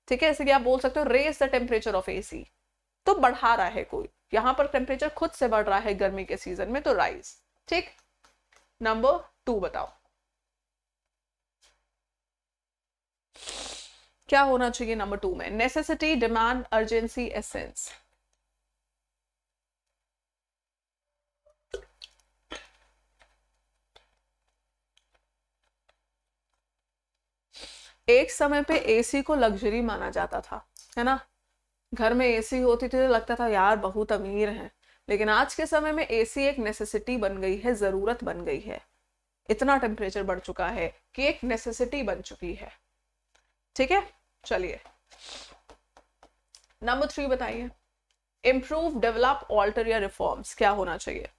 ठीक है इसलिए आप बोल सकते हो raise the temperature of AC तो बढ़ा रहा है कोई यहां पर टेम्परेचर खुद से बढ़ रहा है गर्मी के सीजन में तो राइज ठीक नंबर टू बताओ क्या होना चाहिए नंबर टू में नेसेसिटी डिमांड अर्जेंसी एसेंस एक समय पे एसी को लग्जरी माना जाता था है ना घर में एसी होती थी तो लगता था यार बहुत अमीर है लेकिन आज के समय में एसी एक नेसेसिटी बन गई है ज़रूरत बन गई है इतना टेम्परेचर बढ़ चुका है कि एक नेसेसिटी बन चुकी है ठीक है चलिए नंबर थ्री बताइए इम्प्रूव डेवलप ऑल्टर या रिफॉर्म्स क्या होना चाहिए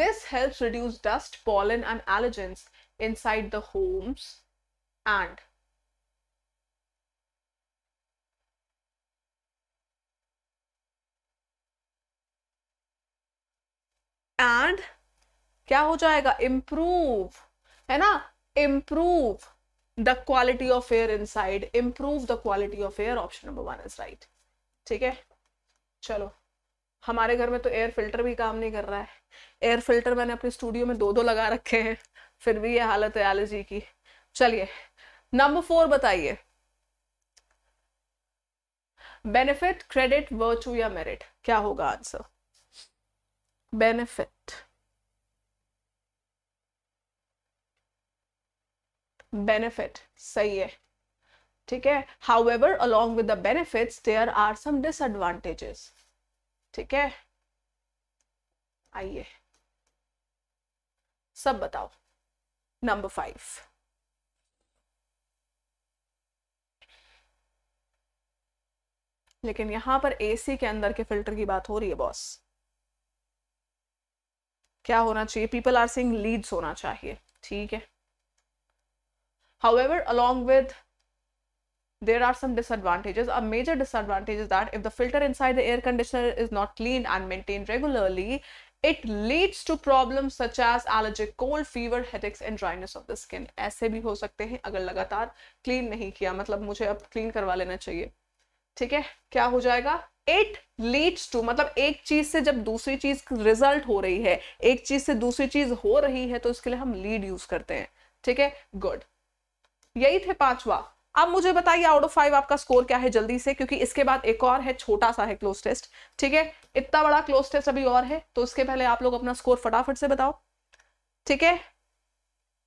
this help reduce dust pollen and allergens inside the homes and and क्या हो जाएगा इम्प्रूव है ना improve the quality of air inside improve the quality of air option number one is right ठीक है चलो हमारे घर में तो एयर फिल्टर भी काम नहीं कर रहा है एयर फिल्टर मैंने अपने स्टूडियो में दो दो लगा रखे हैं फिर भी ये हालत है एलर्जी की चलिए नंबर फोर बताइए बेनिफिट क्रेडिट वर्चू या मेरिट क्या होगा आंसर बेनिफिट बेनिफिट सही है ठीक है however along with the benefit there are some disadvantages ठीक है आइए सब बताओ number 5. लेकिन यहां पर एसी के अंदर के फिल्टर की बात हो रही है बॉस क्या होना चाहिए पीपल आर सिंग लीड्स होना चाहिए ठीक है however along with there are some disadvantages a major disadvantage is that if the filter inside the air conditioner is not cleaned and maintained regularly it leads to problem such as allergic cold fever headaches and dryness of the skin ऐसे भी हो सकते हैं अगर लगातार clean नहीं किया मतलब मुझे अब क्लीन करवा लेना चाहिए ठीक है क्या हो जाएगा इट लीड्स टू मतलब एक चीज से जब दूसरी चीज रिजल्ट हो रही है एक चीज से दूसरी चीज हो रही है तो इसके लिए हम लीड यूज करते हैं ठीक है गुड यही थे पांचवा अब मुझे बताइए आउट ऑफ फाइव आपका स्कोर क्या है जल्दी से क्योंकि इसके बाद एक और है छोटा सा है क्लोज टेस्ट ठीक है इतना बड़ा क्लोज टेस्ट अभी और है तो उसके पहले आप लोग अपना स्कोर फटाफट से बताओ ठीक है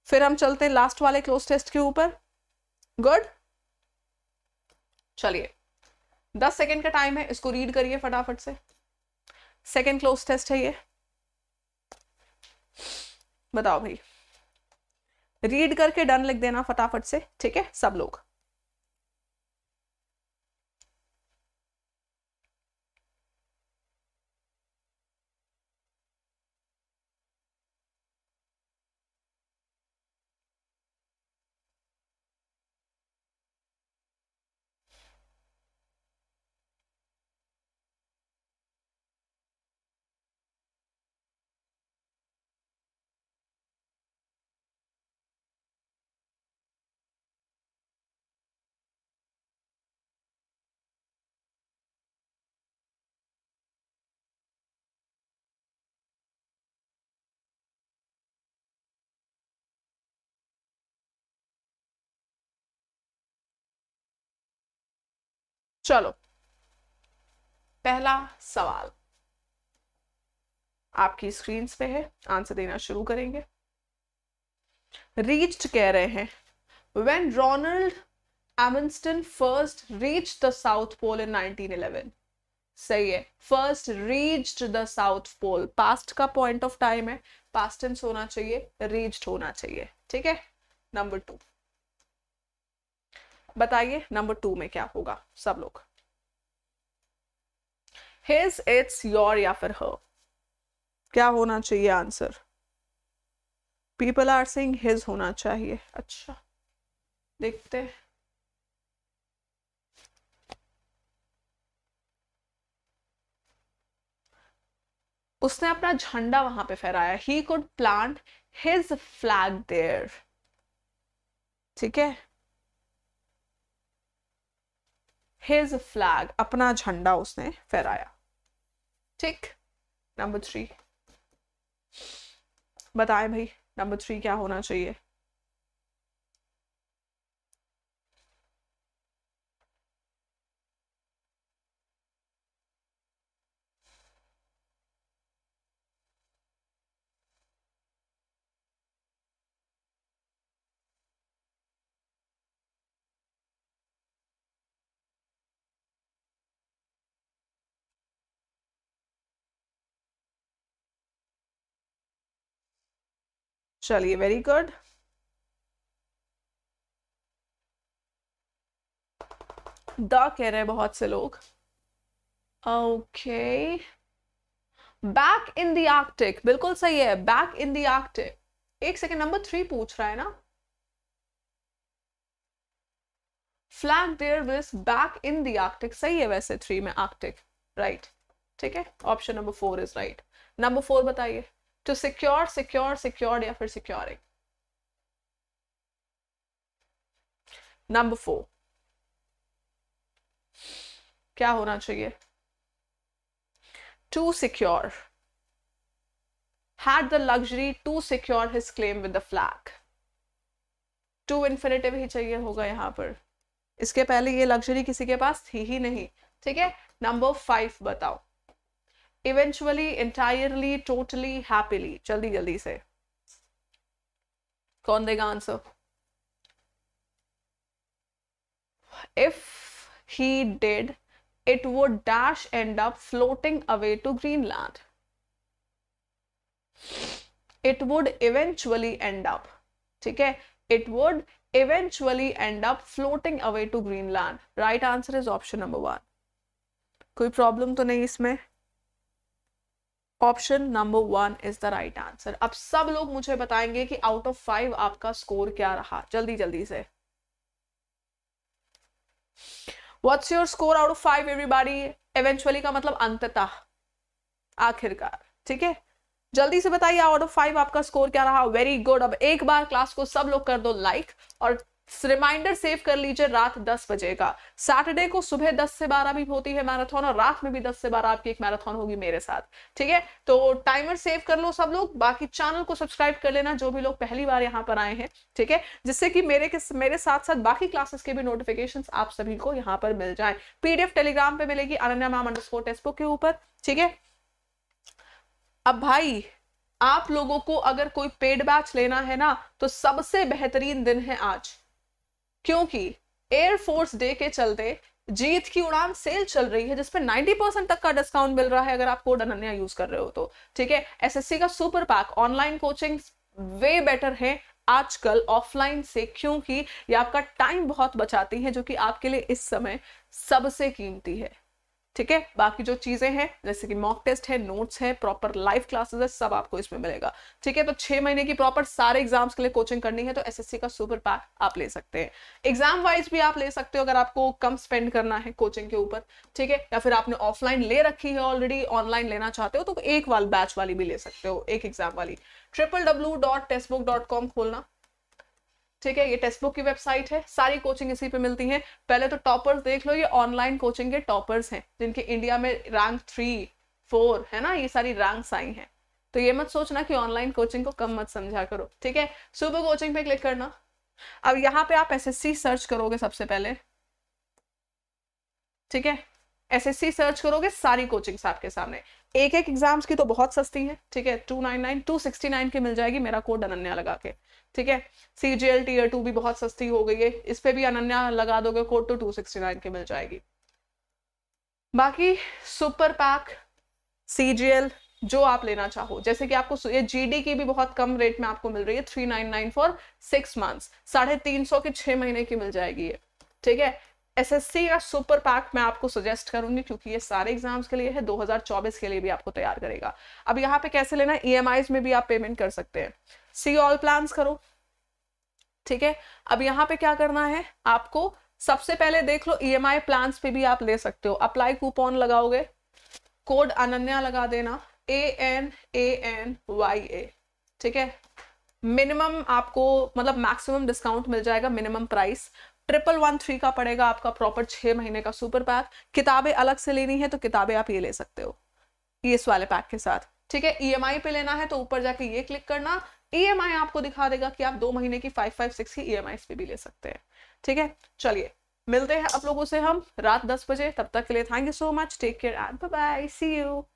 फिर हम चलते हैं लास्ट वाले क्लोज टेस्ट के ऊपर गुड चलिए दस सेकेंड का टाइम है इसको रीड करिए फटाफट से सेकेंड क्लोज टेस्ट है ये बताओ भाई रीड करके डन लिख देना फटाफट से ठीक है सब लोग चलो पहला सवाल आपकी स्क्रीन पे है आंसर देना शुरू करेंगे रीच्ड कह रहे हैं when Ronald Amundsen first reach the South Pole इन 1911 सही है first reached the South Pole past का पॉइंट ऑफ टाइम है पास्ट होना चाहिए रीच्ड होना चाहिए ठीक है नंबर टू बताइए नंबर टू में क्या होगा सब लोग हिज इट्स योर या फिर हर क्या होना चाहिए answer people are sing his होना चाहिए अच्छा देखते हैं उसने अपना झंडा वहां पे फहराया he could plant his flag there ठीक है हिज फ्लैग अपना झंडा उसने फहराया ठीक नंबर थ्री बताएं भाई नंबर थ्री क्या होना चाहिए चलिए वेरी गुड द कह रहे हैं बहुत से लोग okay back in the Arctic बिल्कुल सही है बैक इन दी आर्कटिक एक सेकेंड नंबर थ्री पूछ रहा है ना flag there was back in the Arctic सही है वैसे थ्री में आर्कटिक राइट ठीक है option number four is right number four बताइए टू सिक्योर सिक्योर सिक्योर या फिर सिक्योरिंग नंबर फोर क्या होना चाहिए to secure had the luxury to secure his claim with the flag to infinitive ही चाहिए होगा यहां पर इसके पहले ये लग्जरी किसी के पास थी ही नहीं ठीक है नंबर फाइव बताओ इवेंचुअली इंटायरली टोटली हैप्पीली जल्दी जल्दी से कौन देगा answer if he did, it would dash end up floating away to Greenland. It would eventually end up. ठीक है It would eventually end up floating away to Greenland. Right answer is option number one. कोई problem तो नहीं इसमें option number one is the right answer अब सब लोग मुझे बताएंगे कि आउट ऑफ फाइव आपका स्कोर क्या रहा जल्दी जल्दी से what's your score out of five everybody eventually का मतलब अंततः आखिरकार ठीक है जल्दी से बताइए आउट ऑफ फाइव आपका स्कोर क्या रहा वेरी गुड अब एक बार क्लास को सब लोग कर दो लाइक और रिमाइंडर सेव कर लीजिए रात दस बजे का सैटरडे को सुबह दस से बारह भी होती है मैराथन और रात में भी दस से बारह आपकी एक मैराथन होगी मेरे साथ ठीक है तो टाइमर सेव कर लो सब लोग बाकी चैनल को सब्सक्राइब कर लेना जो भी लोग पहली बार यहाँ पर आए हैं ठीक है जिससे कि मेरे के मेरे साथ साथ बाकी क्लासेस के भी नोटिफिकेशन आप सभी को यहाँ पर मिल जाए पीडीएफ टेलीग्राम पे मिलेगी अनन्या मैम अंडर टेक्सटबुक के ऊपर ठीक है अब भाई आप लोगों को अगर कोई पेड बैच लेना है ना तो सबसे बेहतरीन दिन है आज क्योंकि एयरफोर्स डे के चलते जीत की उड़ान सेल चल रही है जिसपे 90 परसेंट तक का डिस्काउंट मिल रहा है अगर आप कोड अनन्या यूज कर रहे हो तो ठीक है एसएससी का super pack online coaching way better है आजकल ऑफलाइन से क्योंकि ये आपका टाइम बहुत बचाती है जो कि आपके लिए इस समय सबसे कीमती है ठीक है बाकी जो चीज़ें हैं जैसे कि मॉक टेस्ट है नोट्स है प्रॉपर लाइव क्लासेस है सब आपको इसमें मिलेगा ठीक है तो छह महीने की प्रॉपर सारे एग्जाम्स के लिए कोचिंग करनी है तो एसएससी का सुपर पैक आप ले सकते हैं एग्जाम वाइज भी आप ले सकते हो अगर आपको कम स्पेंड करना है कोचिंग के ऊपर ठीक है या फिर आपने ऑफलाइन ले रखी है ऑलरेडी ऑनलाइन लेना चाहते हो तो एक वाल बैच वाली भी ले सकते हो एक एग्जाम वाली triple W dot testbook dot com खोलना ठीक है ये टेस्ट बुक की वेबसाइट है सारी कोचिंग इसी पे मिलती है पहले तो टॉपर्स देख लो ये ऑनलाइन कोचिंग के टॉपर्स हैं जिनके इंडिया में रैंक थ्री फोर है ना ये सारी रैंक्स आई हैं तो ये मत सोचना कि ऑनलाइन कोचिंग को कम मत समझा करो ठीक है सुबह कोचिंग पे क्लिक करना अब यहाँ पे आप एस सर्च करोगे सबसे पहले ठीक है एसएससी सर्च करोगे सारी कोचिंग्स आपके सामने एक एक एग्जाम्स की तो बहुत सस्ती है ठीक है two nine nine two sixty nine की मिल जाएगी मेरा कोड अनन्या लगा के ठीक है C G L tier two भी बहुत सस्ती हो गई है इस पर भी अनन्या लगा दोगे कोड तो टू सिक्सटी नाइन की मिल जाएगी बाकी super pack C G L जो आप लेना चाहो जैसे कि आपको ये जीडी की भी बहुत कम रेट में आपको मिल रही है three nine nine for six months साढ़े तीन सौ के छह महीने की मिल जाएगी ये ठीक है एसएससी या सुपर पैक मैं आपको सजेस्ट करूंगी क्योंकि ये सारे एग्जाम्स के लिए है 2024 के लिए भी आपको तैयार करेगा अब यहाँ पे कैसे लेना ई e में भी आप पेमेंट कर सकते हैं सी ऑल प्लान करो ठीक है अब यहाँ पे क्या करना है आपको सबसे पहले देख लो ई एम आई पे भी आप ले सकते हो अप्लाई कूपन लगाओगे कोड अनन्या लगा देना A N A N Y A ठीक है मिनिमम आपको मतलब मैक्सिमम डिस्काउंट मिल जाएगा minimum price triple one three का पड़ेगा आपका प्रॉपर छः महीने का सुपर पैक किताबें अलग से लेनी है तो किताबें आप ये ले सकते हो ई एस वाले पैक के साथ ठीक है ई e पे लेना है तो ऊपर जाके ये क्लिक करना ई e आपको दिखा देगा कि आप दो महीने की फाइव फाइव सिक्स की ई e पे भी ले सकते हैं ठीक है चलिए मिलते हैं आप लोगों से हम रात दस बजे तब तक के लिए thank you so much take care and bye see you